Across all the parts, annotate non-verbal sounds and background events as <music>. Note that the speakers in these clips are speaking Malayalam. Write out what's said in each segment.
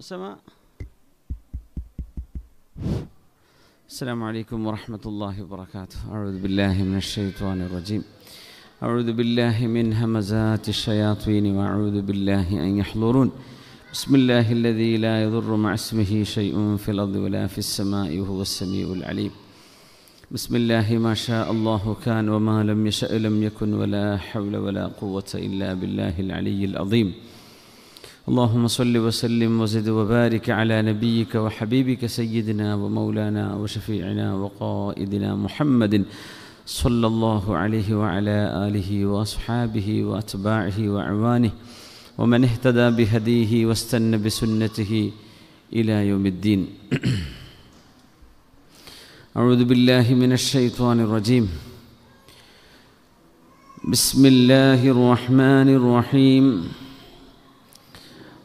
سماء السلام عليكم ورحمة الله وبركاته أعوذ بالله من الشيطان الرجيم أعوذ بالله من همزات الشياطين وأعوذ بالله أن يحضرون بسم الله الذي لا يضر مع اسمه شيء في الأرض ولا في السماء وهو السميع العليم بسم الله ما شاء الله كان وما لم يشأ لم يكن ولا حول ولا قوة إلا بالله العلي العظيم اللهم صل وسلم وزد وبارك على نبيك وحبيبك سيدنا ومولانا وشفيعنا وقائدنا محمد صلى الله عليه وعلى اله واصحابه واتباعه واعوانه ومن اهتدى بهديه واستنى بسنته الى يوم الدين <clears throat> اعوذ بالله من الشيطان الرجيم بسم الله الرحمن الرحيم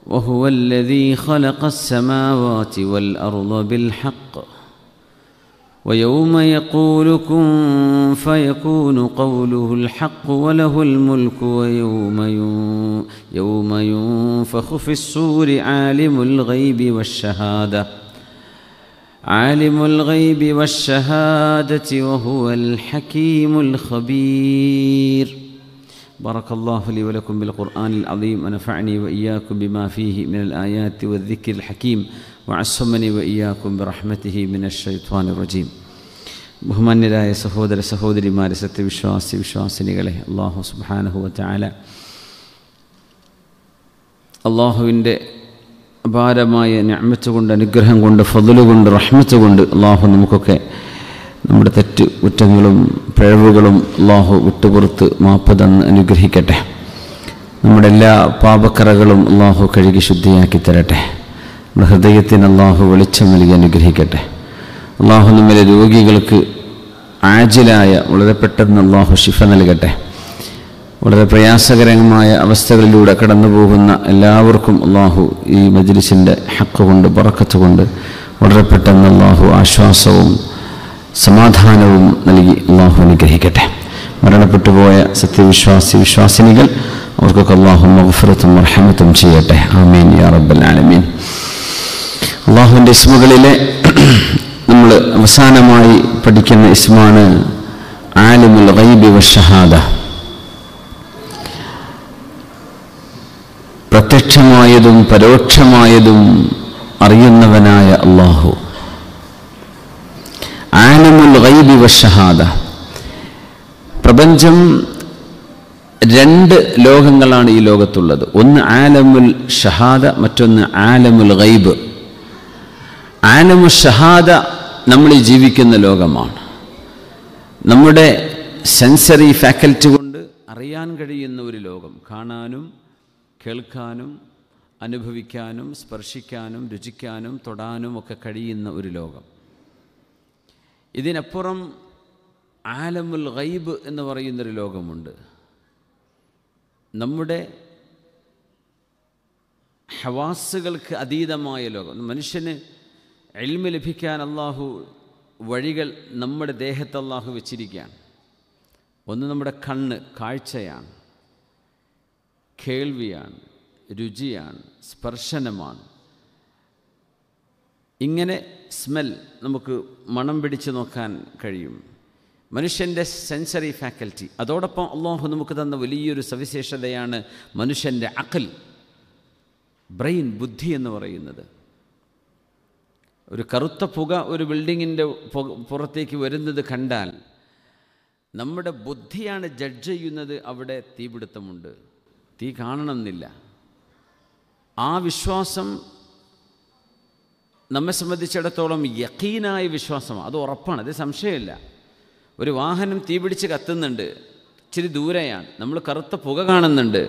وهو الذي خلق السماوات والأرض بالحق ويوم يقول كن فيكون قوله الحق وله الملك ويوم يوم ينفخ في الصور عالم الغيب والشهادة عالم الغيب والشهادة وهو الحكيم الخبير بارك الله لي ولكم بالقرآن العظيم ونفعني وإياكم بما فيه من الآيات والذكر الحكيم وعصمني وإياكم برحمته من الشيطان الرجيم ബഹുമാന്യരായ സഹോദര സഹോദരിമാരെ സത്യവിശ്വാസി വിശ്വാസിനികളെ അള്ളാഹു സുബാനഹുവല അള്ളാഹുവിൻ്റെ അപാരമായ ഞാമത്ത് കൊണ്ട് അനുഗ്രഹം കൊണ്ട് ഫതുലുകൊണ്ട് റഹ്മത്ത് കൊണ്ട് അള്ളാഹു നമുക്കൊക്കെ നമ്മുടെ തെറ്റ് കുറ്റങ്ങളും പിഴവുകളും അള്ളാഹു വിട്ടുപുറത്ത് മാപ്പ് തന്ന് അനുഗ്രഹിക്കട്ടെ നമ്മുടെ എല്ലാ പാപക്കറകളും അള്ളാഹു കഴുകി ശുദ്ധിയാക്കി തരട്ടെ നമ്മുടെ ഹൃദയത്തിന് അള്ളാഹു വെളിച്ചം നൽകി അനുഗ്രഹിക്കട്ടെ അള്ളാഹു നമ്മിലെ രോഗികൾക്ക് ആജിലായ വളരെ പെട്ടെന്ന് അള്ളാഹു ഷിഫ നൽകട്ടെ വളരെ പ്രയാസകരമായ അവസ്ഥകളിലൂടെ കടന്നു പോകുന്ന എല്ലാവർക്കും അള്ളാഹു ഈ മജിലിസിൻ്റെ ഹക്കുകൊണ്ട് കൊണ്ട് കൊണ്ട് വളരെ പെട്ടെന്ന് അള്ളാഹു ആശ്വാസവും സമാധാനവും നൽകി അള്ളാഹു അനുഗ്രഹിക്കട്ടെ മരണപ്പെട്ടുപോയ സത്യവിശ്വാസി വിശ്വാസിനികൾ അവർക്കൊക്കെ അള്ളാഹു മഹഫുറത്തും അർഹമത്തും ചെയ്യട്ടെ ആമീൻ യാ റബ്ബൽ ആലമീൻ അള്ളാഹുവിൻ്റെ ഇസ്മുകളിലെ <clears throat> നമ്മൾ അവസാനമായി പഠിക്കുന്ന ഇസ്മാണ് ആലിമുൽ ഗൈബി വഷഹാദ പ്രത്യക്ഷമായതും പരോക്ഷമായതും അറിയുന്നവനായ അള്ളാഹു ആനമുൽ ഗൈബി വഷഹാദ പ്രപഞ്ചം രണ്ട് ലോകങ്ങളാണ് ഈ ലോകത്തുള്ളത് ഒന്ന് ആലമുൽ ഷഹാദ മറ്റൊന്ന് ആലമുൽ ഗൈബ് ആലമുൽ ഷഹാദ നമ്മൾ ജീവിക്കുന്ന ലോകമാണ് നമ്മുടെ സെൻസറി ഫാക്കൽറ്റി കൊണ്ട് അറിയാൻ കഴിയുന്ന ഒരു ലോകം കാണാനും കേൾക്കാനും അനുഭവിക്കാനും സ്പർശിക്കാനും രുചിക്കാനും തൊടാനും ഒക്കെ കഴിയുന്ന ഒരു ലോകം ഇതിനപ്പുറം ആലമുൽ ഗൈബ് എന്ന് പറയുന്നൊരു ലോകമുണ്ട് നമ്മുടെ ഹവാസുകൾക്ക് അതീതമായ ലോകം മനുഷ്യന് എൽമ ലഭിക്കാൻ അള്ളാഹു വഴികൾ നമ്മുടെ ദേഹത്ത് അള്ളാഹു വെച്ചിരിക്കുകയാണ് ഒന്ന് നമ്മുടെ കണ്ണ് കാഴ്ചയാണ് കേൾവിയാണ് രുചിയാണ് സ്പർശനമാണ് ഇങ്ങനെ സ്മെൽ നമുക്ക് മണം പിടിച്ച് നോക്കാൻ കഴിയും മനുഷ്യൻ്റെ സെൻസറി ഫാക്കൽറ്റി അതോടൊപ്പം അള്ളാഹു നമുക്ക് തന്ന വലിയൊരു സവിശേഷതയാണ് മനുഷ്യൻ്റെ അക്കൽ ബ്രെയിൻ ബുദ്ധി എന്ന് പറയുന്നത് ഒരു കറുത്ത പുക ഒരു ബിൽഡിങ്ങിൻ്റെ പുറത്തേക്ക് വരുന്നത് കണ്ടാൽ നമ്മുടെ ബുദ്ധിയാണ് ജഡ്ജ് ചെയ്യുന്നത് അവിടെ തീപിടുത്തമുണ്ട് തീ കാണണമെന്നില്ല ആ വിശ്വാസം നമ്മെ സംബന്ധിച്ചിടത്തോളം യക്കീനായ വിശ്വാസമാണ് അത് ഉറപ്പാണ് അത് സംശയമില്ല ഒരു വാഹനം തീപിടിച്ച് കത്തുന്നുണ്ട് ഇച്ചിരി ദൂരെയാണ് നമ്മൾ കറുത്ത പുക കാണുന്നുണ്ട്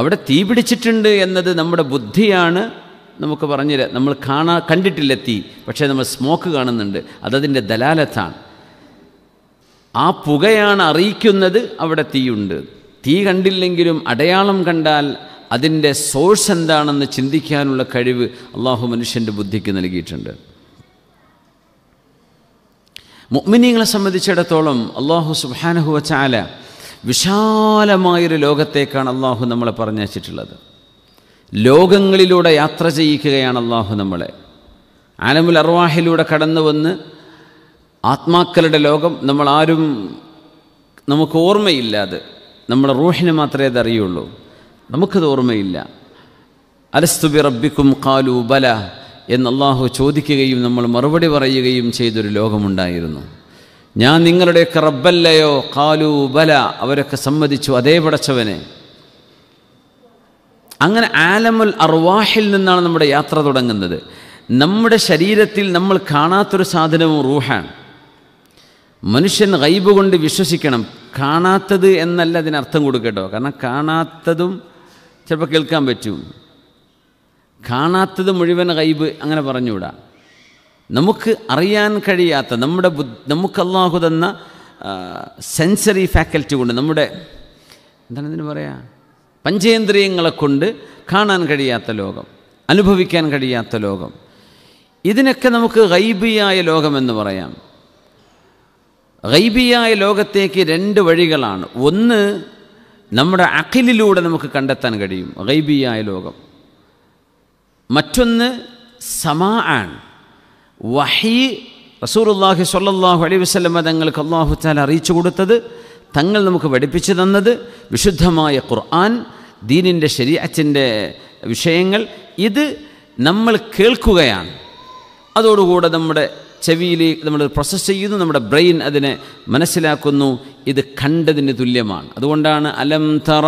അവിടെ തീ പിടിച്ചിട്ടുണ്ട് എന്നത് നമ്മുടെ ബുദ്ധിയാണ് നമുക്ക് പറഞ്ഞു നമ്മൾ കാണാ കണ്ടിട്ടില്ല തീ പക്ഷേ നമ്മൾ സ്മോക്ക് കാണുന്നുണ്ട് അതതിൻ്റെ ദലാലത്താണ് ആ പുകയാണ് അറിയിക്കുന്നത് അവിടെ തീയുണ്ട് തീ കണ്ടില്ലെങ്കിലും അടയാളം കണ്ടാൽ അതിൻ്റെ സോഴ്സ് എന്താണെന്ന് ചിന്തിക്കാനുള്ള കഴിവ് അള്ളാഹു മനുഷ്യൻ്റെ ബുദ്ധിക്ക് നൽകിയിട്ടുണ്ട് മുഅ്മിനീങ്ങളെ സംബന്ധിച്ചിടത്തോളം അള്ളാഹു സുഹാനഹു വച്ചാല വിശാലമായൊരു ലോകത്തേക്കാണ് അള്ളാഹു നമ്മളെ പറഞ്ഞയച്ചിട്ടുള്ളത് ലോകങ്ങളിലൂടെ യാത്ര ചെയ്യിക്കുകയാണ് അള്ളാഹു നമ്മളെ ആലമുൽ അർവാഹിലൂടെ കടന്നു വന്ന് ആത്മാക്കളുടെ ലോകം നമ്മൾ ആരും നമുക്ക് ഓർമ്മയില്ലാതെ നമ്മുടെ റൂഹിന് മാത്രമേ അതറിയുള്ളൂ നമുക്കത് ഓർമ്മയില്ല അലസ്തുബി റബ്ബിക്കും കാലു ബല എന്ന് അള്ളാഹു ചോദിക്കുകയും നമ്മൾ മറുപടി പറയുകയും ചെയ്തൊരു ലോകമുണ്ടായിരുന്നു ഞാൻ നിങ്ങളുടെയൊക്കെ റബ്ബല്ലയോ കാലു ബല അവരൊക്കെ സമ്മതിച്ചു അതേ പടച്ചവനെ അങ്ങനെ ആലമുൽ അർവാഹിൽ നിന്നാണ് നമ്മുടെ യാത്ര തുടങ്ങുന്നത് നമ്മുടെ ശരീരത്തിൽ നമ്മൾ കാണാത്തൊരു സാധനവും റൂഹാണ് മനുഷ്യൻ ഗൈബ് കൊണ്ട് വിശ്വസിക്കണം കാണാത്തത് എന്നല്ല അതിനർത്ഥം കൊടുക്കട്ടോ കാരണം കാണാത്തതും ചിലപ്പോൾ കേൾക്കാൻ പറ്റും കാണാത്തത് മുഴുവൻ കൈബ് അങ്ങനെ പറഞ്ഞുകൂടാ നമുക്ക് അറിയാൻ കഴിയാത്ത നമ്മുടെ ബുദ്ധി നമുക്ക് അള്ളാഹു തന്ന സെൻസറി ഫാക്കൽറ്റി കൊണ്ട് നമ്മുടെ എന്താണ് ഇതിന് പറയുക പഞ്ചേന്ദ്രിയങ്ങളെ കൊണ്ട് കാണാൻ കഴിയാത്ത ലോകം അനുഭവിക്കാൻ കഴിയാത്ത ലോകം ഇതിനൊക്കെ നമുക്ക് ഗൈബിയായ ലോകമെന്ന് പറയാം ഗൈബിയായ ലോകത്തേക്ക് രണ്ട് വഴികളാണ് ഒന്ന് നമ്മുടെ അഖിലിലൂടെ നമുക്ക് കണ്ടെത്താൻ കഴിയും ഗൈബിയായ ലോകം മറ്റൊന്ന് സമാ ആണ് വഹി റസൂറുല്ലാഹി സൊല്ലാഹു അലൈ വസ്ലമ തങ്ങൾക്ക് അള്ളാഹു താല അറിയിച്ചു കൊടുത്തത് തങ്ങൾ നമുക്ക് പഠിപ്പിച്ചു തന്നത് വിശുദ്ധമായ ഖുർആൻ ദീനിൻ്റെ ശരീരത്തിൻ്റെ വിഷയങ്ങൾ ഇത് നമ്മൾ കേൾക്കുകയാണ് അതോടുകൂടെ നമ്മുടെ ചെവിയിൽ നമ്മൾ പ്രോസസ്സ് ചെയ്യുന്നു നമ്മുടെ ബ്രെയിൻ അതിനെ മനസ്സിലാക്കുന്നു ഇത് കണ്ടതിന് തുല്യമാണ് അതുകൊണ്ടാണ് അലം തറ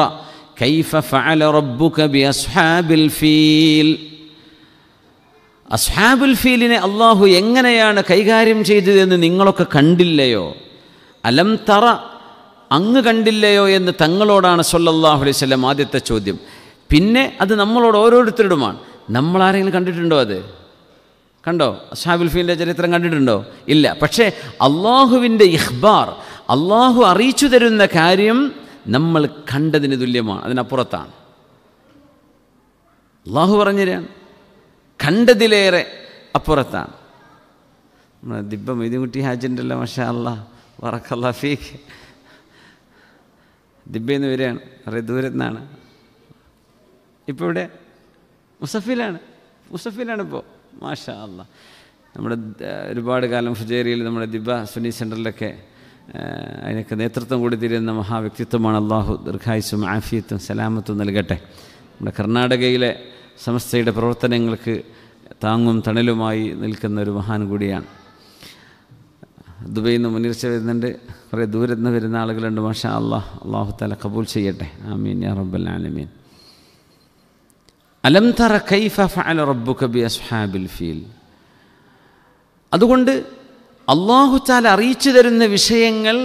കൈഫ ഫഅല റബ്ബുക ബി അസ്ഹാബിൽ ഫീൽ അസ്ഹാബുൽ ഫീലിനെ അള്ളാഹു എങ്ങനെയാണ് കൈകാര്യം ചെയ്തതെന്ന് നിങ്ങളൊക്കെ കണ്ടില്ലയോ അലം തറ അങ്ങ് കണ്ടില്ലയോ എന്ന് തങ്ങളോടാണ് സൊല്ലാഹു അലൈഹി സ്വല്ലം ആദ്യത്തെ ചോദ്യം പിന്നെ അത് നമ്മളോട് ഓരോരുത്തരോടുമാണ് നമ്മളാരെങ്കിലും കണ്ടിട്ടുണ്ടോ അത് കണ്ടോ ഷാബുൽ ഫീലിൻ്റെ ചരിത്രം കണ്ടിട്ടുണ്ടോ ഇല്ല പക്ഷേ അള്ളാഹുവിൻ്റെ ഇഹ്ബാർ അള്ളാഹു അറിയിച്ചു തരുന്ന കാര്യം നമ്മൾ കണ്ടതിന് തുല്യമാണ് അതിനപ്പുറത്താണ് അള്ളാഹു പറഞ്ഞുതരാണ് കണ്ടതിലേറെ അപ്പുറത്താണ് നമ്മുടെ ദിബ്ബ മൈദുകുട്ടി അല്ല മഷാ അള്ളാഹ് വറക്കല്ലാ ഫീഖ് ദിബ്ബയെന്ന് വരികയാണ് കുറേ നിന്നാണ് ഇപ്പോൾ ഇവിടെ മുസഫിലാണ് മുസഫിലാണ് ഇപ്പോൾ മാഷാ അല്ല നമ്മുടെ ഒരുപാട് കാലം ഫുജേരിയിൽ നമ്മുടെ ദിബ സുനി സെൻറ്ററിലൊക്കെ അതിനൊക്കെ നേതൃത്വം കൂടി തിരുന്ന മഹാവ്യക്തിത്വമാണ് അള്ളാഹു ദീർഘായുസും ആഫിയത്തും സലാമത്തും നൽകട്ടെ നമ്മുടെ കർണാടകയിലെ സമസ്തയുടെ പ്രവർത്തനങ്ങൾക്ക് താങ്ങും തണലുമായി നിൽക്കുന്ന ഒരു മഹാൻ കൂടിയാണ് ദുബൈയിൽ നിന്ന് മുന്നേറിച്ച വരുന്നുണ്ട് കുറേ ദൂരത്ത് നിന്ന് വരുന്ന ആളുകളുണ്ട് മാഷാ അള്ളാഹ് അള്ളാഹു താല കബൂൽ ചെയ്യട്ടെ ആമീൻ യാ റബ്ബൽ ആലമീൻ അലം തറ കൈഫ ഫഅല റബ്ബുക ബി അസ്ഹാബിൽ ഫീൽ അതുകൊണ്ട് അള്ളാഹു അറിയിച്ചു തരുന്ന വിഷയങ്ങൾ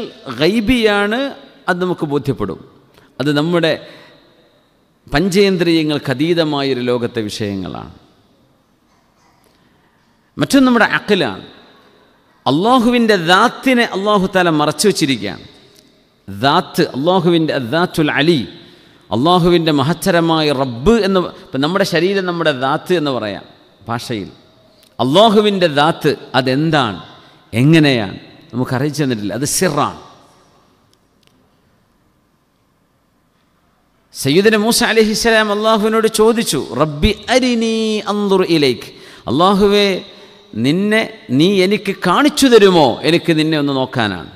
ഗൈബിയാണ് അത് നമുക്ക് ബോധ്യപ്പെടും അത് നമ്മുടെ പഞ്ചേന്ദ്രിയങ്ങൾക്ക് അതീതമായൊരു ലോകത്തെ വിഷയങ്ങളാണ് മറ്റൊന്ന് നമ്മുടെ അക്കലാണ് അള്ളാഹുവിൻ്റെ ദാത്തിനെ അള്ളാഹു താല മറച്ചു വച്ചിരിക്കുകയാണ് ദാത്ത് അള്ളാഹുവിൻ്റെ ദാത്തുൽ അലി അള്ളാഹുവിൻ്റെ മഹത്തരമായ റബ്ബ് എന്ന് ഇപ്പം നമ്മുടെ ശരീരം നമ്മുടെ ദാത്ത് എന്ന് പറയാം ഭാഷയിൽ അള്ളാഹുവിൻ്റെ ദാത്ത് അതെന്താണ് എങ്ങനെയാണ് നമുക്ക് അറിയിച്ചു തന്നിട്ടില്ല അത് സിറാണ് സയ്യിദിന് മൂസ അലഹിസ്സലാം അള്ളാഹുവിനോട് ചോദിച്ചു റബ്ബി അരിനി അന്തുർ ഇലേക്ക് അള്ളാഹുവെ നിന്നെ നീ എനിക്ക് കാണിച്ചു തരുമോ എനിക്ക് നിന്നെ ഒന്ന് നോക്കാനാണ്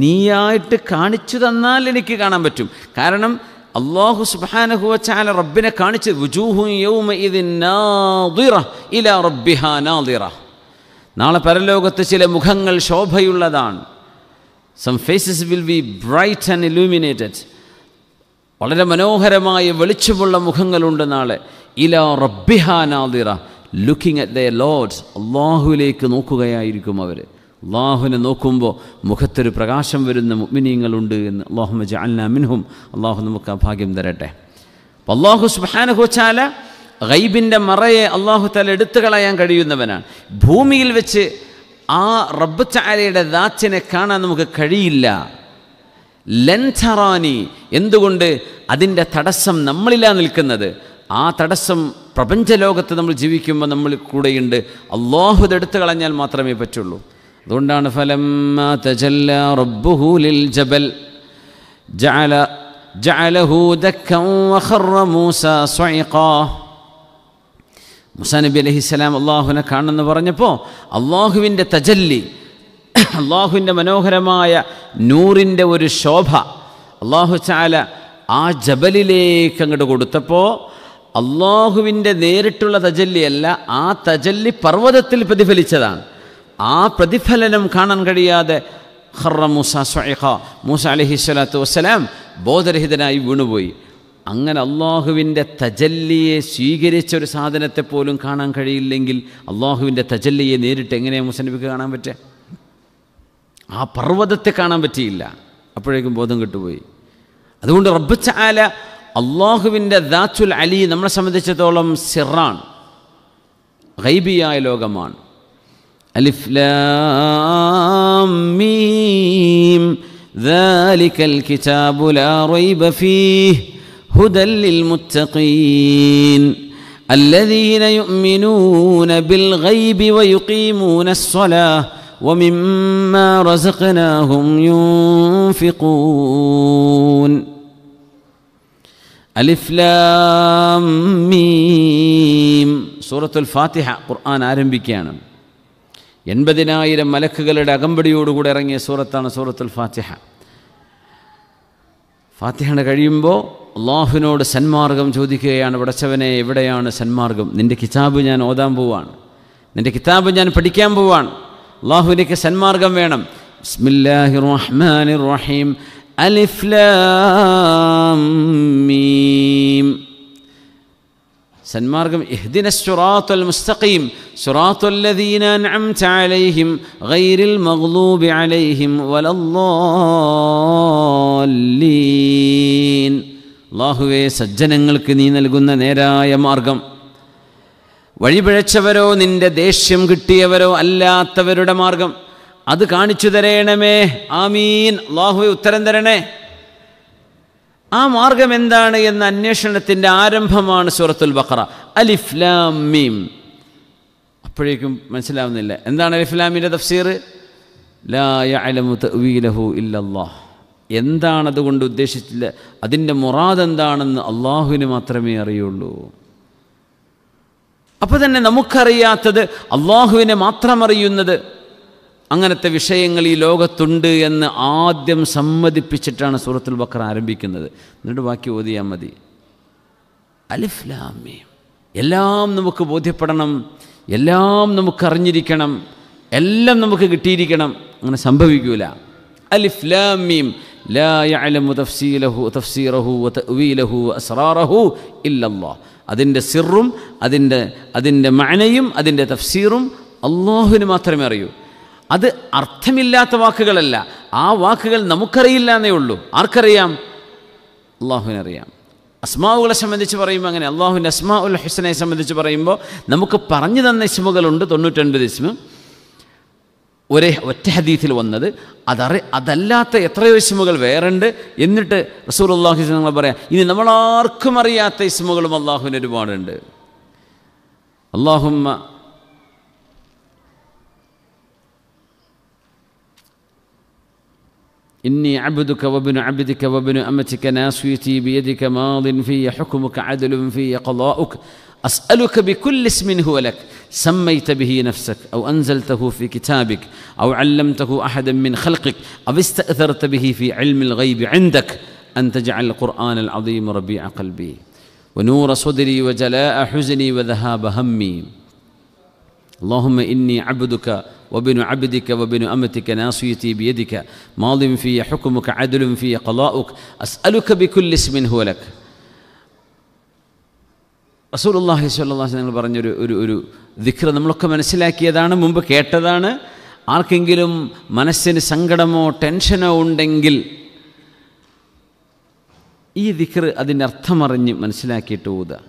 നീയായിട്ട് കാണിച്ചു തന്നാൽ എനിക്ക് കാണാൻ പറ്റും കാരണം അള്ളാഹു സുബാനഹുവ ചാല റബ്ബിനെ കാണിച്ച് നാദിറ നാളെ പരലോകത്ത് ചില മുഖങ്ങൾ ശോഭയുള്ളതാണ് some faces will be bright and illuminated വളരെ മനോഹരമായ വെളിച്ചമുള്ള മുഖങ്ങളുണ്ട് നാളെ ഇല റബ്ബിഹാനാദിറ നാദിറ ലുക്കിംഗ് അറ്റ് ദ ലോഡ്സ് അള്ളാഹുവിലേക്ക് നോക്കുകയായിരിക്കും അവർ അള്ളാഹുവിനെ നോക്കുമ്പോൾ മുഖത്തൊരു പ്രകാശം വരുന്ന മുഗ്മിനീങ്ങളുണ്ട് എന്ന് അള്ളാഹു ജഅൽന മിൻഹും അള്ളാഹു നമുക്ക് ആ ഭാഗ്യം തരട്ടെ അപ്പം അള്ളാഹു സുബാനഹുച്ചാല റൈബിൻ്റെ മറയെ അള്ളാഹു തല എടുത്തു കളയാൻ കഴിയുന്നവനാണ് ഭൂമിയിൽ വെച്ച് ആ റബ്ബ് ചാലയുടെ ദാച്ചിനെ കാണാൻ നമുക്ക് കഴിയില്ല ലൻഥറാനി എന്തുകൊണ്ട് അതിൻ്റെ തടസ്സം നമ്മളിലാണ് നിൽക്കുന്നത് ആ തടസ്സം പ്രപഞ്ചലോകത്ത് നമ്മൾ ജീവിക്കുമ്പോൾ നമ്മൾ കൂടെയുണ്ട് അള്ളാഹു എടുത്തു കളഞ്ഞാൽ മാത്രമേ പറ്റുള്ളൂ അതുകൊണ്ടാണ് ഫലം തജല്ല റബ്ബുഹൂലിൽ ജബൽ ജഅല ജഅലഹു വഖറ മൂസ അലഹിസ്സലാം അള്ളാഹുവിനെ കാണുമെന്ന് പറഞ്ഞപ്പോൾ അള്ളാഹുവിൻ്റെ തജല്ലി അള്ളാഹുവിൻ്റെ മനോഹരമായ നൂറിൻ്റെ ഒരു ശോഭ അള്ളാഹു ചാല ആ ജബലിലേക്ക് അങ്ങോട്ട് കൊടുത്തപ്പോൾ അള്ളാഹുവിൻ്റെ നേരിട്ടുള്ള തജല്ലിയല്ല ആ തജല്ലി പർവ്വതത്തിൽ പ്രതിഫലിച്ചതാണ് ആ പ്രതിഫലനം കാണാൻ കഴിയാതെ ഹറ മൂസ സ്വഹ മൂസ അലഹി സ്വലാത്തു വസ്സലാം ബോധരഹിതനായി വീണുപോയി അങ്ങനെ അള്ളാഹുവിൻ്റെ തജല്ലിയെ സ്വീകരിച്ച ഒരു സാധനത്തെ പോലും കാണാൻ കഴിയില്ലെങ്കിൽ അള്ളാഹുവിൻ്റെ തജല്ലിയെ നേരിട്ട് എങ്ങനെയാണ് മുസനബിക്ക് കാണാൻ പറ്റുക ആ പർവ്വതത്തെ കാണാൻ പറ്റിയില്ല അപ്പോഴേക്കും ബോധം കിട്ടുപോയി അതുകൊണ്ട് റബ്ബച്ച ആല അള്ളാഹുവിൻ്റെ ദാച്ചുൽ അലി നമ്മളെ സംബന്ധിച്ചിടത്തോളം സിറാണ് ഗൈബിയായ ലോകമാണ് ألف لام ميم ذلك الكتاب لا ريب فيه هدى للمتقين الذين يؤمنون بالغيب ويقيمون الصلاة ومما رزقناهم ينفقون ألف لام ميم سورة الفاتحة قرآن عربي كيانا എൺപതിനായിരം മലക്കുകളുടെ അകമ്പടിയോടുകൂടെ ഇറങ്ങിയ സൂറത്താണ് സൂറത്തുൽ ഫാത്തിഹ ഫാത്തിഹണ് കഴിയുമ്പോൾ അള്ളാഹുവിനോട് സന്മാർഗം ചോദിക്കുകയാണ് വിടച്ചവനെ എവിടെയാണ് സന്മാർഗം നിൻ്റെ കിതാബ് ഞാൻ ഓതാൻ പോവാണ് നിൻ്റെ കിതാബ് ഞാൻ പഠിക്കാൻ പോവാണ് അള്ളാഹുവിനേക്ക് സന്മാർഗം വേണം ബിസ്മില്ലാഹി റഹ്മാൻ റഹീം അലിഫ്ലാം മീം സന്മാർഗം ഇഹ്ദിന സുറാത്തുൽ മുസ്തഖീം സുറാത്തുല്ലദീന അൻഅംത അലൈഹിം ഗൈറിൽ മഗ്ളൂബി അലൈഹിം വലല്ലാലീൻ അല്ലാഹുവേ സജ്ജനങ്ങൾക്ക് നീ നൽകുന്ന നേരായ മാർഗം വഴിപിഴച്ചവരോ നിന്റെ ദേഷ്യം കിട്ടിയവരോ അല്ലാത്തവരുടെ മാർഗം അത് കാണിച്ചു തരേണമേ ആമീൻ അള്ളാഹുവെ ഉത്തരം തരണേ ആ മാർഗം എന്താണ് എന്ന അന്വേഷണത്തിൻ്റെ ആരംഭമാണ് സൂറത്തുൽ ബഖറ അലിഫ്ലാം മീം അപ്പോഴേക്കും മനസ്സിലാവുന്നില്ല എന്താണ് അലിഫ്ലാമിൻ്റെ തഫ്സീർ ലാഹു ഇല്ലല്ലാഹ് എന്താണ് അതുകൊണ്ട് ഉദ്ദേശിച്ചില്ല അതിൻ്റെ മുറാദ് എന്താണെന്ന് അള്ളാഹുവിന് മാത്രമേ അറിയുള്ളൂ അപ്പോൾ തന്നെ നമുക്കറിയാത്തത് അള്ളാഹുവിനെ അറിയുന്നത് അങ്ങനത്തെ വിഷയങ്ങൾ ഈ ലോകത്തുണ്ട് എന്ന് ആദ്യം സമ്മതിപ്പിച്ചിട്ടാണ് സൂറത്തുൽ ബക്കർ ആരംഭിക്കുന്നത് എന്നിട്ട് ബാക്കി ഓതിയാൽ മതി അലിഫ്ലാമേ എല്ലാം നമുക്ക് ബോധ്യപ്പെടണം എല്ലാം നമുക്കറിഞ്ഞിരിക്കണം എല്ലാം നമുക്ക് കിട്ടിയിരിക്കണം അങ്ങനെ സംഭവിക്കൂല അലിഫ്ലാമിയും ലാ തഫ്സീറഹു വതഅവീലഹു അതിൻ്റെ സിറും അതിൻ്റെ അതിൻ്റെ മഅനയും അതിൻ്റെ തഫ്സീറും അള്ളാഹുവിന് മാത്രമേ അറിയൂ അത് അർത്ഥമില്ലാത്ത വാക്കുകളല്ല ആ വാക്കുകൾ നമുക്കറിയില്ല എന്നേ ഉള്ളൂ ആർക്കറിയാം അള്ളാഹുവിനറിയാം അസ്മാവുകളെ സംബന്ധിച്ച് പറയുമ്പോൾ അങ്ങനെ അള്ളാഹുവിൻ്റെ അസ്മാ ഉൽ ഹുസനെ സംബന്ധിച്ച് പറയുമ്പോൾ നമുക്ക് പറഞ്ഞു തന്ന ഇസ്മുകളുണ്ട് തൊണ്ണൂറ്റൊൻപത് ഇസ്മു ഒരേ ഒറ്റ ഹദീത്തിൽ വന്നത് അതറി അതല്ലാത്ത എത്രയോ ഇസ്മുകൾ വേറുണ്ട് എന്നിട്ട് റസൂർ അള്ളാഹു ഞങ്ങൾ പറയാം ഇനി നമ്മളാർക്കും അറിയാത്ത ഇസ്മുകളും അള്ളാഹുവിന് ഒരുപാടുണ്ട് അള്ളാഹുമ്മ إني عبدك وابن عبدك وابن أمتك ناصيتي بيدك ماض في حكمك عدل في قضاؤك أسألك بكل اسم هو لك سميت به نفسك أو أنزلته في كتابك أو علمته أحدا من خلقك أو استأثرت به في علم الغيب عندك أن تجعل القرآن العظيم ربيع قلبي ونور صدري وجلاء حزني وذهاب همي اللهم إني عبدك وبن عبدك وبن أمتك ناصيتي بيدك ماض في حكمك عدل في قضاؤك أسألك بكل اسم هو لك റസൂൽ അള്ളാഹി സ്വല്ലാസ് ഞങ്ങൾ പറഞ്ഞൊരു ഒരു ഒരു ദിക്ര നമ്മളൊക്കെ മനസ്സിലാക്കിയതാണ് മുമ്പ് കേട്ടതാണ് ആർക്കെങ്കിലും മനസ്സിന് സങ്കടമോ ടെൻഷനോ ഉണ്ടെങ്കിൽ ഈ ദിക്ർ അതിൻ്റെ അർത്ഥമറിഞ്ഞ് മനസ്സിലാക്കിയിട്ട് ഊതുക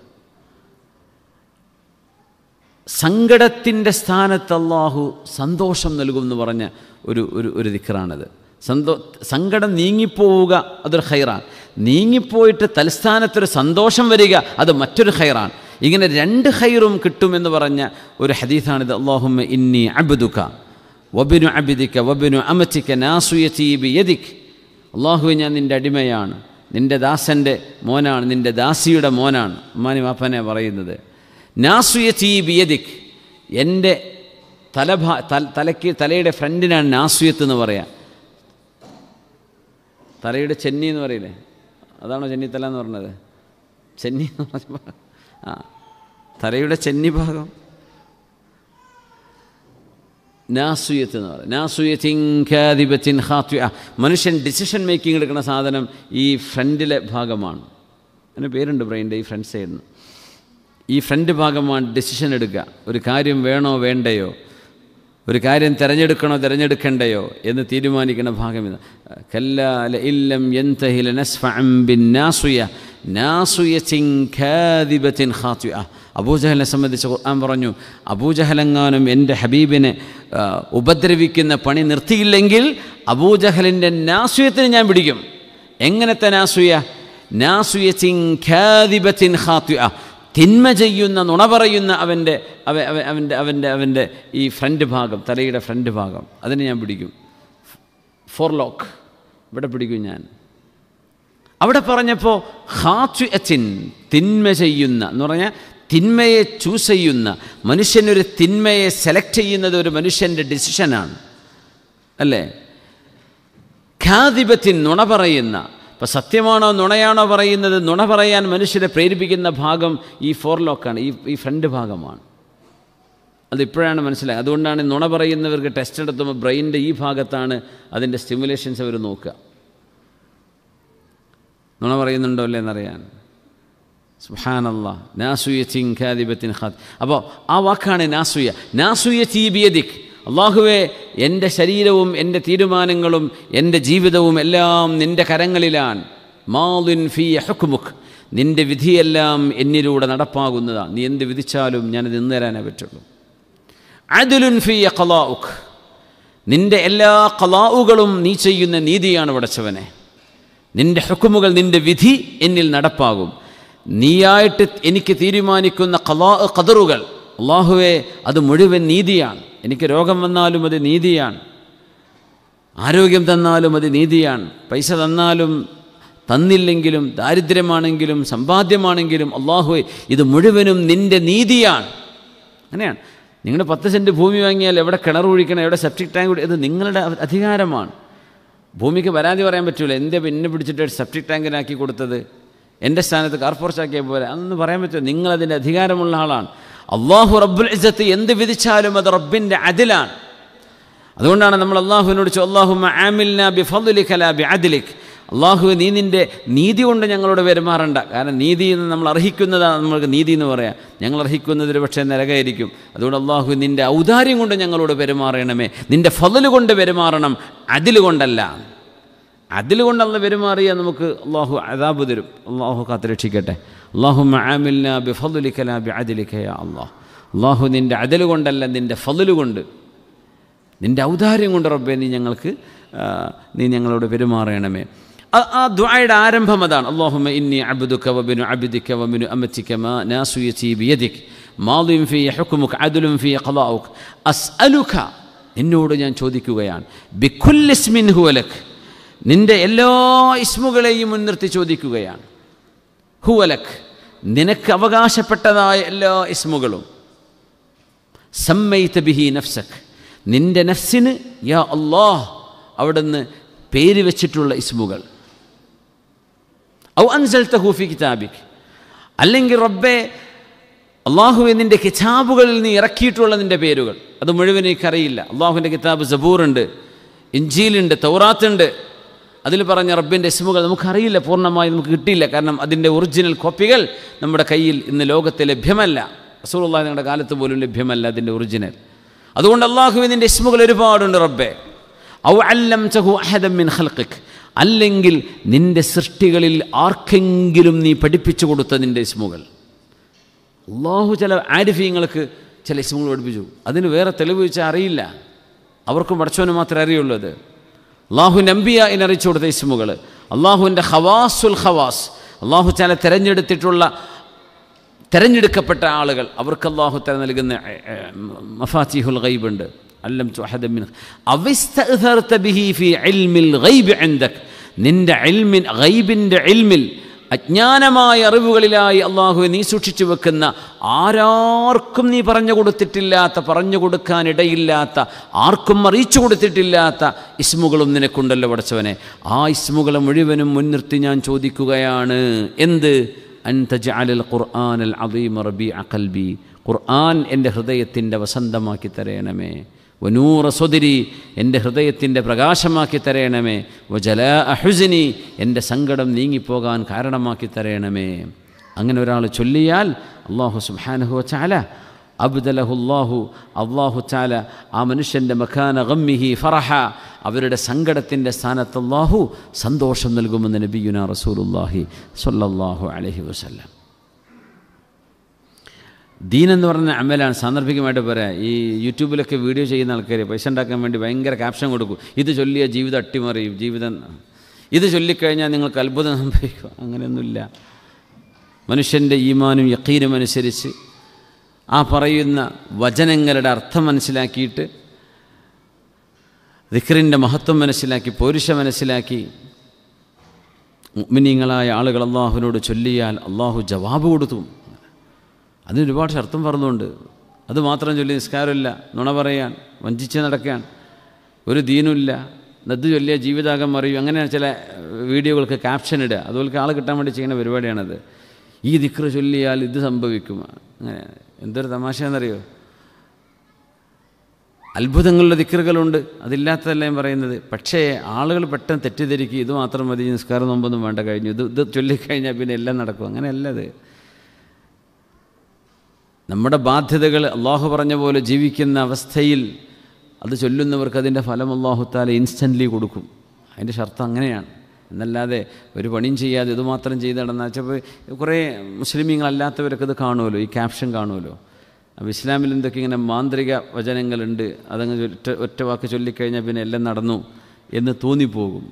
സങ്കടത്തിൻ്റെ സ്ഥാനത്ത് അള്ളാഹു സന്തോഷം നൽകും എന്ന് പറഞ്ഞ ഒരു ഒരു ഒരു ദിക്കറാണത് സന്തോ സങ്കടം നീങ്ങിപ്പോവുക അതൊരു ഹൈറാണ് നീങ്ങിപ്പോയിട്ട് തലസ്ഥാനത്തൊരു സന്തോഷം വരിക അത് മറ്റൊരു ഹൈറാണ് ഇങ്ങനെ രണ്ട് ഹൈറും കിട്ടുമെന്ന് പറഞ്ഞ ഒരു ഹദീസാണിത് അള്ളാഹുമ്മ ഇന്നി അബുദുക്ക വബിനു അബിദിക്ക വബിനു അമച്ചിക്ക നാസുയീബി യദിക് അള്ളാഹു ഞാൻ നിൻ്റെ അടിമയാണ് നിൻ്റെ ദാസൻ്റെ മോനാണ് നിൻ്റെ ദാസിയുടെ മോനാണ് ഉമ്മാനി മാപ്പനെ പറയുന്നത് നാസുയത്തി ബിയദിക് എൻ്റെ തലഭാ തലയ്ക്ക് തലയുടെ ഫ്രണ്ടിനാണ് നാസുയത്ത് എന്ന് പറയുക തലയുടെ ചെന്നി എന്ന് പറയില്ലേ അതാണോ ചെന്നിത്തല എന്ന് പറഞ്ഞത് ചെന്നി എന്ന് പറഞ്ഞ ആ തലയുടെ ചെന്നി ഭാഗം നാസുയത്ത് എന്ന് പറയും നാസുയത്തിൻ ഹാത്യ മനുഷ്യൻ ഡിസിഷൻ മേക്കിംഗ് എടുക്കുന്ന സാധനം ഈ ഫ്രണ്ടിലെ ഭാഗമാണ് അതിന് പേരുണ്ട് ബ്രെയിൻ്റെ ഈ ഫ്രണ്ട് സൈഡിന് ഈ ഫ്രണ്ട് ഭാഗമാണ് ഡെസിഷൻ എടുക്കുക ഒരു കാര്യം വേണോ വേണ്ടയോ ഒരു കാര്യം തിരഞ്ഞെടുക്കണോ തിരഞ്ഞെടുക്കണ്ടയോ എന്ന് തീരുമാനിക്കുന്ന ഭാഗം ഇത് കല്ല ഇല്ലം യന്തഹില നസ്ഫിൻ നാസുയ നാസുയ ചിങ്കാധിപത്തിൻ ഹാത്യ അബൂജഹലിനെ സംബന്ധിച്ച് ഖുർആൻ പറഞ്ഞു അബൂജഹലെങ്ങാനും എൻ്റെ ഹബീബിനെ ഉപദ്രവിക്കുന്ന പണി നിർത്തിയില്ലെങ്കിൽ അബൂജഹലിൻ്റെ നാസുയത്തിന് ഞാൻ പിടിക്കും എങ്ങനത്തെ നാസുയ നാസുയ ചിങ്കാധിപത്തിൻ ഹാത്യ തിന്മ ചെയ്യുന്ന നുണ പറയുന്ന അവൻ്റെ അവൻ്റെ അവൻ്റെ അവൻ്റെ ഈ ഫ്രണ്ട് ഭാഗം തലയുടെ ഫ്രണ്ട് ഭാഗം അതിനെ ഞാൻ പിടിക്കും ഫോർ ലോക്ക് ഇവിടെ പിടിക്കും ഞാൻ അവിടെ പറഞ്ഞപ്പോൾ ഹാച്ചു അച്ചിൻ തിന്മ ചെയ്യുന്ന എന്ന് പറഞ്ഞാൽ തിന്മയെ ചൂസ് ചെയ്യുന്ന മനുഷ്യനൊരു തിന്മയെ സെലക്ട് ചെയ്യുന്നത് ഒരു മനുഷ്യൻ്റെ ഡിസിഷനാണ് അല്ലേ ഖാദിപത്തിൻ നുണ പറയുന്ന അപ്പോൾ സത്യമാണോ നുണയാണോ പറയുന്നത് നുണ പറയാൻ മനുഷ്യരെ പ്രേരിപ്പിക്കുന്ന ഭാഗം ഈ ഫോർ ലോക്കാണ് ഈ ഈ ഫ്രണ്ട് ഭാഗമാണ് അതിപ്പോഴാണ് മനസ്സിലായത് അതുകൊണ്ടാണ് നുണ പറയുന്നവർക്ക് ടെസ്റ്റ് എടുത്തുമ്പോൾ ബ്രെയിൻ്റെ ഈ ഭാഗത്താണ് അതിൻ്റെ സ്റ്റിമുലേഷൻസ് അവർ നോക്കുക നുണ പറയുന്നുണ്ടോ അല്ലേ എന്നറിയാൻ സുഹാനല്ല നാസുയ ചിങ് ഖാദിബത്തിൻ ഖാദ് അപ്പോൾ ആ വാക്കാണ് നാസുയ നാസുയ ചീബിയതിക് അള്ളാഹുവെ എൻ്റെ ശരീരവും എൻ്റെ തീരുമാനങ്ങളും എൻ്റെ ജീവിതവും എല്ലാം നിൻ്റെ കരങ്ങളിലാണ് മാലിൻ ഫി ഹക്കുമുഖ് നിൻ്റെ വിധിയെല്ലാം എന്നിലൂടെ നടപ്പാകുന്നതാണ് നീ എന്ത് വിധിച്ചാലും ഞാനത് നിന്നേരാനേ പറ്റുള്ളൂ അദുലുൻ ഫി കലാഉഖ് നിൻ്റെ എല്ലാ കലാവുകളും നീ ചെയ്യുന്ന നീതിയാണ് വടച്ചവനെ നിൻ്റെ ഹക്കുമുകൾ നിൻ്റെ വിധി എന്നിൽ നടപ്പാകും നീയായിട്ട് എനിക്ക് തീരുമാനിക്കുന്ന കലാ കതറുകൾ അള്ളാഹുവെ അത് മുഴുവൻ നീതിയാണ് എനിക്ക് രോഗം വന്നാലും അത് നീതിയാണ് ആരോഗ്യം തന്നാലും അത് നീതിയാണ് പൈസ തന്നാലും തന്നില്ലെങ്കിലും ദാരിദ്ര്യമാണെങ്കിലും സമ്പാദ്യമാണെങ്കിലും അള്ളാഹു ഇത് മുഴുവനും നിൻ്റെ നീതിയാണ് അങ്ങനെയാണ് നിങ്ങൾ പത്ത് സെൻറ്റ് ഭൂമി വാങ്ങിയാൽ എവിടെ കിണർ ഒഴിക്കണം എവിടെ സെപ്റ്റിക് ടാങ്ക് ഇത് നിങ്ങളുടെ അധികാരമാണ് ഭൂമിക്ക് പരാതി പറയാൻ പറ്റില്ല എൻ്റെ പിന്നെ പിടിച്ചിട്ട് സെപ്റ്റിക് ടാങ്കിനാക്കി കൊടുത്തത് എൻ്റെ സ്ഥാനത്ത് കാർഫോർസാക്കിയ പോലെ അതൊന്നും പറയാൻ പറ്റില്ല നിങ്ങളതിൻ്റെ അധികാരമുള്ള ആളാണ് അള്ളാഹു റബ്ബുൽ ഇസത്ത് എന്ത് വിധിച്ചാലും അത് റബ്ബിൻ്റെ അതിലാണ് അതുകൊണ്ടാണ് നമ്മൾ അള്ളാഹുവിനോട് ചോ അള്ളാഹു അള്ളാഹു നീ നിൻ്റെ നീതി കൊണ്ട് ഞങ്ങളോട് പെരുമാറണ്ട കാരണം നീതി എന്ന് നമ്മൾ അർഹിക്കുന്നതാണ് നമ്മൾക്ക് നീതി എന്ന് പറയാം ഞങ്ങൾ ഒരു പക്ഷേ നരകായിരിക്കും അതുകൊണ്ട് അള്ളാഹു നിൻ്റെ ഔദാര്യം കൊണ്ട് ഞങ്ങളോട് പെരുമാറണമേ നിൻ്റെ ഫലല് കൊണ്ട് പെരുമാറണം അതിൽ കൊണ്ടല്ല അതിൽ കൊണ്ടല്ല പെരുമാറിയാൽ നമുക്ക് അള്ളാഹു അതാബ് തരും അള്ളാഹു കാത്തുരക്ഷിക്കട്ടെ അള്ളാഹുമ്മ ആമില്ല ബിഫദുലിക്കല ബി അദിലിക്കയ അള്ളാഹ് അള്ളാഹു നിൻ്റെ അതിൽ കൊണ്ടല്ല നിൻ്റെ ഫതില് കൊണ്ട് നിൻ്റെ ഔദാര്യം കൊണ്ട് റബ്ബെ നീ ഞങ്ങൾക്ക് നീ ഞങ്ങളോട് പെരുമാറണമേ ആ ദ്വായയുടെ ആരംഭം അതാണ് അള്ളാഹുമ ഇന്നി അബ്ദുക്ക വബിനു അബ്ദിക്ക വബിനു അമ്മത്തിക്കമ നാസുയത്തി ബിയദിക് മാലിം ഫി ഹുക്കുമുഖ് അദുലും ഫി അസ് അസ്അലുക നിന്നോട് ഞാൻ ചോദിക്കുകയാണ് ബിഖുല്ലിസ്മിൻ ഹുവലക് നിൻ്റെ എല്ലാ ഇസ്മുകളെയും മുൻനിർത്തി ചോദിക്കുകയാണ് ഹുവലക് നിനക്ക് അവകാശപ്പെട്ടതായ എല്ലാ ഇസ്മുകളും സമ്മയിത്ത ബിഹി നഫ്സക് നിൻ്റെ നഫ്സിന് യാ അള്ളാഹ് അവിടുന്ന് പേര് വെച്ചിട്ടുള്ള ഇസ്മുകൾ ഔ അൻസൽത്ത ഹൂഫി കിതാബിക് അല്ലെങ്കിൽ റബ്ബെ അള്ളാഹുവെ നിൻ്റെ കിതാബുകളിൽ നീ ഇറക്കിയിട്ടുള്ള നിൻ്റെ പേരുകൾ അത് മുഴുവൻ എനിക്കറിയില്ല അള്ളാഹുവിൻ്റെ കിതാബ് സബൂറുണ്ട് ഇഞ്ചീലുണ്ട് തൗറാത്തുണ്ട് അതിൽ പറഞ്ഞ റബ്ബിൻ്റെ ഇസ്മുകൾ നമുക്കറിയില്ല പൂർണ്ണമായി നമുക്ക് കിട്ടിയില്ല കാരണം അതിൻ്റെ ഒറിജിനൽ കോപ്പികൾ നമ്മുടെ കയ്യിൽ ഇന്ന് ലോകത്തെ ലഭ്യമല്ല റസൂലുള്ള നിങ്ങളുടെ കാലത്ത് പോലും ലഭ്യമല്ല അതിൻ്റെ ഒറിജിനൽ അതുകൊണ്ട് അള്ളാഹുവിൻ്റെ ഇസ്മുകൾ ഒരുപാടുണ്ട് റബ്ബെ ഔ അല്ലം ചഹു അഹദം മിൻ ഹൽക്കിക് അല്ലെങ്കിൽ നിൻ്റെ സൃഷ്ടികളിൽ ആർക്കെങ്കിലും നീ പഠിപ്പിച്ചു കൊടുത്ത നിൻ്റെ ഇസ്മുകൾ അള്ളാഹു ചില ആരിഫീങ്ങൾക്ക് ചില ഇസ്മുകൾ പഠിപ്പിച്ചു അതിന് വേറെ തെളിവ് വെച്ചാൽ അറിയില്ല അവർക്കും പഠിച്ചവന് മാത്രമേ അറിയുള്ളൂ അത് അള്ളാഹു നമ്പിയ എന്നറിയിച്ചു കൊടുത്ത ഇസ്മുകൾ അള്ളാഹുവിൻ്റെ ഹവാസുൽ ഹവാസ് അള്ളാഹു ചില തിരഞ്ഞെടുത്തിട്ടുള്ള തിരഞ്ഞെടുക്കപ്പെട്ട ആളുകൾ അവർക്ക് അള്ളാഹു തല നൽകുന്ന മഫാത്തിഹുൽ ഉണ്ട് അല്ലം നിന്റെ അജ്ഞാനമായ അറിവുകളിലായി അള്ളാഹുവെ നീ സൂക്ഷിച്ചു വെക്കുന്ന ആരാർക്കും നീ പറഞ്ഞു കൊടുത്തിട്ടില്ലാത്ത പറഞ്ഞു കൊടുക്കാനിടയില്ലാത്ത ആർക്കും അറിയിച്ചു കൊടുത്തിട്ടില്ലാത്ത ഇസ്മുകളും നിനക്കുണ്ടല്ലോ പഠിച്ചവനെ ആ ഇസ്മുകളെ മുഴുവനും മുൻനിർത്തി ഞാൻ ചോദിക്കുകയാണ് എന്ത് ഖുർആൻ എൻ്റെ ഹൃദയത്തിൻ്റെ വസന്തമാക്കി തരയണമേ വനൂറ സ്വതിരി എൻ്റെ ഹൃദയത്തിൻ്റെ പ്രകാശമാക്കി തരയണമേ ജല അഹുസിനി എൻ്റെ സങ്കടം നീങ്ങിപ്പോകാൻ കാരണമാക്കി തരയണമേ അങ്ങനെ ഒരാൾ ചൊല്ലിയാൽ അള്ളാഹു സുബാനഹു ചാല അബ്ദലഹുല്ലാഹു അള്ളാഹു ചാല ആ മനുഷ്യൻ്റെ മഖാന ഗമ്മിഹി ഫറഹ അവരുടെ സങ്കടത്തിൻ്റെ സ്ഥാനത്ത് അള്ളാഹു സന്തോഷം നൽകുമെന്ന് നബിയുന റസൂലുല്ലാഹി സല്ലാഹു അലഹി വസ്ല്ലാം ദീൻ എന്ന് പറഞ്ഞ അമലാണ് സാന്ദർഭികമായിട്ട് പറയാം ഈ യൂട്യൂബിലൊക്കെ വീഡിയോ ചെയ്യുന്ന ആൾക്കാർ പൈസ ഉണ്ടാക്കാൻ വേണ്ടി ഭയങ്കര ക്യാപ്ഷൻ കൊടുക്കും ഇത് ചൊല്ലിയ ജീവിതം അട്ടിമറിയും ജീവിതം ഇത് ചൊല്ലിക്കഴിഞ്ഞാൽ നിങ്ങൾക്ക് അത്ഭുതം സംഭവിക്കും അങ്ങനെയൊന്നുമില്ല മനുഷ്യൻ്റെ ഈമാനും യക്കീനും അനുസരിച്ച് ആ പറയുന്ന വചനങ്ങളുടെ അർത്ഥം മനസ്സിലാക്കിയിട്ട് ദിഖറിൻ്റെ മഹത്വം മനസ്സിലാക്കി പൗരുഷ മനസ്സിലാക്കി മുഗ്മിനീങ്ങളായ ആളുകൾ അള്ളാഹുവിനോട് ചൊല്ലിയാൽ അള്ളാഹു ജവാബ് കൊടുത്തും അതിനൊരുപാട് ശർത്തം പറഞ്ഞുകൊണ്ട് അത് മാത്രം ചൊല്ലി നിസ്കാരമില്ല നുണ പറയാൻ വഞ്ചിച്ച് നടക്കാൻ ഒരു ദീനുമില്ല നദ്ദു ചൊല്ലിയ ജീവിതാകം മറിയും അങ്ങനെയാണ് ചില വീഡിയോകൾക്ക് ക്യാപ്ഷൻ ഇടുക അതുപോലെ ആൾ കിട്ടാൻ വേണ്ടി ചെയ്യുന്ന പരിപാടിയാണത് ഈ ദിക്ര ചൊല്ലിയാൽ ഇത് സംഭവിക്കും അങ്ങനെ എന്തൊരു തമാശയെന്നറിയോ അത്ഭുതങ്ങളുടെ ദിക്കറുകളുണ്ട് അതില്ലാത്തതല്ല ഞാൻ പറയുന്നത് പക്ഷേ ആളുകൾ പെട്ടെന്ന് തെറ്റിദ്ധരിക്കുക ഇത് മാത്രം മതി നിസ്കാരം നോമ്പൊന്നും വേണ്ട കഴിഞ്ഞു ഇത് ഇത് ചൊല്ലിക്കഴിഞ്ഞാൽ പിന്നെ എല്ലാം നടക്കും അങ്ങനെയല്ലത് നമ്മുടെ ബാധ്യതകൾ അള്ളാഹു പറഞ്ഞ പോലെ ജീവിക്കുന്ന അവസ്ഥയിൽ അത് ചൊല്ലുന്നവർക്ക് അതിൻ്റെ ഫലം അള്ളാഹുത്താല ഇൻസ്റ്റൻ്റ്ലി കൊടുക്കും അതിൻ്റെ ഷർത്ത് അങ്ങനെയാണ് എന്നല്ലാതെ ഒരു പണിയും ചെയ്യാതെ ഇതുമാത്രം ചെയ്ത് നടന്നാൽ ചിലപ്പോൾ കുറേ മുസ്ലിമീങ്ങളല്ലാത്തവരൊക്കെ ഇത് കാണുമല്ലോ ഈ ക്യാപ്ഷൻ കാണുമല്ലോ അപ്പോൾ ഇസ്ലാമിൽ എന്തൊക്കെ ഇങ്ങനെ മാന്ത്രിക വചനങ്ങളുണ്ട് അതങ്ങ് ഒറ്റ ഒറ്റ വാക്ക് ചൊല്ലിക്കഴിഞ്ഞാൽ പിന്നെ എല്ലാം നടന്നു എന്ന് തോന്നിപ്പോകും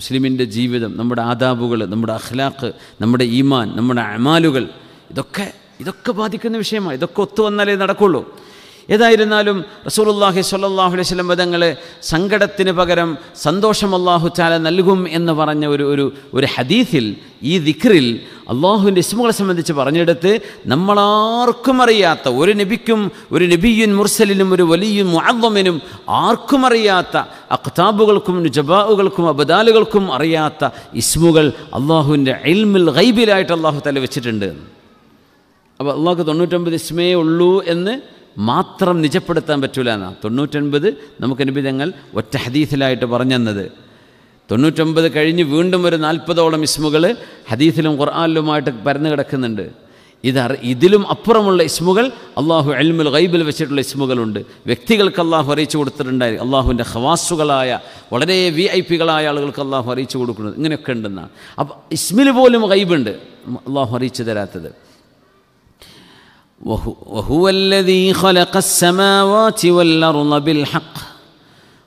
മുസ്ലിമിൻ്റെ ജീവിതം നമ്മുടെ ആദാബുകൾ നമ്മുടെ അഖ്ലാഖ് നമ്മുടെ ഈമാൻ നമ്മുടെ അമാലുകൾ ഇതൊക്കെ ഇതൊക്കെ ബാധിക്കുന്ന വിഷയമാണ് ഇതൊക്കെ ഒത്തു വന്നാലേ നടക്കുള്ളൂ ഏതായിരുന്നാലും റസൂലുല്ലാഹി സ്വല്ലാഹു അലൈഹി സ്വലം പദങ്ങൾ സങ്കടത്തിന് പകരം സന്തോഷം അള്ളാഹു ചാല നൽകും എന്ന് പറഞ്ഞ ഒരു ഒരു ഒരു ഹദീഫിൽ ഈ ദിക്റിൽ അള്ളാഹുവിൻ്റെ ഇസ്മുകളെ സംബന്ധിച്ച് പറഞ്ഞെടുത്ത് നമ്മളാർക്കും അറിയാത്ത ഒരു നബിക്കും ഒരു നബിയുൻ മുർസലിനും ഒരു വലിയും മുഅവമിനും ആർക്കും അറിയാത്ത അഖ്താബുകൾക്കും ജബാവുകൾക്കും അബദാലുകൾക്കും അറിയാത്ത ഇസ്മുകൾ അള്ളാഹുവിൻ്റെ എൽമിൽ ഗൈബിലായിട്ട് അള്ളാഹു തല വെച്ചിട്ടുണ്ട് അപ്പോൾ അള്ളാഹ്ക്ക് തൊണ്ണൂറ്റൊമ്പത് ഇസ്മയെ ഉള്ളൂ എന്ന് മാത്രം നിജപ്പെടുത്താൻ പറ്റൂല എന്നാണ് തൊണ്ണൂറ്റൊൻപത് നമുക്ക് അനുബിധങ്ങൾ ഒറ്റ ഹദീസിലായിട്ട് പറഞ്ഞെന്നത് തൊണ്ണൂറ്റൊമ്പത് കഴിഞ്ഞ് വീണ്ടും ഒരു നാൽപ്പതോളം ഇസ്മുകൾ ഹദീസിലും ഖുർആാനിലുമായിട്ട് പരന്നു കിടക്കുന്നുണ്ട് ഇത് ഇതിലും അപ്പുറമുള്ള ഇസ്മുകൾ അള്ളാഹു അൽമുൽ ഗൈബിൽ വെച്ചിട്ടുള്ള ഇസ്മുകളുണ്ട് വ്യക്തികൾക്ക് അള്ളാഹു അറിയിച്ചു കൊടുത്തിട്ടുണ്ടായി അള്ളാഹുവിൻ്റെ ഹവാസുകളായ വളരെ വി ഐ പികളായ ആളുകൾക്ക് അള്ളാഹു അറിയിച്ചു കൊടുക്കുന്നത് ഇങ്ങനെയൊക്കെ ഉണ്ടെന്നാണ് അപ്പോൾ ഇസ്മിൽ പോലും ഗൈബുണ്ട് അള്ളാഹു അറിയിച്ചു തരാത്തത് وهو, الذي خلق السماوات والأرض بالحق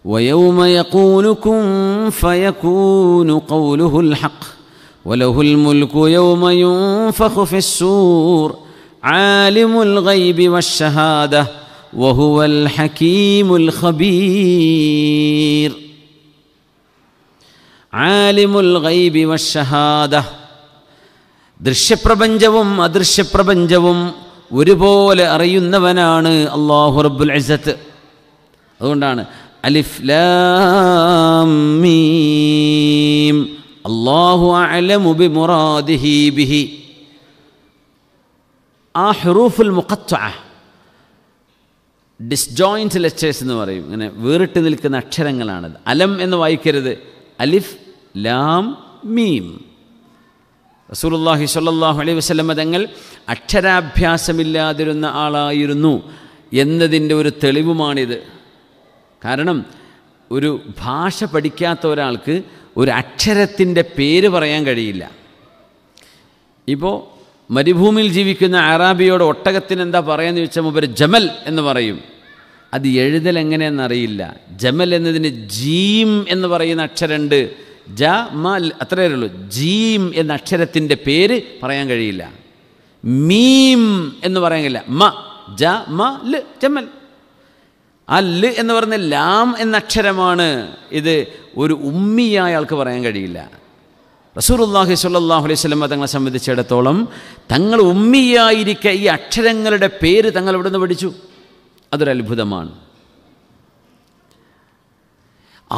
ويوم يقول كن فيكون قوله الحق وله الملك يوم ينفخ في السور عالم الغيب والشهادة وهو الحكيم الخبير عالم الغيب والشهادة ദൃശ്യപ്രപഞ്ചവും അദൃശ്യപ്രപഞ്ചവും ഒരുപോലെ അറിയുന്നവനാണ് അള്ളാഹു റബ്ബുൽ അസത്ത് അതുകൊണ്ടാണ് അലിഫ് ലാമീം അള്ളാഹു അലമുബി മുറാദിഹി ബിഹി ആ ഹെറൂഫുൽ മുഖത്വ ഡിസ്ജോയിൻറ്റ് ലെറ്റേഴ്സ് എന്ന് പറയും ഇങ്ങനെ വേറിട്ട് നിൽക്കുന്ന അക്ഷരങ്ങളാണത് അലം എന്ന് വായിക്കരുത് അലിഫ് ലാം മീം റസൂലുല്ലാഹി സ്വല്ലല്ലാഹു അലൈഹി വസല്ലം തങ്ങൾ അക്ഷരാഭ്യാസമില്ലാതിരുന്ന ആളായിരുന്നു എന്നതിൻ്റെ ഒരു തെളിവുമാണിത് കാരണം ഒരു ഭാഷ പഠിക്കാത്ത ഒരാൾക്ക് ഒരു അക്ഷരത്തിൻ്റെ പേര് പറയാൻ കഴിയില്ല ഇപ്പോൾ മരുഭൂമിയിൽ ജീവിക്കുന്ന അറാബിയോട് ഒട്ടകത്തിന് എന്താ എന്ന് ചോദിച്ചാൽ മുമ്പ് ജമൽ എന്ന് പറയും അത് എഴുതൽ എങ്ങനെയെന്നറിയില്ല ജമൽ എന്നതിന് ജീം എന്ന് പറയുന്ന അക്ഷരമുണ്ട് ജ മ അത്രേ ഉള്ളൂ ജീം എന്ന അക്ഷരത്തിൻ്റെ പേര് പറയാൻ കഴിയില്ല മീം എന്ന് പറയാൻ കഴിയില്ല മ ജ ആ ല് എന്ന് പറയുന്ന ലാം എന്ന അക്ഷരമാണ് ഇത് ഒരു ഉമ്മിയായ ആൾക്ക് പറയാൻ കഴിയില്ല റസൂറുല്ലാഹി സാഹു അലൈഹി സ്വലമ തങ്ങളെ സംബന്ധിച്ചിടത്തോളം തങ്ങൾ ഉമ്മിയായിരിക്കെ ഈ അക്ഷരങ്ങളുടെ പേര് തങ്ങൾ ഇവിടെ നിന്ന് പഠിച്ചു അതൊരത്ഭുതമാണ്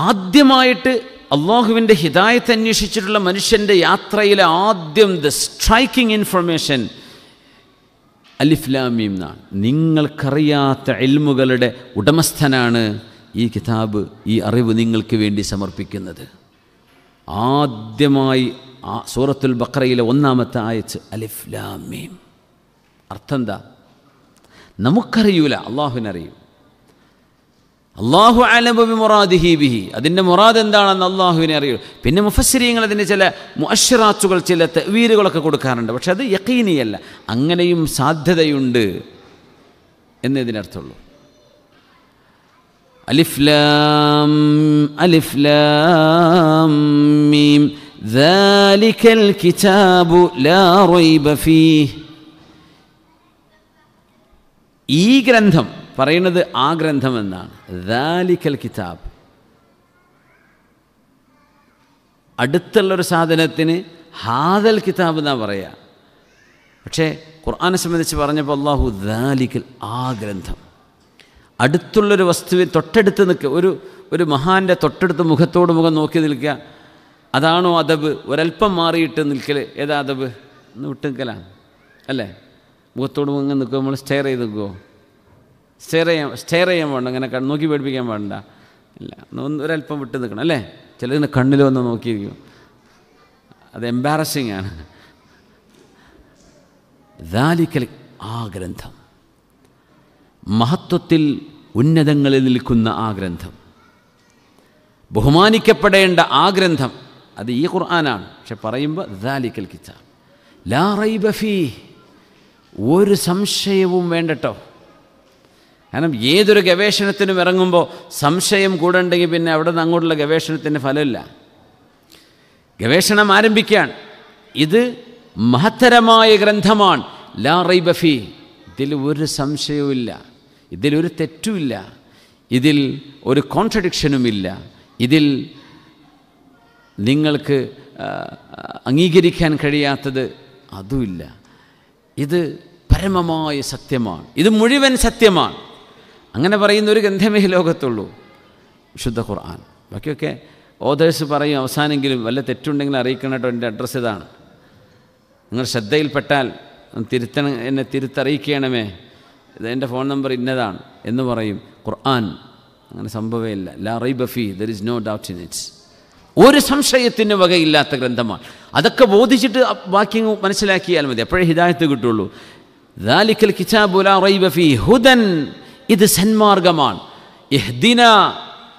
ആദ്യമായിട്ട് അള്ളാഹുവിൻ്റെ ഹിദായത്ത് അന്വേഷിച്ചിട്ടുള്ള മനുഷ്യൻ്റെ യാത്രയിലെ ആദ്യം ദ സ്ട്രൈക്കിംഗ് ഇൻഫർമേഷൻ അലിഫ്ലാമീം എന്നാണ് നിങ്ങൾക്കറിയാത്ത എൽമുകളുടെ ഉടമസ്ഥനാണ് ഈ കിതാബ് ഈ അറിവ് നിങ്ങൾക്ക് വേണ്ടി സമർപ്പിക്കുന്നത് ആദ്യമായി ആ സൂറത്തുൽ ബക്രയിലെ ഒന്നാമത്തെ ആയച്ച് അലിഫ്ലാമീം അർത്ഥം എന്താ നമുക്കറിയൂല അള്ളാഹുവിനറിയൂ അള്ളാഹു അലബി മൊറാദിഹി ബിഹി അതിൻ്റെ മുറാദ് എന്താണെന്ന് അള്ളാഹുവിനെ അറിയൂ പിന്നെ മുഫസ്സിരിയങ്ങൾ അതിൻ്റെ ചില മുഅഷറാത്തുകൾ ചില തവീരുകളൊക്കെ കൊടുക്കാറുണ്ട് പക്ഷെ അത് യക്കീനിയല്ല അങ്ങനെയും സാധ്യതയുണ്ട് എന്നതിനർത്ഥമുള്ളൂ അലിഫ്ലാം അലിഫ്ലാം മീം ذلك الكتاب لا ريب فيه ഈ ഗ്രന്ഥം പറയുന്നത് ആ ഗ്രന്ഥമെന്നാണ് ദാലിക്കൽ കിതാബ് അടുത്തുള്ളൊരു സാധനത്തിന് ഹാദൽ കിതാബ് എന്നാ പറയുക പക്ഷേ ഖുർആാനെ സംബന്ധിച്ച് പറഞ്ഞപ്പോൾ അള്ളാഹു ദാലിക്കൽ ആ ഗ്രന്ഥം അടുത്തുള്ളൊരു വസ്തുവിൽ തൊട്ടടുത്ത് നിൽക്കുക ഒരു ഒരു മഹാൻ്റെ തൊട്ടടുത്ത് മുഖത്തോട് മുഖം നോക്കി നിൽക്കുക അതാണോ അതബ് ഒരൽപ്പം മാറിയിട്ട് നിൽക്കൽ ഏതാ അതബ് എന്ന് വിട്ടുനിൽക്കലാണ് അല്ലേ മുഖത്തോട് മുഖം നിൽക്കുക നമ്മൾ സ്റ്റെയർ ചെയ്ത് നിൽക്കുമോ സ്റ്റെയർ ചെയ്യാൻ സ്റ്റെയർ ചെയ്യാൻ വേണ്ട ഇങ്ങനെ നോക്കി പേടിപ്പിക്കാൻ വേണ്ട ഇല്ല ഒരല്പം വിട്ട് നിൽക്കണം അല്ലേ ചിലതിന് കണ്ണിൽ വന്ന് നോക്കിയിരിക്കും അത് എംബാരസിങ് ആണ് ദാലിക്കൽ ആ ഗ്രന്ഥം മഹത്വത്തിൽ ഉന്നതങ്ങളിൽ നിൽക്കുന്ന ആ ഗ്രന്ഥം ബഹുമാനിക്കപ്പെടേണ്ട ആ ഗ്രന്ഥം അത് ഈ ഖുർആനാണ് പക്ഷെ പറയുമ്പോൾ ദാലിക്കൽ കിതാബ് ലാ റൈബഫി ഒരു സംശയവും വേണ്ടട്ടോ കാരണം ഏതൊരു ഗവേഷണത്തിനും ഇറങ്ങുമ്പോൾ സംശയം കൂടണ്ടെങ്കിൽ പിന്നെ അവിടെ നിന്ന് അങ്ങോട്ടുള്ള ഗവേഷണത്തിന് ഫലമില്ല ഗവേഷണം ആരംഭിക്കുകയാണ് ഇത് മഹത്തരമായ ഗ്രന്ഥമാണ് ലാ റൈബഫി ഇതിൽ ഒരു സംശയവുമില്ല ഇതിലൊരു തെറ്റുമില്ല ഇതിൽ ഒരു കോൺട്രഡിക്ഷനുമില്ല ഇതിൽ നിങ്ങൾക്ക് അംഗീകരിക്കാൻ കഴിയാത്തത് അതുമില്ല ഇത് പരമമായ സത്യമാണ് ഇത് മുഴുവൻ സത്യമാണ് അങ്ങനെ പറയുന്ന ഒരു ഗ്രന്ഥമേ ലോകത്തുള്ളൂ വിശുദ്ധ ഖുർആൻ ബാക്കിയൊക്കെ ഓതേഴ്സ് പറയും അവസാനെങ്കിലും വല്ല തെറ്റുണ്ടെങ്കിൽ അറിയിക്കണം കേട്ടോ എൻ്റെ അഡ്രസ്സ് ഇതാണ് നിങ്ങൾ ശ്രദ്ധയിൽപ്പെട്ടാൽ തിരുത്തണ എന്നെ തിരുത്തറിയിക്കണമേ ഇത് എൻ്റെ ഫോൺ നമ്പർ ഇന്നതാണ് എന്ന് പറയും ഖുർആൻ അങ്ങനെ സംഭവമില്ല ലാ റൈ ബഫി there is no doubt in its ഒരു സംശയത്തിന് വകയില്ലാത്ത ഗ്രന്ഥമാണ് അതൊക്കെ ബോധിച്ചിട്ട് ബാക്കി മനസ്സിലാക്കിയാൽ മതി അപ്പോഴേ ഹിദായത്ത് കിട്ടുള്ളൂ ദാലിക്കൽ ലാ റൈ ബഫി ഹുദൻ ഇത് സന്മാർഗമാണ് ഇഹ്ദിന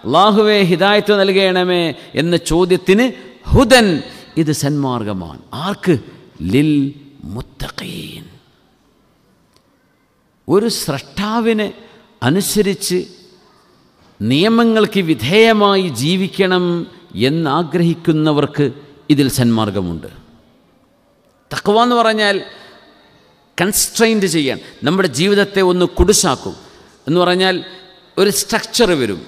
അള്ളാഹുവെ ഹിദായത്ത് നൽകണമേ എന്ന ചോദ്യത്തിന് ഹുദൻ ഇത് സന്മാർഗമാണ് ആർക്ക് ലിൽ മുത്തഖീൻ ഒരു സ്രഷ്ടാവിനെ അനുസരിച്ച് നിയമങ്ങൾക്ക് വിധേയമായി ജീവിക്കണം എന്നാഗ്രഹിക്കുന്നവർക്ക് ഇതിൽ സന്മാർഗമുണ്ട് തക്കവ എന്ന് പറഞ്ഞാൽ കൺസ്ട്രെയിൻഡ് ചെയ്യാൻ നമ്മുടെ ജീവിതത്തെ ഒന്ന് കുടിശാക്കും എന്ന് പറഞ്ഞാൽ ഒരു സ്ട്രക്ചർ വരും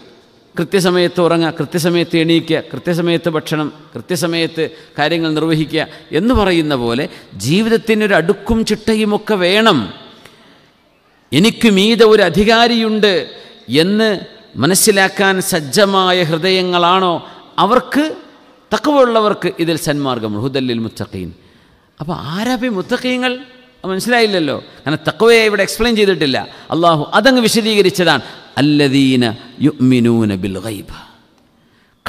കൃത്യസമയത്ത് ഉറങ്ങുക കൃത്യസമയത്ത് എണീക്കുക കൃത്യസമയത്ത് ഭക്ഷണം കൃത്യസമയത്ത് കാര്യങ്ങൾ നിർവഹിക്കുക എന്ന് പറയുന്ന പോലെ ജീവിതത്തിനൊരു അടുക്കും ചിട്ടയുമൊക്കെ വേണം എനിക്ക് മീത ഒരു അധികാരിയുണ്ട് എന്ന് മനസ്സിലാക്കാൻ സജ്ജമായ ഹൃദയങ്ങളാണോ അവർക്ക് തക്കവുള്ളവർക്ക് ഇതിൽ സന്മാർഗം ഹുദല്ലിൽ മുത്തഖീൻ അപ്പോൾ ആരാപി മുത്തഖീങ്ങൾ മനസ്സിലായില്ലല്ലോ അങ്ങനെ തക്കവയെ ഇവിടെ എക്സ്പ്ലെയിൻ ചെയ്തിട്ടില്ല അള്ളാഹു അതങ്ങ് വിശദീകരിച്ചതാണ് അല്ലദീന യുമിനൂന ബിൽ ഗൈബ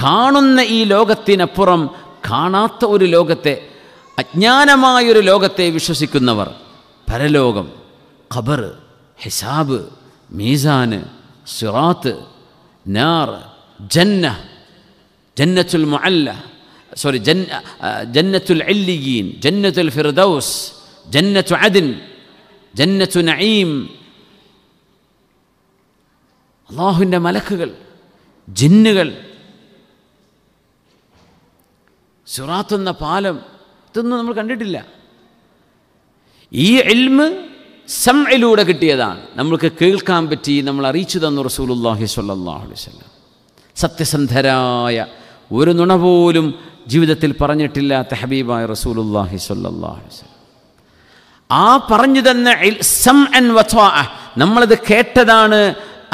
കാണുന്ന ഈ ലോകത്തിനപ്പുറം കാണാത്ത ഒരു ലോകത്തെ അജ്ഞാനമായൊരു ലോകത്തെ വിശ്വസിക്കുന്നവർ പരലോകം ഖബർ ഹിസാബ് മീസാന് സിറാത്ത് നാർ ജന്ന ജന്നത്തുൽ മുഅല്ല സോറി ജന്ന ജന്നത്തുൽ അല്ലിഗീൻ ജന്നത്തുൽ ഫിർദൌസ് جنة عدن جنة نعيم അള്ളാഹുവിൻ്റെ മലക്കുകൾ ജിന്നുകൾ സുറാത്തെന്ന പാലം ഇതൊന്നും നമ്മൾ കണ്ടിട്ടില്ല ഈ എൽമ് സംയിലൂടെ കിട്ടിയതാണ് നമ്മൾക്ക് കേൾക്കാൻ പറ്റി നമ്മൾ അറിയിച്ചു തന്നു റസൂലുല്ലാഹി സ്വല്ലാഹു അലൈവല്ലം സത്യസന്ധരായ ഒരു നുണ പോലും ജീവിതത്തിൽ പറഞ്ഞിട്ടില്ലാത്ത ഹബീബായ റസൂലുല്ലാഹി സ്വല്ലാഹു വല്ലം ആ പറഞ്ഞു തന്ന സം ആൻഡ് വത്വാ നമ്മളത് കേട്ടതാണ്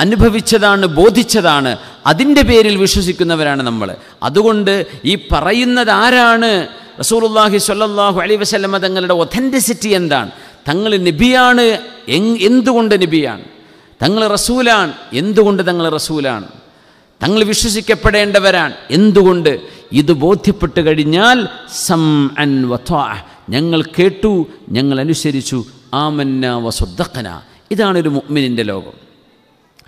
അനുഭവിച്ചതാണ് ബോധിച്ചതാണ് അതിൻ്റെ പേരിൽ വിശ്വസിക്കുന്നവരാണ് നമ്മൾ അതുകൊണ്ട് ഈ പറയുന്നത് ആരാണ് റസൂലുല്ലാഹി സ്വല്ലല്ലാഹു അലി വസല്ലമ തങ്ങളുടെ ഒഥൻറ്റിസിറ്റി എന്താണ് തങ്ങൾ നബിയാണ് എന്തുകൊണ്ട് നബിയാണ് തങ്ങൾ റസൂലാണ് എന്തുകൊണ്ട് തങ്ങൾ റസൂലാണ് തങ്ങൾ വിശ്വസിക്കപ്പെടേണ്ടവരാണ് എന്തുകൊണ്ട് ഇത് ബോധ്യപ്പെട്ട് കഴിഞ്ഞാൽ സം അൻ വത്വാ ഞങ്ങൾ കേട്ടു ഞങ്ങൾ അനുസരിച്ചു ആമന്ന വസുദ്ധക്കന ഇതാണൊരു മുഗ്മിനിൻ്റെ ലോകം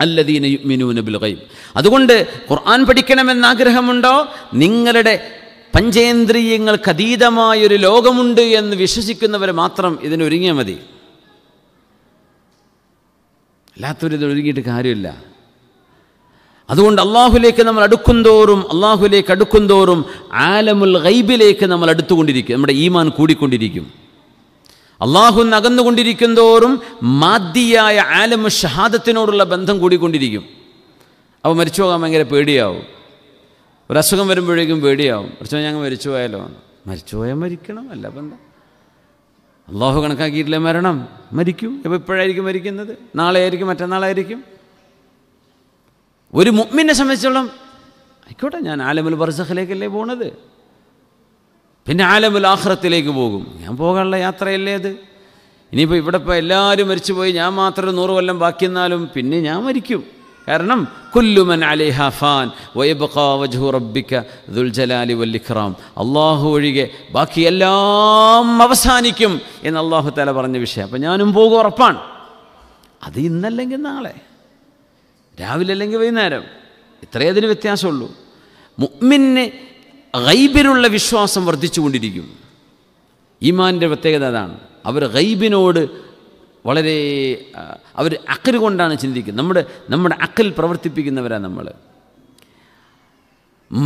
അല്ലദീന യുഗ്മിനൂന ബിൽഗൈബ് അതുകൊണ്ട് ഖുർആൻ പഠിക്കണമെന്നാഗ്രഹമുണ്ടോ നിങ്ങളുടെ പഞ്ചേന്ദ്രിയങ്ങൾക്ക് അതീതമായൊരു ലോകമുണ്ട് എന്ന് വിശ്വസിക്കുന്നവർ മാത്രം ഇതിനൊരുങ്ങിയാൽ മതി അല്ലാത്തവരിതൊരുങ്ങിയിട്ട് കാര്യമില്ല അതുകൊണ്ട് അള്ളാഹുലേക്ക് നമ്മൾ തോറും അള്ളാഹുലേക്ക് തോറും ആലമുൽ ഗൈബിലേക്ക് നമ്മൾ അടുത്തുകൊണ്ടിരിക്കും നമ്മുടെ ഈമാൻ കൂടിക്കൊണ്ടിരിക്കും നകന്നുകൊണ്ടിരിക്കും തോറും മാദ്യയായ ആലമു ഷഹാദത്തിനോടുള്ള ബന്ധം കൂടിക്കൊണ്ടിരിക്കും അപ്പോൾ മരിച്ചു പോകാൻ ഭയങ്കര പേടിയാവും ഒരു അസുഖം വരുമ്പോഴേക്കും പേടിയാവും മരിച്ചു ഞങ്ങൾ മരിച്ചു പോയാലോ മരിച്ചു പോയാൽ മരിക്കണം അല്ല ബന്ധം അള്ളാഹു കണക്കാക്കിയിട്ടില്ല മരണം മരിക്കും അപ്പോൾ ഇപ്പോഴായിരിക്കും മരിക്കുന്നത് നാളെ ആയിരിക്കും മറ്റന്നാളായിരിക്കും ഒരു മുമ്മിനെ സംബന്ധിച്ചോളം ആയിക്കോട്ടെ ഞാൻ ആലമുൽ ബർസഖിലേക്കല്ലേ പോണത് പിന്നെ ആലമുൽ ആഹ്റത്തിലേക്ക് പോകും ഞാൻ പോകാനുള്ള യാത്രയല്ലേ അത് ഇനിയിപ്പോൾ ഇവിടെ ഇപ്പോൾ എല്ലാവരും മരിച്ചുപോയി ഞാൻ മാത്രം നൂറ് കൊല്ലം ബാക്കിയെന്നാലും പിന്നെ ഞാൻ മരിക്കും കാരണം കുല്ലുമൻ അലിഹ ഫാൻ വൈബഖു റബ്ബിക്ക ദുൽജലാലി വല്ലിഖറാം അള്ളാഹു ഒഴികെ ബാക്കി എല്ലാം അവസാനിക്കും എന്ന് അള്ളാഹു തല പറഞ്ഞ വിഷയം അപ്പം ഞാനും പോകും ഉറപ്പാണ് അത് ഇന്നല്ലെങ്കിൽ നാളെ രാവിലെ അല്ലെങ്കിൽ വൈകുന്നേരം ഇത്രയേ അതിന് വ്യത്യാസമുള്ളൂ മുഹ്മിന് റൈബിനുള്ള വിശ്വാസം വർദ്ധിച്ചുകൊണ്ടിരിക്കും ഈമാൻ്റെ പ്രത്യേകത അതാണ് അവർ ഗൈബിനോട് വളരെ അവർ അക്കൽ കൊണ്ടാണ് ചിന്തിക്കുന്നത് നമ്മുടെ നമ്മുടെ അക്കൽ പ്രവർത്തിപ്പിക്കുന്നവരാണ് നമ്മൾ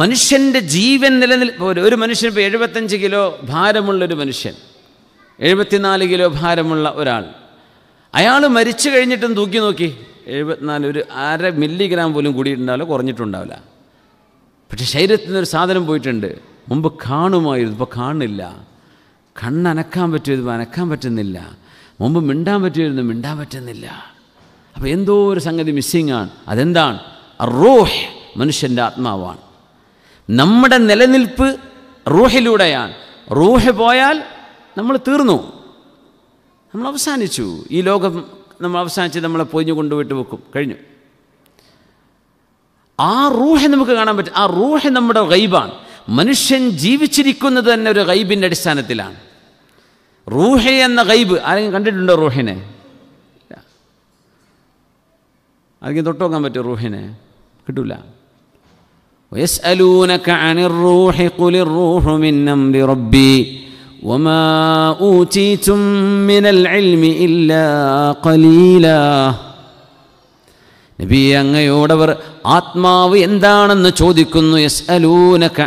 മനുഷ്യൻ്റെ ജീവൻ നിലനിൽ ഒരു മനുഷ്യൻ ഇപ്പോൾ എഴുപത്തഞ്ച് കിലോ ഭാരമുള്ളൊരു മനുഷ്യൻ എഴുപത്തിനാല് കിലോ ഭാരമുള്ള ഒരാൾ അയാൾ മരിച്ചു കഴിഞ്ഞിട്ടും തൂക്കി നോക്കി എഴുപത്തിനാല് ഒരു അര മില്ലിഗ്രാം പോലും കൂടിയിട്ടുണ്ടാവില്ല കുറഞ്ഞിട്ടുണ്ടാവില്ല പക്ഷേ ശരീരത്തിൽ നിന്നൊരു സാധനം പോയിട്ടുണ്ട് മുമ്പ് കാണുമായിരുന്നു ഇപ്പോൾ കാണില്ല കണ്ണനക്കാൻ പറ്റുമായിരുന്നു അനക്കാൻ പറ്റുന്നില്ല മുമ്പ് മിണ്ടാൻ പറ്റിയിരുന്നു മിണ്ടാൻ പറ്റുന്നില്ല അപ്പോൾ എന്തോ ഒരു സംഗതി മിസ്സിങ് ആണ് അതെന്താണ് റൂഹ് മനുഷ്യൻ്റെ ആത്മാവാണ് നമ്മുടെ നിലനിൽപ്പ് റൂഹിലൂടെയാണ് റൂഹ് പോയാൽ നമ്മൾ തീർന്നു നമ്മൾ അവസാനിച്ചു ഈ ലോകം നമ്മൾ അവസാനിച്ച് നമ്മളെ പൊതിഞ്ഞു കൊണ്ടുപോയിട്ട് വെക്കും കഴിഞ്ഞു ആ റൂഹെ നമുക്ക് കാണാൻ പറ്റും ആ റൂഹെ നമ്മുടെ ഗൈബാണ് മനുഷ്യൻ ജീവിച്ചിരിക്കുന്നത് തന്നെ ഒരു ഗൈബിൻ്റെ അടിസ്ഥാനത്തിലാണ് റൂഹെ എന്ന ഗൈബ് ആരെങ്കിലും കണ്ടിട്ടുണ്ടോ റൂഹിനെ ആരെങ്കിലും തൊട്ട് നോക്കാൻ പറ്റും റൂഹിനെ കിട്ടൂല ويسألونك عن الروح قل الروح من റബ്ബി وما اوتيتم من العلم الا قليلا നബി അങ്ങയോടവർ ആത്മാവ് എന്താണെന്ന് ചോദിക്കുന്നു യസ് അലൂനക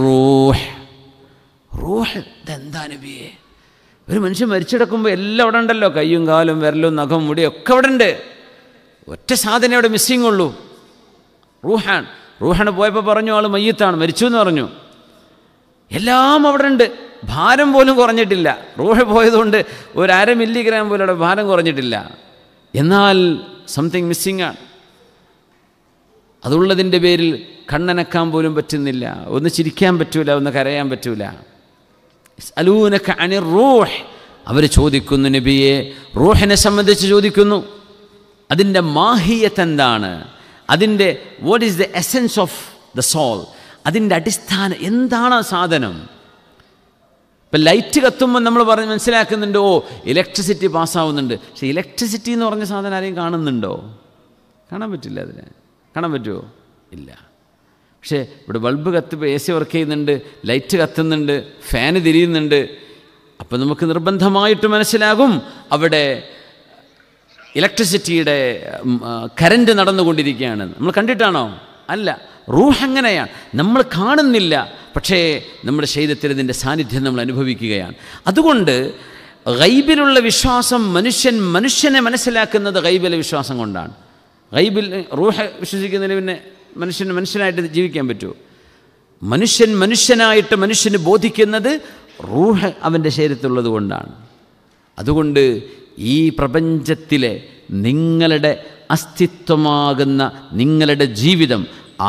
റൂഹ് റൂഹ് ഇതെന്താ നബിയെ ഒരു മനുഷ്യൻ മരിച്ചിടക്കുമ്പോൾ എല്ലാം അവിടെ ഉണ്ടല്ലോ കയ്യും കാലും വിരലും നഖം മുടി ഒക്കെ അവിടെ ഉണ്ട് ഒറ്റ സാധനം അവിടെ മിസ്സിങ് ഉള്ളൂ റൂഹാൻ റൂഹാൻ പോയപ്പോൾ പറഞ്ഞു ആൾ മയ്യത്താണ് മരിച്ചു എന്ന് പറഞ്ഞു എല്ലാം അവിടെ ഉണ്ട് ഭാരം പോലും കുറഞ്ഞിട്ടില്ല റൂഹ് പോയതുകൊണ്ട് ഒരു അര മില്ലിഗ്രാം പോലെയുള്ള ഭാരം കുറഞ്ഞിട്ടില്ല എന്നാൽ സംതിങ് മിസ്സിംഗ് ആണ് അതുള്ളതിൻ്റെ പേരിൽ കണ്ണനക്കാൻ പോലും പറ്റുന്നില്ല ഒന്ന് ചിരിക്കാൻ പറ്റൂല ഒന്ന് കരയാൻ പറ്റൂല അലൂനക്ക അണി റൂഹ് അവർ ചോദിക്കുന്നു നബിയെ റൂഹിനെ സംബന്ധിച്ച് ചോദിക്കുന്നു അതിൻ്റെ മാഹിയത്ത് എന്താണ് അതിൻ്റെ what is the essence of the soul അതിൻ്റെ അടിസ്ഥാനം എന്താണ് സാധനം ഇപ്പം ലൈറ്റ് കത്തുമ്പോൾ നമ്മൾ പറഞ്ഞ് മനസ്സിലാക്കുന്നുണ്ട് ഓ ഇലക്ട്രിസിറ്റി പാസ്സാവുന്നുണ്ട് പക്ഷേ ഇലക്ട്രിസിറ്റി എന്ന് പറഞ്ഞ സാധനം ആരെയും കാണുന്നുണ്ടോ കാണാൻ പറ്റില്ല അതിനെ കാണാൻ പറ്റുമോ ഇല്ല പക്ഷേ ഇവിടെ ബൾബ് കത്തുമ്പോൾ എ സി വർക്ക് ചെയ്യുന്നുണ്ട് ലൈറ്റ് കത്തുന്നുണ്ട് ഫാന് തിരിയുന്നുണ്ട് അപ്പോൾ നമുക്ക് നിർബന്ധമായിട്ട് മനസ്സിലാകും അവിടെ ഇലക്ട്രിസിറ്റിയുടെ കരണ്ട് നടന്നുകൊണ്ടിരിക്കുകയാണ് നമ്മൾ കണ്ടിട്ടാണോ അല്ല റൂഹ് അങ്ങനെയാണ് നമ്മൾ കാണുന്നില്ല പക്ഷേ നമ്മുടെ ശരീരത്തിൽ ഇതിൻ്റെ സാന്നിധ്യം നമ്മൾ അനുഭവിക്കുകയാണ് അതുകൊണ്ട് ഗൈബിലുള്ള വിശ്വാസം മനുഷ്യൻ മനുഷ്യനെ മനസ്സിലാക്കുന്നത് ഗൈബിലെ വിശ്വാസം കൊണ്ടാണ് ഗൈബിൽ റൂഹ് വിശ്വസിക്കുന്നതിന് പിന്നെ മനുഷ്യന് മനുഷ്യനായിട്ട് ജീവിക്കാൻ പറ്റുമോ മനുഷ്യൻ മനുഷ്യനായിട്ട് മനുഷ്യന് ബോധിക്കുന്നത് റൂഹ് അവൻ്റെ ശരീരത്തിലുള്ളത് കൊണ്ടാണ് അതുകൊണ്ട് ഈ പ്രപഞ്ചത്തിലെ നിങ്ങളുടെ അസ്തിത്വമാകുന്ന നിങ്ങളുടെ ജീവിതം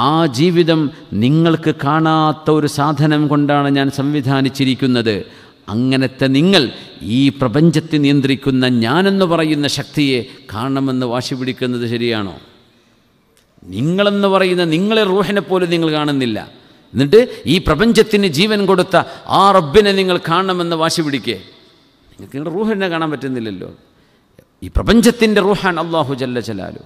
ആ ജീവിതം നിങ്ങൾക്ക് കാണാത്ത ഒരു സാധനം കൊണ്ടാണ് ഞാൻ സംവിധാനിച്ചിരിക്കുന്നത് അങ്ങനത്തെ നിങ്ങൾ ഈ പ്രപഞ്ചത്തെ നിയന്ത്രിക്കുന്ന ഞാനെന്ന് പറയുന്ന ശക്തിയെ കാണണമെന്ന് വാശി പിടിക്കുന്നത് ശരിയാണോ നിങ്ങളെന്ന് പറയുന്ന നിങ്ങളെ റൂഹിനെ പോലും നിങ്ങൾ കാണുന്നില്ല എന്നിട്ട് ഈ പ്രപഞ്ചത്തിന് ജീവൻ കൊടുത്ത ആ റബ്ബിനെ നിങ്ങൾ കാണണമെന്ന് വാശി പിടിക്കേ നിങ്ങൾക്ക് നിങ്ങളുടെ റൂഹിനെ കാണാൻ പറ്റുന്നില്ലല്ലോ ഈ പ്രപഞ്ചത്തിൻ്റെ റൂഹാണ് അള്ളാഹു ജല്ല ചലാലു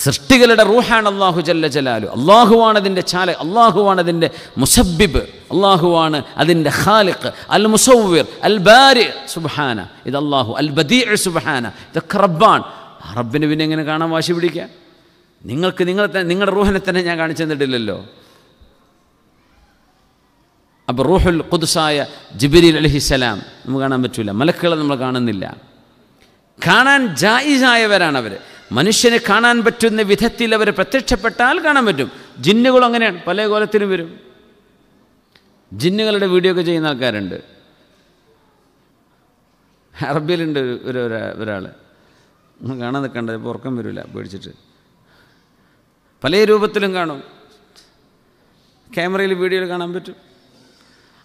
സൃഷ്ടികളുടെ റൂഹാണ് അള്ളാഹു ജല്ല ജലാലു അള്ളാഹുവാണ് അതിൻ്റെ ചാല അള്ളാഹുവാണ് അതിൻ്റെ മുസബിബ് അള്ളാഹുവാണ് അതിൻ്റെ ഖാലിഖ് അൽ മുസവിർ അൽ ബാരി സുബാന ഇത് അള്ളാഹു അൽ ബദീ സുബാന ഇതൊക്കെ റബ്ബാണ് റബ്ബിന് പിന്നെ എങ്ങനെ കാണാൻ വാശി പിടിക്കുക നിങ്ങൾക്ക് നിങ്ങളെ തന്നെ നിങ്ങളുടെ റൂഹനെ തന്നെ ഞാൻ കാണിച്ചു തന്നിട്ടില്ലല്ലോ അപ്പോൾ റൂഹുൽ ഖുദ്സായ ജിബിരിൽ അലഹിസലാം നമുക്ക് കാണാൻ പറ്റില്ല മലക്കുകളെ നമ്മൾ കാണുന്നില്ല കാണാൻ ജായിസായവരാണ് അവർ മനുഷ്യനെ കാണാൻ പറ്റുന്ന വിധത്തിൽ അവർ പ്രത്യക്ഷപ്പെട്ടാൽ കാണാൻ പറ്റും ജിന്നുകൾ അങ്ങനെയാണ് പല കോലത്തിനും വരും ജിന്നുകളുടെ വീഡിയോ ഒക്കെ ചെയ്യുന്ന ആൾക്കാരുണ്ട് അറബിയിലുണ്ട് ഒരു ഒരാൾ കാണാൻ നിൽക്കണ്ട ഇപ്പോൾ ഉറക്കം വരില്ല പേടിച്ചിട്ട് പല രൂപത്തിലും കാണും ക്യാമറയിൽ വീഡിയോയിൽ കാണാൻ പറ്റും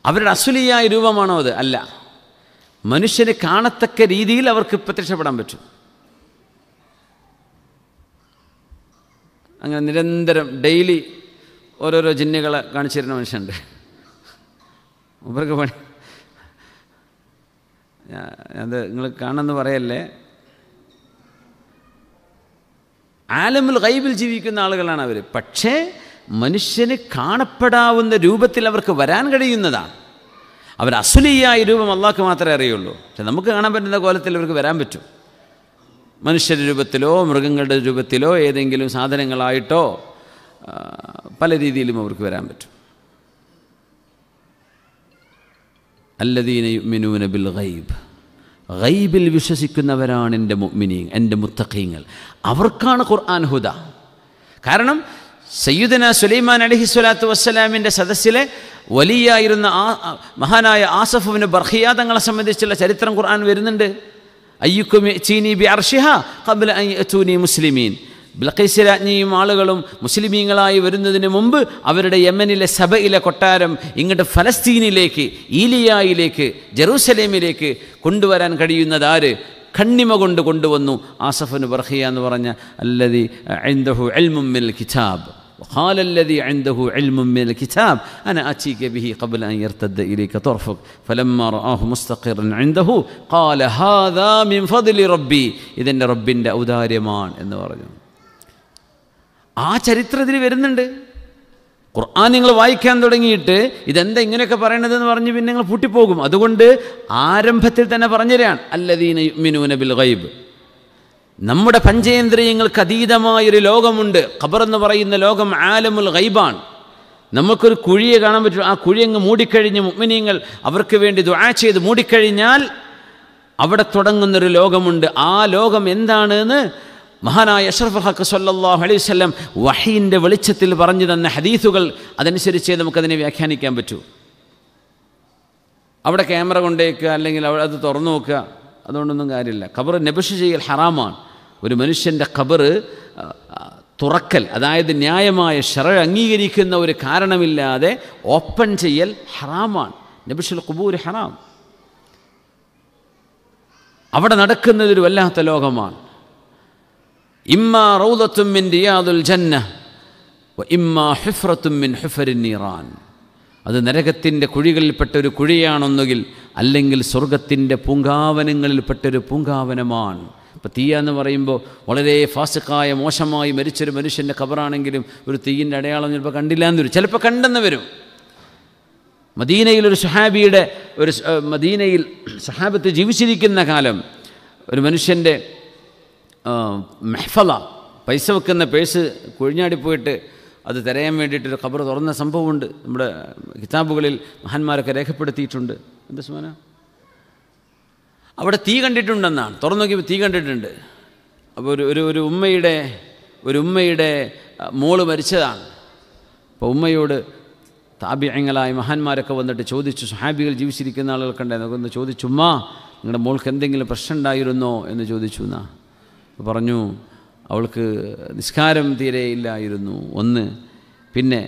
അവരുടെ അസുലിയായ രൂപമാണോ അത് അല്ല മനുഷ്യനെ കാണത്തക്ക രീതിയിൽ അവർക്ക് പ്രത്യക്ഷപ്പെടാൻ പറ്റും അങ്ങനെ നിരന്തരം ഡെയിലി ഓരോരോ ജിന്നുകളെ കാണിച്ചിരുന്ന മനുഷ്യനുണ്ട് ഇവർക്ക് പണി അത് നിങ്ങൾ കാണുമെന്ന് പറയല്ലേ ആലമുൽ ഗൈബിൽ ജീവിക്കുന്ന ആളുകളാണ് അവർ പക്ഷേ മനുഷ്യന് കാണപ്പെടാവുന്ന രൂപത്തിൽ അവർക്ക് വരാൻ കഴിയുന്നതാണ് അവർ അസുലിയായ രൂപം അള്ളാഹ്ക്ക് മാത്രമേ അറിയുള്ളൂ പക്ഷെ നമുക്ക് കാണാൻ പറ്റുന്ന കോലത്തിൽ അവർക്ക് വരാൻ പറ്റും മനുഷ്യരുടെ രൂപത്തിലോ മൃഗങ്ങളുടെ രൂപത്തിലോ ഏതെങ്കിലും സാധനങ്ങളായിട്ടോ പല രീതിയിലും അവർക്ക് വരാൻ പറ്റും അല്ലദീന മിനൂന ബിൽ ഗൈബ് ഗൈബിൽ വിശ്വസിക്കുന്നവരാണ് എൻ്റെ മിനി എൻ്റെ മുത്തഖീങ്ങൾ അവർക്കാണ് ഖുർആൻ ഹുദ കാരണം സയ്യുദന സുലൈമാൻ അലഹി സ്വലാത്തു വസ്സലാമിൻ്റെ സദസ്സിലെ വലിയായിരുന്ന ആ മഹാനായ ആസഫുവിന് ബർഹിയാദങ്ങളെ സംബന്ധിച്ചുള്ള ചരിത്രം ഖുർആൻ വരുന്നുണ്ട് അയ്യുക്കും ചീനി ബി അർഷിഹ കബല അയ്യത്തൂനി മുസ്ലിമീൻ ബിൽഖീസ് രാജ്ഞിയും ആളുകളും മുസ്ലിമീങ്ങളായി വരുന്നതിന് മുമ്പ് അവരുടെ യമനിലെ സഭയിലെ കൊട്ടാരം ഇങ്ങോട്ട് ഫലസ്തീനിലേക്ക് ഈലിയായിലേക്ക് ജെറൂസലേമിലേക്ക് കൊണ്ടുവരാൻ കഴിയുന്നത് ആര് കണ്ണിമ കൊണ്ട് കൊണ്ടുവന്നു ആസഫൻ ബർഹിയ എന്ന് പറഞ്ഞ അല്ലതി എൽമുമ്മിൽ കിതാബ് وقال الذي عنده علم من الكتاب أنا أتيك به قبل أن يرتد إليك طرفك فلما رآه مستقرا عنده قال هذا من فضل ربي إذن ربിൻ്റെ ഔദാര്യമാണ് എന്ന് പറഞ്ഞു ആ ചരിത്രത്തിൽ വരുന്നുണ്ട് ഖുർആൻ നിങ്ങൾ വായിക്കാൻ തുടങ്ങിയിട്ട് ഇതെന്താ ഇങ്ങനെയൊക്കെ പറയണതെന്ന് പറഞ്ഞ് പിന്നെ നിങ്ങൾ പൂട്ടിപ്പോകും അതുകൊണ്ട് ആരംഭത്തിൽ തന്നെ പറഞ്ഞുതരാണ് അല്ലദീന മിനൂന ബിൽ ഗൈബ് നമ്മുടെ പഞ്ചേന്ദ്രിയങ്ങൾക്ക് അതീതമായൊരു ലോകമുണ്ട് ഖബർ എന്ന് പറയുന്ന ലോകം ആലമുൽ ഗൈബാണ് നമുക്കൊരു കുഴിയെ കാണാൻ പറ്റും ആ കുഴിയങ്ങ് മൂടിക്കഴിഞ്ഞ് മുഗ്മിനിയങ്ങൾ അവർക്ക് വേണ്ടി ദുആ ചെയ്ത് മൂടിക്കഴിഞ്ഞാൽ അവിടെ തുടങ്ങുന്നൊരു ലോകമുണ്ട് ആ ലോകം എന്താണെന്ന് മഹാനായ അഷറഫ് ഹക്ക് സല്ലാഹു അലൈഹി വല്ലം വഹീൻ്റെ വെളിച്ചത്തിൽ പറഞ്ഞു തന്ന ഹദീസുകൾ അതനുസരിച്ചേ നമുക്കതിനെ വ്യാഖ്യാനിക്കാൻ പറ്റൂ അവിടെ ക്യാമറ കൊണ്ടേക്കുക അല്ലെങ്കിൽ അവിടെ അത് തുറന്നു നോക്കുക അതുകൊണ്ടൊന്നും കാര്യമില്ല ഖബർ നെബിഷ് ചെയ്യൽ ഹറാമാണ് ഒരു മനുഷ്യൻ്റെ ഖബറ് തുറക്കൽ അതായത് ന്യായമായ ഷറ അംഗീകരിക്കുന്ന ഒരു കാരണമില്ലാതെ ഓപ്പൺ ചെയ്യൽ ഹറാമാണ് നബിഷുൽ കുബൂർ ഹറാം അവിടെ നടക്കുന്നതൊരു വല്ലാത്ത ലോകമാണ് ഇമ്മ റൗദത്തും മിൻ റിയാദുൽ ജന്ന ഇമ്മ ഹിഫ്രത്തും മിൻ ഇറാൻ അത് നരകത്തിൻ്റെ കുഴികളിൽപ്പെട്ട ഒരു കുഴിയാണൊന്നുകിൽ അല്ലെങ്കിൽ സ്വർഗത്തിൻ്റെ പൂങ്കാവനങ്ങളിൽപ്പെട്ടൊരു പൂങ്കാവനമാണ് അപ്പോൾ തീയ എന്ന് പറയുമ്പോൾ വളരെ ഫാസിക്കായ മോശമായി മരിച്ചൊരു മനുഷ്യൻ്റെ ഖബറാണെങ്കിലും ഒരു തീയിൻ്റെ അടയാളം ചിലപ്പോൾ കണ്ടില്ല എന്ന് വരും ചിലപ്പോൾ കണ്ടെന്ന് വരും മദീനയിലൊരു സുഹാബിയുടെ സഹാബിയുടെ ഒരു മദീനയിൽ സഹാബത്ത് ജീവിച്ചിരിക്കുന്ന കാലം ഒരു മനുഷ്യൻ്റെ മെഹ്ഫല പൈസ വെക്കുന്ന പേഴ്സ് കുഴിഞ്ഞാടി പോയിട്ട് അത് തിരയാൻ വേണ്ടിയിട്ടൊരു ഖബർ തുറന്ന സംഭവമുണ്ട് നമ്മുടെ കിതാബുകളിൽ മഹാന്മാരൊക്കെ രേഖപ്പെടുത്തിയിട്ടുണ്ട് എന്താ സുമാന അവിടെ തീ കണ്ടിട്ടുണ്ടെന്നാണ് തുറന്നു നോക്കിയപ്പോൾ തീ കണ്ടിട്ടുണ്ട് അപ്പോൾ ഒരു ഒരു ഒരു ഉമ്മയുടെ ഒരു ഉമ്മയുടെ മോള് മരിച്ചതാണ് അപ്പോൾ ഉമ്മയോട് താപ്യങ്ങളായ മഹാന്മാരൊക്കെ വന്നിട്ട് ചോദിച്ചു സുഹാബികൾ ജീവിച്ചിരിക്കുന്ന ആളുകൾ കണ്ടായിരുന്നു ഒന്ന് ചോദിച്ചു ഉമ്മ നിങ്ങളുടെ മോൾക്ക് എന്തെങ്കിലും പ്രശ്നം ഉണ്ടായിരുന്നോ എന്ന് ചോദിച്ചു എന്നാ പറഞ്ഞു അവൾക്ക് നിസ്കാരം ഇല്ലായിരുന്നു ഒന്ന് പിന്നെ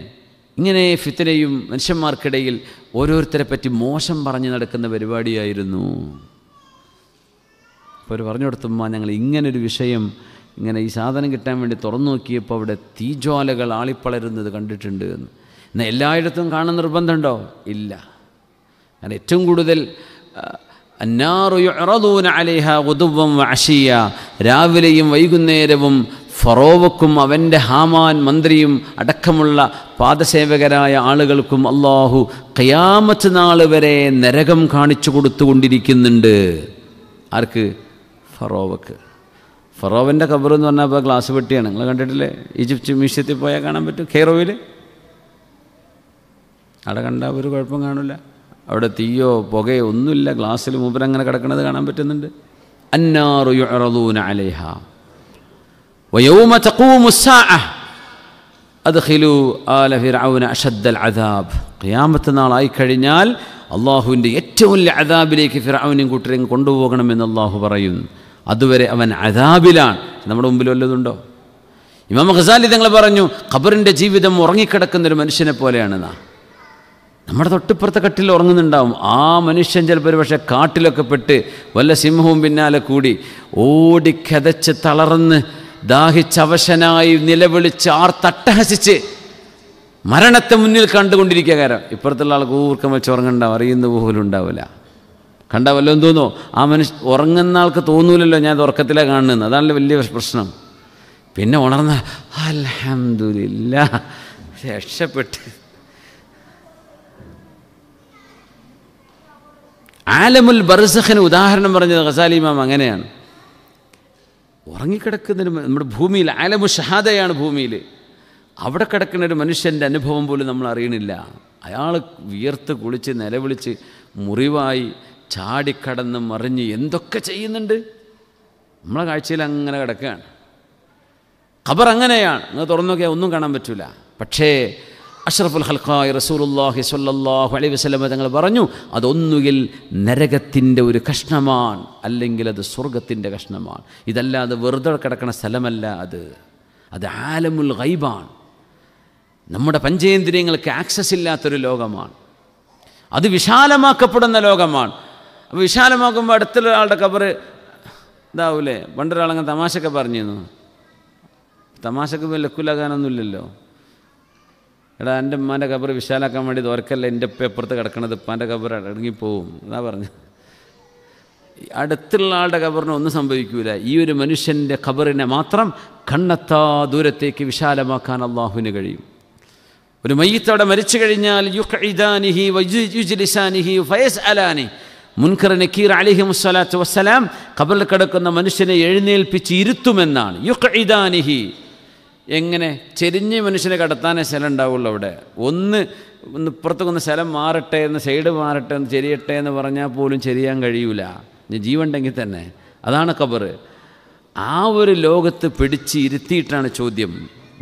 ഇങ്ങനെ ഫിത്തനെയും മനുഷ്യന്മാർക്കിടയിൽ ഓരോരുത്തരെ പറ്റി മോശം പറഞ്ഞു നടക്കുന്ന പരിപാടിയായിരുന്നു അപ്പോൾ അവർ പറഞ്ഞു കൊടുത്തുമ്പോൾ ഞങ്ങൾ ഇങ്ങനൊരു വിഷയം ഇങ്ങനെ ഈ സാധനം കിട്ടാൻ വേണ്ടി തുറന്നു നോക്കിയപ്പോൾ അവിടെ തീജ്വാലകൾ ആളിപ്പളരുന്നത് കണ്ടിട്ടുണ്ട് എന്ന് എന്നാൽ എല്ലായിടത്തും കാണാൻ നിർബന്ധമുണ്ടോ ഇല്ല കാരണം ഏറ്റവും കൂടുതൽ അശിയ രാവിലെയും വൈകുന്നേരവും ഫറോവക്കും അവൻ്റെ ഹാമാൻ മന്ത്രിയും അടക്കമുള്ള പാദസേവകരായ ആളുകൾക്കും അള്ളാഹു കയാമത്ത് നാൾ വരെ നരകം കാണിച്ചു കൊടുത്തുകൊണ്ടിരിക്കുന്നുണ്ട് ആർക്ക് ഫറോവക്ക് ഫറോവിൻ്റെ കബർ എന്ന് പറഞ്ഞാൽ ഇപ്പോൾ ഗ്ലാസ് പെട്ടിയാണ് നിങ്ങൾ കണ്ടിട്ടില്ലേ ഈജിപ്ത് മ്യൂസിയത്തിൽ പോയാൽ കാണാൻ പറ്റും കെയ്റോയിൽ അവിടെ കണ്ടാൽ ഒരു കുഴപ്പം കാണില്ല അവിടെ തീയോ പുകയോ ഒന്നുമില്ല ഗ്ലാസ്സിൽ മൂപ്പർ അങ്ങനെ കിടക്കുന്നത് കാണാൻ പറ്റുന്നുണ്ട് അന്നാറു യുറദൂന അലൈഹ വയൗമ തഖൂമുസ്സാ അദ്ഖിലു ആല ഫിർഔന അഷദ്ദൽ അദാബ് ഖിയാമത്ത് നാളായി കഴിഞ്ഞാൽ അള്ളാഹുവിൻ്റെ ഏറ്റവും വലിയ അദാബിലേക്ക് ഫിർഔനും കൂട്ടരെയും കൊണ്ടുപോകണമെന്ന് അള്ളാഹു പറയുന്നു അതുവരെ അവൻ അതാബിലാണ് നമ്മുടെ മുമ്പിൽ വല്ലതുണ്ടോ ഇമാം ഖസാലി തങ്ങൾ പറഞ്ഞു ഖബറിൻ്റെ ജീവിതം ഉറങ്ങിക്കിടക്കുന്നൊരു മനുഷ്യനെ പോലെയാണെന്നാ നമ്മുടെ തൊട്ടിപ്പുറത്തെ കട്ടിൽ ഉറങ്ങുന്നുണ്ടാവും ആ മനുഷ്യൻ ചിലപ്പോൾ പക്ഷേ കാട്ടിലൊക്കെ പെട്ട് വല്ല സിംഹവും പിന്നാലെ കൂടി ഓടിക്കതച്ച് തളർന്ന് ദാഹിച്ചവശനായി നിലവിളിച്ച് ആർ തട്ടഹസിച്ച് മരണത്തെ മുന്നിൽ കണ്ടുകൊണ്ടിരിക്കുക കാരണം ഇപ്പുറത്തുള്ള ആൾക്ക് ഊർക്കം വെച്ച് ഉറങ്ങണ്ടാവും അറിയുന്ന പോലും ഉണ്ടാവില്ല കണ്ട വല്ലതും തോന്നുന്നു ആ മനുഷ്യ ഉറങ്ങുന്ന ആൾക്ക് തോന്നൂലല്ലോ ഞാൻ ഉറക്കത്തിലാണ് കാണുന്നത് അതാണല്ലോ വലിയ പ്രശ്നം പിന്നെ ഉണർന്ന അലഹമില്ല രക്ഷപ്പെട്ട് ആലമുൽ ബർസഖിന് ഉദാഹരണം പറഞ്ഞത് ഖസാലി ഇമാം അങ്ങനെയാണ് ഉറങ്ങിക്കിടക്കുന്നൊരു നമ്മുടെ ഭൂമിയിൽ ആലമു ഷഹാദയാണ് ഭൂമിയിൽ അവിടെ കിടക്കുന്ന ഒരു മനുഷ്യൻ്റെ അനുഭവം പോലും നമ്മൾ അറിയണില്ല അയാൾ വിയർത്ത് കുളിച്ച് നിലവിളിച്ച് മുറിവായി ചാടിക്കടന്ന് മറിഞ്ഞ് എന്തൊക്കെ ചെയ്യുന്നുണ്ട് നമ്മളെ കാഴ്ചയിൽ അങ്ങനെ കിടക്കുകയാണ് ഖബർ അങ്ങനെയാണ് നിങ്ങൾ തുറന്നു നോക്കിയാൽ ഒന്നും കാണാൻ പറ്റില്ല പക്ഷേ അഷ്റഫുൽ ഹൽഖായ് റസൂലുല്ലാഹി സ്വല്ലല്ലാഹു അലൈ വസ്ലമ തങ്ങൾ പറഞ്ഞു അതൊന്നുകിൽ നരകത്തിൻ്റെ ഒരു കഷ്ണമാണ് അല്ലെങ്കിൽ അത് സ്വർഗത്തിൻ്റെ കഷ്ണമാണ് ഇതല്ലാതെ വെറുതെ കിടക്കുന്ന സ്ഥലമല്ല അത് അത് ആലമുൽ ഗൈബാണ് നമ്മുടെ പഞ്ചേന്ദ്രിയങ്ങൾക്ക് ആക്സസ് ഇല്ലാത്തൊരു ലോകമാണ് അത് വിശാലമാക്കപ്പെടുന്ന ലോകമാണ് അപ്പോൾ വിശാലമാക്കുമ്പോൾ അടുത്തുള്ള ആളുടെ കബറ് ഇതാവൂലേ പണ്ടൊരാളങ്ങ് തമാശയൊക്കെ പറഞ്ഞിരുന്നു തമാശക്ക് ലക്കുലാകാനൊന്നുമില്ലല്ലോ എടാ എൻ്റെ ഉമ്മാൻ്റെ കബർ വിശാലാക്കാൻ വേണ്ടി തോരക്കല്ല എൻ്റെ ഉപ്പ അപ്പുറത്ത് കിടക്കണത് ഉപ്പാൻ്റെ കബർ അടങ്ങിപ്പോവും എന്നാ പറഞ്ഞു അടുത്തുള്ള ആളുടെ കബറിന് ഒന്നും സംഭവിക്കൂല ഈ ഒരു മനുഷ്യൻ്റെ ഖബറിനെ മാത്രം കണ്ണത്താ ദൂരത്തേക്ക് വിശാലമാക്കാൻ അള്ളാഹുവിന് കഴിയും ഒരു മയ്യത്തവിടെ മരിച്ചു കഴിഞ്ഞാൽ യുഖ് ഇദാനിഹി വയുജിലിസാനിഹി ഫയസ് അലാനി മുൻഖർ നക്കീർ അലിഹി മുസ്വലാത്തു വസ്സലാം ഖബറിൽ കിടക്കുന്ന മനുഷ്യനെ എഴുന്നേൽപ്പിച്ച് ഇരുത്തുമെന്നാണ് യുഖ് ഇദാനിഹി എങ്ങനെ ചെരിഞ്ഞ് മനുഷ്യനെ കടത്താനേ സ്ഥലം ഉണ്ടാവുള്ളൂ അവിടെ ഒന്ന് ഒന്ന് പുറത്തുനിന്ന് സ്ഥലം മാറട്ടെ എന്ന് സൈഡ് മാറട്ടെ എന്ന് ചെരിയട്ടെ എന്ന് പറഞ്ഞാൽ പോലും ചെരിയാൻ കഴിയൂല ജീവുണ്ടെങ്കിൽ തന്നെ അതാണ് കബറ് ആ ഒരു ലോകത്ത് പിടിച്ച് ഇരുത്തിയിട്ടാണ് ചോദ്യം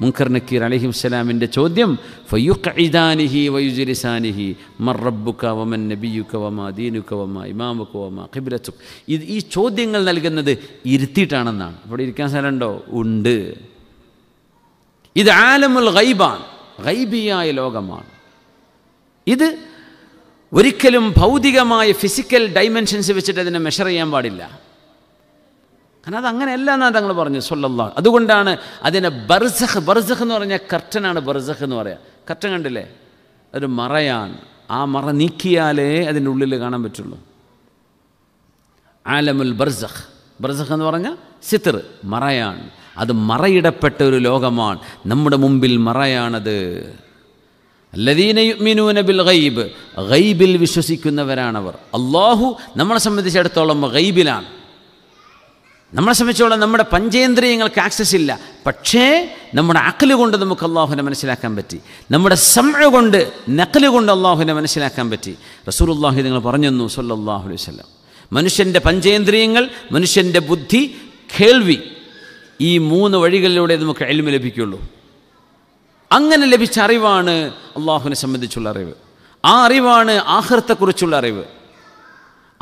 മുങ്കർ നക്കീർ അലഹി വസ്സലാമിൻ്റെ ചോദ്യം ഫയുഖിദാനിഹി വയുജിരിസാനിഹി മറബുക്ക വമൻ നബിയുക്ക വമ ദീനുക്ക വമ ഇമാമുക്ക വമ ഇത് ഈ ചോദ്യങ്ങൾ നൽകുന്നത് ഇരുത്തിയിട്ടാണെന്നാണ് അവിടെ ഇരിക്കാൻ സ്ഥലമുണ്ടോ ഉണ്ട് ഇത് ആലമുൽ ഗൈബാണ് ഗൈബിയായ ലോകമാണ് ഇത് ഒരിക്കലും ഭൗതികമായ ഫിസിക്കൽ ഡൈമെൻഷൻസ് വെച്ചിട്ട് അതിനെ മെഷർ ചെയ്യാൻ പാടില്ല അങ്ങനെ അതങ്ങനെയല്ല എന്നാണ് തങ്ങൾ പറഞ്ഞു സൊല്ലല്ലാ അതുകൊണ്ടാണ് അതിനെ ബർസഖ് ബർസഖ് എന്ന് പറഞ്ഞാൽ കർട്ടനാണ് ബർസഖ് എന്ന് പറയാം കർട്ടൻ കണ്ടില്ലേ ഒരു മറയാണ് ആ മറ നീക്കിയാലേ അതിൻ്റെ ഉള്ളിൽ കാണാൻ പറ്റുള്ളൂ ആലമുൽ ബർസഖ് ബർസഖ് എന്ന് പറഞ്ഞാൽ സിത്തർ മറയാണ് അത് മറയിടപ്പെട്ട ഒരു ലോകമാണ് നമ്മുടെ മുമ്പിൽ മറയാണത് ലദീന ബിൽ ഗൈബ് ഗൈബിൽ വിശ്വസിക്കുന്നവരാണവർ അള്ളാഹു നമ്മളെ സംബന്ധിച്ചിടത്തോളം ഗൈബിലാണ് നമ്മളെ സംബന്ധിച്ചോളം നമ്മുടെ പഞ്ചേന്ദ്രിയങ്ങൾക്ക് ആക്സസ് ഇല്ല പക്ഷേ നമ്മുടെ അക്കല് കൊണ്ട് നമുക്ക് അള്ളാഹുവിനെ മനസ്സിലാക്കാൻ പറ്റി നമ്മുടെ സമഴ കൊണ്ട് നക്കല് കൊണ്ട് അള്ളാഹുവിനെ മനസ്സിലാക്കാൻ പറ്റി റസൂൽ അള്ളാഹു നിങ്ങൾ പറഞ്ഞു സല്ലാഹു അലൈഹി വല്ലം മനുഷ്യൻ്റെ പഞ്ചേന്ദ്രിയങ്ങൾ മനുഷ്യൻ്റെ ബുദ്ധി കേൾവി ഈ മൂന്ന് വഴികളിലൂടെ നമുക്ക് എളിമ ലഭിക്കുള്ളൂ അങ്ങനെ ലഭിച്ച അറിവാണ് അള്ളാഹുവിനെ സംബന്ധിച്ചുള്ള അറിവ് ആ അറിവാണ് ആഹൃത്തെക്കുറിച്ചുള്ള അറിവ്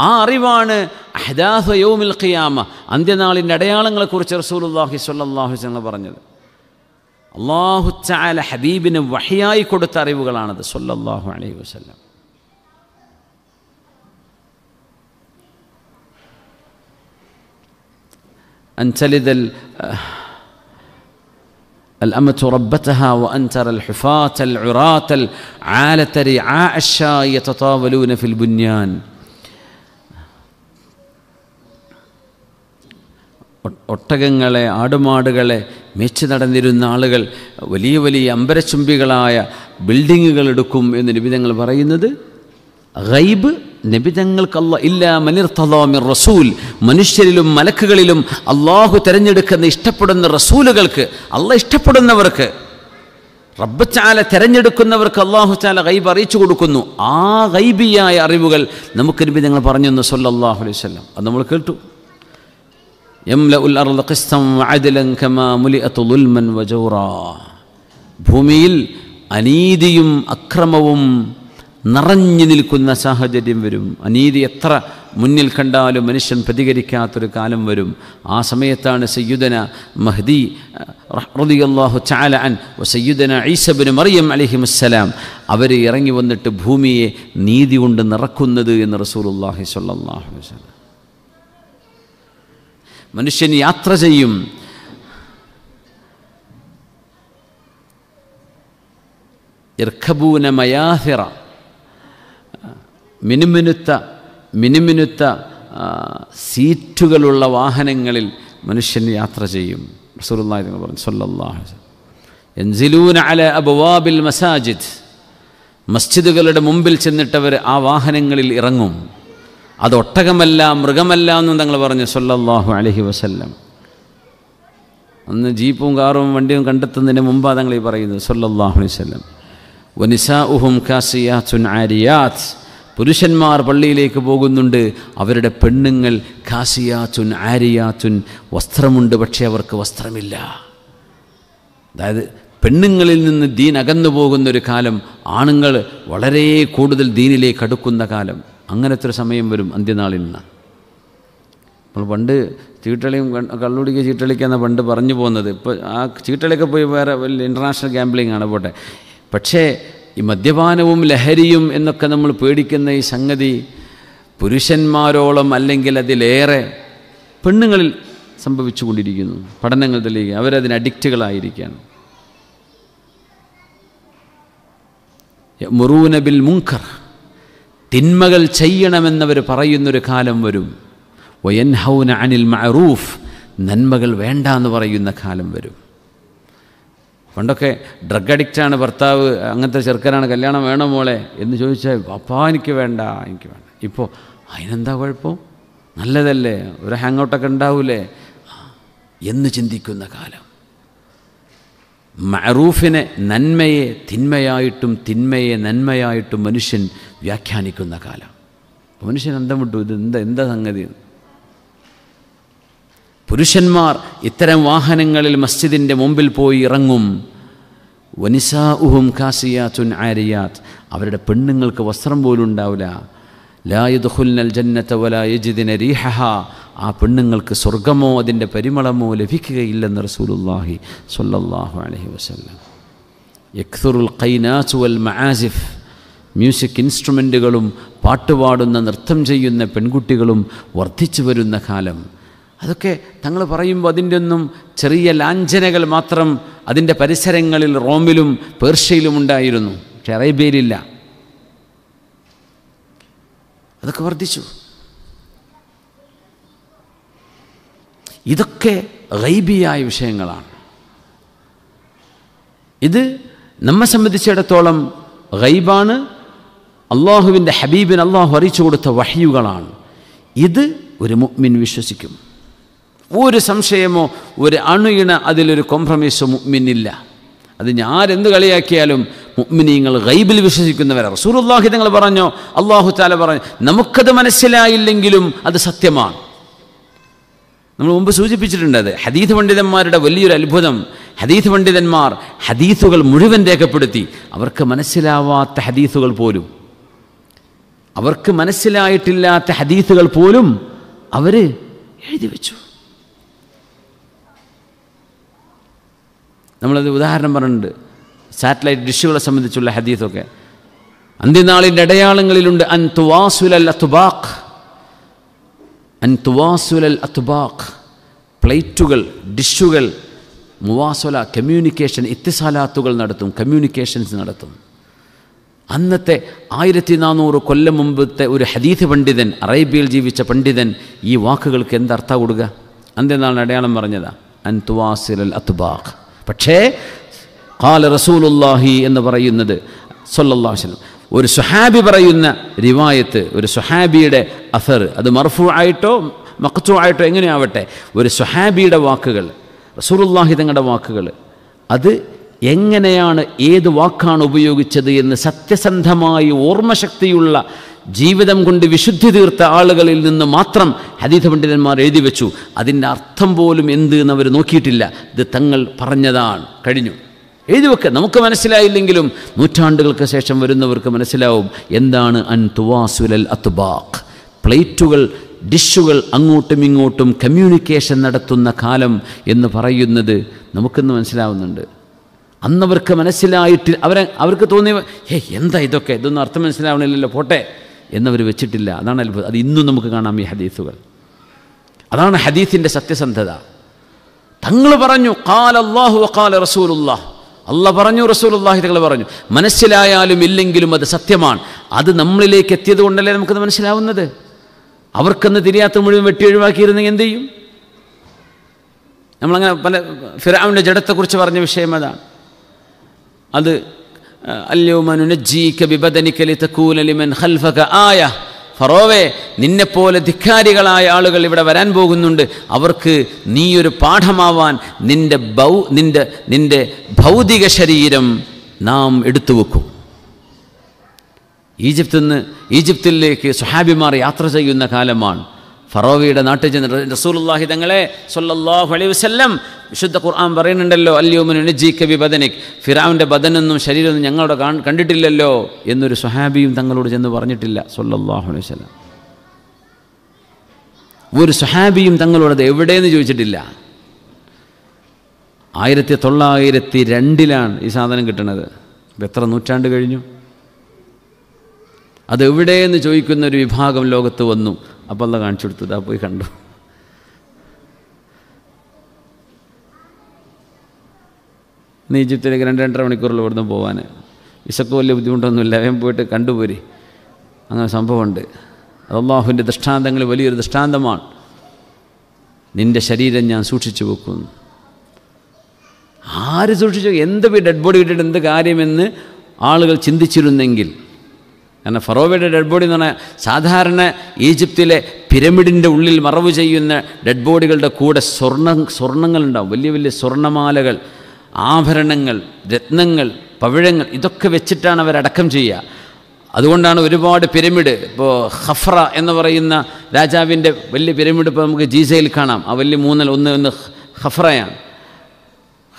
ആ അറിവാണ് അഹദാഫ് യൗമിൽ ഖിയാമ അന്ത്യനാളിൻ്റെ അടയാളങ്ങളെക്കുറിച്ച് റസൂലുല്ലാഹി സ്വല്ലാഹുസ് എന്ന് പറഞ്ഞത് അള്ളാഹു ചാല ഹബീബിന് വഹിയായി കൊടുത്ത അറിവുകളാണത് സൊല്ലാഹു അലൈഹി വസ്ല്ലാം أن تلد الأمة ربتها وأن ترى الحفاة العراة العالة رعاء الشاة يتطاولون في البنيان ഒട്ടകങ്ങളെ ആടുമാടുകളെ മേച്ച് നടന്നിരുന്ന ആളുകൾ വലിയ വലിയ അമ്പരച്ചുംബികളായ ബിൽഡിങ്ങുകൾ എടുക്കും എന്ന് നിബിതങ്ങൾ പറയുന്നത് ഗൈബ് നബിതങ്ങൾക്കല്ല ഇല്ല തലോമിർ റസൂൽ മനുഷ്യരിലും മലക്കുകളിലും അള്ളാഹു തിരഞ്ഞെടുക്കുന്ന ഇഷ്ടപ്പെടുന്ന റസൂലുകൾക്ക് അല്ല ഇഷ്ടപ്പെടുന്നവർക്ക് റബ്ബച്ചാല തിരഞ്ഞെടുക്കുന്നവർക്ക് അള്ളാഹു ചാല ഗൈബ് അറിയിച്ചു കൊടുക്കുന്നു ആ ഗൈബിയായ അറിവുകൾ നമുക്ക് നബി ഞങ്ങൾ പറഞ്ഞു തന്നു സല്ലാഹു അലൈവല്ലം അത് നമ്മൾ കേട്ടു യംലഉൽ അർദ് ഖിസ്തം വഅദലൻ കമാ മുലിഅതു ളുൽമൻ വജൗറ ഭൂമിയിൽ അനീതിയും അക്രമവും നിറഞ്ഞു നിൽക്കുന്ന സാഹചര്യം വരും അനീതി എത്ര മുന്നിൽ കണ്ടാലും മനുഷ്യൻ പ്രതികരിക്കാത്തൊരു കാലം വരും ആ സമയത്താണ് സയ്യുദന മഹദി റദിയല്ലാഹു ചാലാൻ സയ്യുദന ഈസബിന് മറിയം അലിഹിമസ്സലാം അവർ ഇറങ്ങി വന്നിട്ട് ഭൂമിയെ നീതി കൊണ്ട് നിറക്കുന്നത് എന്ന് സ്വല്ലല്ലാഹു അലൈഹി വസ്ലാം മനുഷ്യൻ യാത്ര ചെയ്യും ഇർഖബൂന മയാഹിറ മിനുമിനുത്ത മിനുമിനുത്ത സീറ്റുകളുള്ള വാഹനങ്ങളിൽ മനുഷ്യൻ യാത്ര ചെയ്യും റസൂലുള്ളാഹി പറഞ്ഞു സല്ലല്ലാഹു എൻസിലൂന അല അബുവാബിൽ മസാജിദ് മസ്ജിദുകളുടെ മുമ്പിൽ ചെന്നിട്ടവർ ആ വാഹനങ്ങളിൽ ഇറങ്ങും അത് ഒട്ടകമല്ല മൃഗമല്ല എന്നും തങ്ങൾ പറഞ്ഞു സൊല്ലാഹു അലഹി വസല്ലം അന്ന് ജീപ്പും കാറും വണ്ടിയും കണ്ടെത്തുന്നതിന് മുമ്പാ തങ്ങൾ ഈ പറയുന്നത് സൊല്ലാഹു അലൈഹി വല്ലം വനിസാ ഉഹും കാസിയാത്തുൻ ആരിയാത്ത് പുരുഷന്മാർ പള്ളിയിലേക്ക് പോകുന്നുണ്ട് അവരുടെ പെണ്ണുങ്ങൾ ഖാസിയാത്തുൻ ആരിയാത്തുൻ വസ്ത്രമുണ്ട് പക്ഷേ അവർക്ക് വസ്ത്രമില്ല അതായത് പെണ്ണുങ്ങളിൽ നിന്ന് ദീൻ അകന്നു പോകുന്നൊരു കാലം ആണുങ്ങൾ വളരെ കൂടുതൽ ദീനിലേക്ക് അടുക്കുന്ന കാലം അങ്ങനത്തെ ഒരു സമയം വരും അന്ത്യനാളിൽ അപ്പോൾ പണ്ട് ചീട്ടളിയും കള്ളുടിക്ക് ചീട്ടളിക്കാന്ന പണ്ട് പറഞ്ഞു പോകുന്നത് ഇപ്പോൾ ആ ചീട്ടളിയൊക്കെ പോയി വേറെ വലിയ ഇൻ്റർനാഷണൽ ഗാംബ്ലിംഗ് ആണ് പോട്ടെ പക്ഷേ ഈ മദ്യപാനവും ലഹരിയും എന്നൊക്കെ നമ്മൾ പേടിക്കുന്ന ഈ സംഗതി പുരുഷന്മാരോളം അല്ലെങ്കിൽ അതിലേറെ പെണ്ണുങ്ങളിൽ സംഭവിച്ചുകൊണ്ടിരിക്കുന്നു പഠനങ്ങൾ തെളിയിക്കുക അവരതിന് അഡിക്റ്റുകളായിരിക്കുകയാണ് മുറൂനബിൽ മുങ്കർ തിന്മകൾ ചെയ്യണമെന്നവർ പറയുന്നൊരു കാലം വരും വയൻഹൗന അനിൽ മഅറൂഫ് നന്മകൾ വേണ്ട എന്ന് പറയുന്ന കാലം വരും പണ്ടൊക്കെ ഡ്രഗ് അഡിക്റ്റാണ് ഭർത്താവ് അങ്ങനത്തെ ചെറുക്കനാണ് കല്യാണം വേണം മോളെ എന്ന് ചോദിച്ചാൽ അപ്പാ എനിക്ക് വേണ്ട എനിക്ക് വേണ്ട ഇപ്പോൾ അതിനെന്താ കുഴപ്പം നല്ലതല്ലേ ഒരു ഹാങ് ഔട്ടൊക്കെ ഉണ്ടാവൂലേ എന്ന് ചിന്തിക്കുന്ന കാലം മറൂഫിനെ നന്മയെ തിന്മയായിട്ടും തിന്മയെ നന്മയായിട്ടും മനുഷ്യൻ വ്യാഖ്യാനിക്കുന്ന കാലം മനുഷ്യൻ അന്തം വിട്ടു ഇത് എന്താ എന്താ സംഗതി പുരുഷന്മാർ ഇത്തരം വാഹനങ്ങളിൽ മസ്ജിദിൻ്റെ മുമ്പിൽ പോയി ഇറങ്ങും വനിസാ ഉഹും കാസിയാത്തുൻ ആരിയാത് അവരുടെ പെണ്ണുങ്ങൾക്ക് വസ്ത്രം പോലും ഉണ്ടാവില്ല ലായുദുഹുൽനൽ ജന്നത്ത വലായജിദിന റീഹഹ ആ പെണ്ണുങ്ങൾക്ക് സ്വർഗമോ അതിൻ്റെ പരിമളമോ ലഭിക്കുകയില്ലെന്ന് റസൂലുല്ലാഹി സ്വല്ലല്ലാഹു അലഹി വസല്ലം യക്സുറുൽ ഖൈനാസ് വൽ മആസിഫ് മ്യൂസിക് ഇൻസ്ട്രുമെൻറ്റുകളും പാട്ടുപാടുന്ന നൃത്തം ചെയ്യുന്ന പെൺകുട്ടികളും വർദ്ധിച്ചു വരുന്ന കാലം അതൊക്കെ തങ്ങൾ പറയുമ്പോൾ അതിൻ്റെ ഒന്നും ചെറിയ ലാഞ്ചനകൾ മാത്രം അതിൻ്റെ പരിസരങ്ങളിൽ റോമിലും പേർഷ്യയിലും ഉണ്ടായിരുന്നു പക്ഷേ അറേബ്യയിലില്ല അതൊക്കെ വർദ്ധിച്ചു ഇതൊക്കെ റൈബിയായ വിഷയങ്ങളാണ് ഇത് നമ്മെ സംബന്ധിച്ചിടത്തോളം റൈബാണ് അള്ളാഹുവിൻ്റെ ഹബീബിന് അള്ളാഹു അറിയിച്ചു കൊടുത്ത വഹിയുകളാണ് ഇത് ഒരു മുഗ്മിൻ വിശ്വസിക്കും ഒരു സംശയമോ ഒരു അണുയിണ അതിലൊരു കോംപ്രമൈസോ ഇല്ല അത് ഞാൻ എന്ത് കളിയാക്കിയാലും മുഅ്മിനീങ്ങൾ ഗൈബിൽ വിശ്വസിക്കുന്നവരെ റസൂലുള്ളാഹി തങ്ങൾ പറഞ്ഞു അള്ളാഹു താല പറഞ്ഞു നമുക്കത് മനസ്സിലായില്ലെങ്കിലും അത് സത്യമാണ് നമ്മൾ മുമ്പ് സൂചിപ്പിച്ചിട്ടുണ്ട് അത് ഹദീത് പണ്ഡിതന്മാരുടെ വലിയൊരു അത്ഭുതം ഹദീത് പണ്ഡിതന്മാർ ഹദീസുകൾ മുഴുവൻ രേഖപ്പെടുത്തി അവർക്ക് മനസ്സിലാവാത്ത ഹദീസുകൾ പോലും അവർക്ക് മനസ്സിലായിട്ടില്ലാത്ത ഹദീസുകൾ പോലും അവർ എഴുതി വെച്ചു നമ്മളത് ഉദാഹരണം പറഞ്ഞിട്ടുണ്ട് സാറ്റലൈറ്റ് ഡിഷുകളെ സംബന്ധിച്ചുള്ള ഹദീസൊക്കെ അന്ത്യനാളിൻ്റെ അടയാളങ്ങളിലുണ്ട് അൻ തുവാസുലൽ അതുബാഖ് അൻ തുവാസുലൽ അതുബാഖ് പ്ലേറ്റുകൾ ഡിഷുകൾ മുവാസുല കമ്മ്യൂണിക്കേഷൻ ഇത്തിസാലാത്തുകൾ നടത്തും കമ്മ്യൂണിക്കേഷൻസ് നടത്തും അന്നത്തെ ആയിരത്തി നാനൂറ് കൊല്ലം മുമ്പത്തെ ഒരു ഹദീഫ് പണ്ഡിതൻ അറേബ്യയിൽ ജീവിച്ച പണ്ഡിതൻ ഈ വാക്കുകൾക്ക് എന്തർത്ഥ കൊടുക്കുക അന്ത്യനാളിന് അടയാളം പറഞ്ഞതാ അൻ തുവാസുലൽ അതുബാഖ് പക്ഷേ رسول റസൂലുല്ലാഹി എന്ന് പറയുന്നത് സൊല്ലാഹു വസ്ലം ഒരു സുഹാബി പറയുന്ന റിവായത്ത് ഒരു സുഹാബിയുടെ അസർ അത് മർഫു ആയിട്ടോ മക്തു ആയിട്ടോ എങ്ങനെയാവട്ടെ ഒരു സുഹാബിയുടെ വാക്കുകൾ റസൂലുള്ളാഹി തങ്ങളുടെ വാക്കുകൾ അത് എങ്ങനെയാണ് ഏത് വാക്കാണ് ഉപയോഗിച്ചത് എന്ന് സത്യസന്ധമായി ഓർമ്മശക്തിയുള്ള ജീവിതം കൊണ്ട് വിശുദ്ധി തീർത്ത ആളുകളിൽ നിന്ന് മാത്രം ഹദീഥ പണ്ഡിതന്മാർ എഴുതി വെച്ചു അതിൻ്റെ അർത്ഥം പോലും എന്ത് എന്ന് അവർ നോക്കിയിട്ടില്ല ഇത് തങ്ങൾ പറഞ്ഞതാണ് കഴിഞ്ഞു എഴുതി വെക്കുക നമുക്ക് മനസ്സിലായില്ലെങ്കിലും നൂറ്റാണ്ടുകൾക്ക് ശേഷം വരുന്നവർക്ക് മനസ്സിലാവും എന്താണ് അൻ തുവാസുലൽ അത്ബാഖ് പ്ലേറ്റുകൾ ഡിഷുകൾ അങ്ങോട്ടും ഇങ്ങോട്ടും കമ്മ്യൂണിക്കേഷൻ നടത്തുന്ന കാലം എന്ന് പറയുന്നത് നമുക്കിന്ന് മനസ്സിലാവുന്നുണ്ട് അന്നവർക്ക് മനസ്സിലായിട്ട് അവരെ അവർക്ക് തോന്നിയ ഏ എന്താ ഇതൊക്കെ ഇതൊന്നും അർത്ഥം മനസ്സിലാവണില്ലല്ലോ പോട്ടെ എന്നവർ വെച്ചിട്ടില്ല അതാണ് അത്ഭുതം അത് ഇന്നും നമുക്ക് കാണാം ഈ ഹദീസുകൾ അതാണ് ഹദീസിൻ്റെ സത്യസന്ധത തങ്ങൾ പറഞ്ഞു കാൽ കാല കാൽ അല്ല പറഞ്ഞു റസൂലുള്ളാഹി തങ്ങൾ പറഞ്ഞു മനസ്സിലായാലും ഇല്ലെങ്കിലും അത് സത്യമാണ് അത് നമ്മളിലേക്ക് എത്തിയത് കൊണ്ടല്ലേ നമുക്കത് മനസ്സിലാവുന്നത് അവർക്കന്ന് തിരിയാത്ത മുഴുവൻ വെട്ടി ഒഴിവാക്കിയിരുന്നെങ്കിൽ എന്ത് ചെയ്യും നമ്മളങ്ങനെ പല ഫിറാവിൻ്റെ ജഡത്തെക്കുറിച്ച് പറഞ്ഞ വിഷയം അതാണ് അത് അല്യോമനുനജീക്ക ബിബദനിക്കലി തക്കൂലലിമൻ ഹൽഫക ആയ ഫറോവെ നിന്നെപ്പോലെ ധിക്കാരികളായ ആളുകൾ ഇവിടെ വരാൻ പോകുന്നുണ്ട് അവർക്ക് നീയൊരു പാഠമാവാൻ നിൻ്റെ ബൗ നിൻ്റെ നിൻ്റെ ഭൗതിക ശരീരം നാം എടുത്തു വെക്കും ഈജിപ്തിൽ നിന്ന് ഈജിപ്തിലേക്ക് സുഹാബിമാർ യാത്ര ചെയ്യുന്ന കാലമാണ് ഫറോവിയുടെ നാട്ടിൽ ചെന്ന് റസൂലുള്ളാഹി തങ്ങളെ സൊല്ലാഹു അലൈഹി വസ്ല്ലം വിശുദ്ധ ഖുർആൻ പറയുന്നുണ്ടല്ലോ അല്യോമിന് ജി കവി ബദനിക് ഫിറാവിൻ്റെ ബദനൊന്നും ശരീരമൊന്നും ഞങ്ങളുടെ കണ്ടിട്ടില്ലല്ലോ എന്നൊരു സുഹാബിയും തങ്ങളോട് ചെന്ന് പറഞ്ഞിട്ടില്ല സൊല്ലാഹു അലൈഹി വസ്ലം ഒരു സുഹാബിയും തങ്ങളോട് എവിടെയെന്ന് ചോദിച്ചിട്ടില്ല ആയിരത്തി തൊള്ളായിരത്തി രണ്ടിലാണ് ഈ സാധനം കിട്ടുന്നത് എത്ര നൂറ്റാണ്ട് കഴിഞ്ഞു അതെവിടെയെന്ന് ചോദിക്കുന്ന ഒരു വിഭാഗം ലോകത്ത് വന്നു അപ്പോൾ അല്ല കാണിച്ചു കൊടുത്തു ഇതാ പോയി കണ്ടു ഇന്ന് ഈജിപ്തിലേക്ക് രണ്ട് രണ്ടര മണിക്കൂറിൽ ഇവിടുന്ന് പോകാൻ വിശക്ക് വലിയ ബുദ്ധിമുട്ടൊന്നുമില്ല അവൻ പോയിട്ട് കണ്ടുപോരി അങ്ങനെ സംഭവമുണ്ട് അള്ളാഹുവിൻ്റെ ദൃഷ്ടാന്തങ്ങൾ വലിയൊരു ദൃഷ്ടാന്തമാണ് നിൻ്റെ ശരീരം ഞാൻ സൂക്ഷിച്ചു വെക്കുന്നു ആര് സൂക്ഷിച്ചു എന്ത് ഡെഡ് ബോഡി ഇട്ടിട്ട് എന്ത് കാര്യമെന്ന് ആളുകൾ ചിന്തിച്ചിരുന്നെങ്കിൽ കാരണം ഫറോവയുടെ ഡെഡ് ബോഡി എന്ന് പറഞ്ഞാൽ സാധാരണ ഈജിപ്തിലെ പിരമിഡിൻ്റെ ഉള്ളിൽ മറവ് ചെയ്യുന്ന ഡെഡ് ബോഡികളുടെ കൂടെ സ്വർണ്ണ സ്വർണ്ണങ്ങളുണ്ടാവും വലിയ വലിയ സ്വർണ്ണമാലകൾ ആഭരണങ്ങൾ രത്നങ്ങൾ പവിഴങ്ങൾ ഇതൊക്കെ വെച്ചിട്ടാണ് അവരടക്കം ചെയ്യുക അതുകൊണ്ടാണ് ഒരുപാട് പിരമിഡ് ഇപ്പോൾ ഹഫ്ര എന്ന് പറയുന്ന രാജാവിൻ്റെ വലിയ പിരമിഡ് ഇപ്പോൾ നമുക്ക് ജീസയിൽ കാണാം ആ വലിയ മൂന്നൽ ഒന്ന് ഒന്ന് ഹഫ്രയാണ്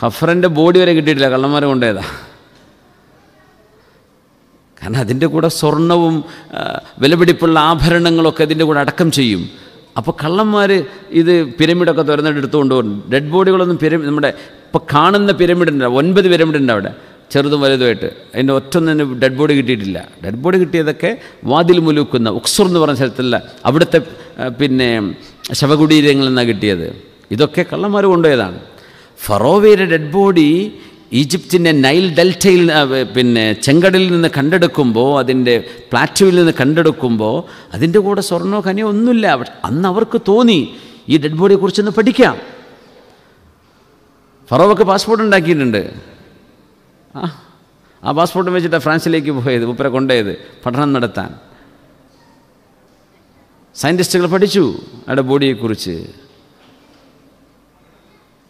ഹഫ്രൻ്റെ ബോഡി വരെ കിട്ടിയിട്ടില്ല കള്ളന്മാരെ കൊണ്ടേതാണ് കാരണം അതിൻ്റെ കൂടെ സ്വർണവും വിലപിടിപ്പുള്ള ആഭരണങ്ങളൊക്കെ അതിൻ്റെ കൂടെ അടക്കം ചെയ്യും അപ്പോൾ കള്ളന്മാർ ഇത് പിരമിഡൊക്കെ തുറന്നിട്ട് എടുത്തുകൊണ്ട് പോകും ഡെഡ് ബോഡികളൊന്നും പിരമിഡ് നമ്മുടെ ഇപ്പോൾ കാണുന്ന പിരമിഡുണ്ട് ഒൻപത് പിരമിഡുണ്ട് അവിടെ ചെറുതും വലുതുമായിട്ട് അതിൻ്റെ ഒറ്റൊന്നിന് ഡെഡ് ബോഡി കിട്ടിയിട്ടില്ല ഡെഡ് ബോഡി കിട്ടിയതൊക്കെ വാതിൽ മുലുക്കുന്ന ഉക്സുർ എന്ന് പറഞ്ഞ സ്ഥലത്തല്ല അവിടുത്തെ പിന്നെ ശവകുടീരങ്ങളിൽ നിന്നാണ് കിട്ടിയത് ഇതൊക്കെ കള്ളന്മാർ കൊണ്ടുപോയതാണ് ഫറോവയുടെ ഡെഡ് ബോഡി ഈജിപ്തിൻ്റെ നൈൽ ഡെൽറ്റയിൽ പിന്നെ ചെങ്കടിൽ നിന്ന് കണ്ടെടുക്കുമ്പോൾ അതിൻ്റെ പ്ലാറ്റുവിൽ നിന്ന് കണ്ടെടുക്കുമ്പോൾ അതിൻ്റെ കൂടെ സ്വർണ്ണോ ഖനിയോ ഒന്നുമില്ല അന്ന് അവർക്ക് തോന്നി ഈ ഡെഡ് ബോഡിയെ കുറിച്ചൊന്ന് പഠിക്കാം ഫറോവൊക്കെ പാസ്പോർട്ട് ഉണ്ടാക്കിയിട്ടുണ്ട് ആ ആ പാസ്പോർട്ട് വെച്ചിട്ട് ഫ്രാൻസിലേക്ക് പോയത് ഉപ്പര കൊണ്ടുപോയത് പഠനം നടത്താൻ സയൻറ്റിസ്റ്റുകൾ പഠിച്ചു അവിടെ ബോഡിയെക്കുറിച്ച്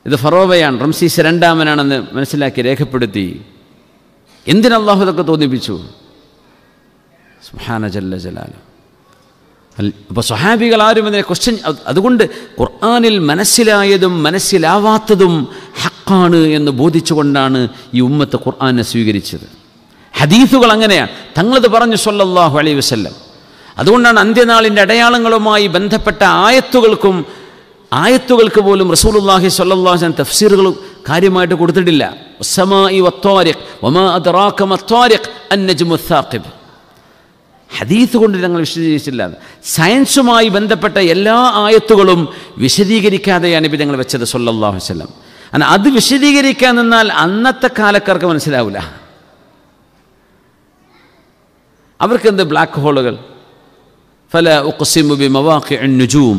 ഇത് ഫറോവയാണ് റംസീസ് രണ്ടാമനാണെന്ന് മനസ്സിലാക്കി രേഖപ്പെടുത്തി എന്തിനാഹു ഇതൊക്കെ തോന്നിപ്പിച്ചു സുഹാന ജല്ല ജലാല അപ്പോൾ സ്വഹാബികൾ ആരും അതിനെ ക്വസ്റ്റ്യൻ അതുകൊണ്ട് ഖുർആാനിൽ മനസ്സിലായതും മനസ്സിലാവാത്തതും ഹക്കാണ് എന്ന് ബോധിച്ചുകൊണ്ടാണ് ഈ ഉമ്മത്ത് ഖുർആാനെ സ്വീകരിച്ചത് ഹദീഫുകൾ അങ്ങനെയാണ് തങ്ങളത് പറഞ്ഞു സൊല്ലാഹു അലൈ വസ്ല്ലം അതുകൊണ്ടാണ് അന്ത്യനാളിൻ്റെ അടയാളങ്ങളുമായി ബന്ധപ്പെട്ട ആയത്തുകൾക്കും ആയത്തുകൾക്ക് പോലും റസൂലുല്ലാഹി സ്വല്ലാഹൻ തഫ്സീറുകൾ കാര്യമായിട്ട് കൊടുത്തിട്ടില്ല ഹദീസ് കൊണ്ട് ഞങ്ങൾ വിശദീകരിച്ചില്ല സയൻസുമായി ബന്ധപ്പെട്ട എല്ലാ ആയത്തുകളും വിശദീകരിക്കാതെയാണ് ഇപ്പം ഞങ്ങൾ വെച്ചത് സൊല്ലാഹു വല്ലം അങ്ങനെ അത് വിശദീകരിക്കാൻ നിന്നാൽ അന്നത്തെ കാലക്കാർക്ക് മനസ്സിലാവില്ല അവർക്കെന്ത് ബ്ലാക്ക് ഹോളുകൾ ഫല ഉഖ്സിമു ബി മവാഖി നുജൂം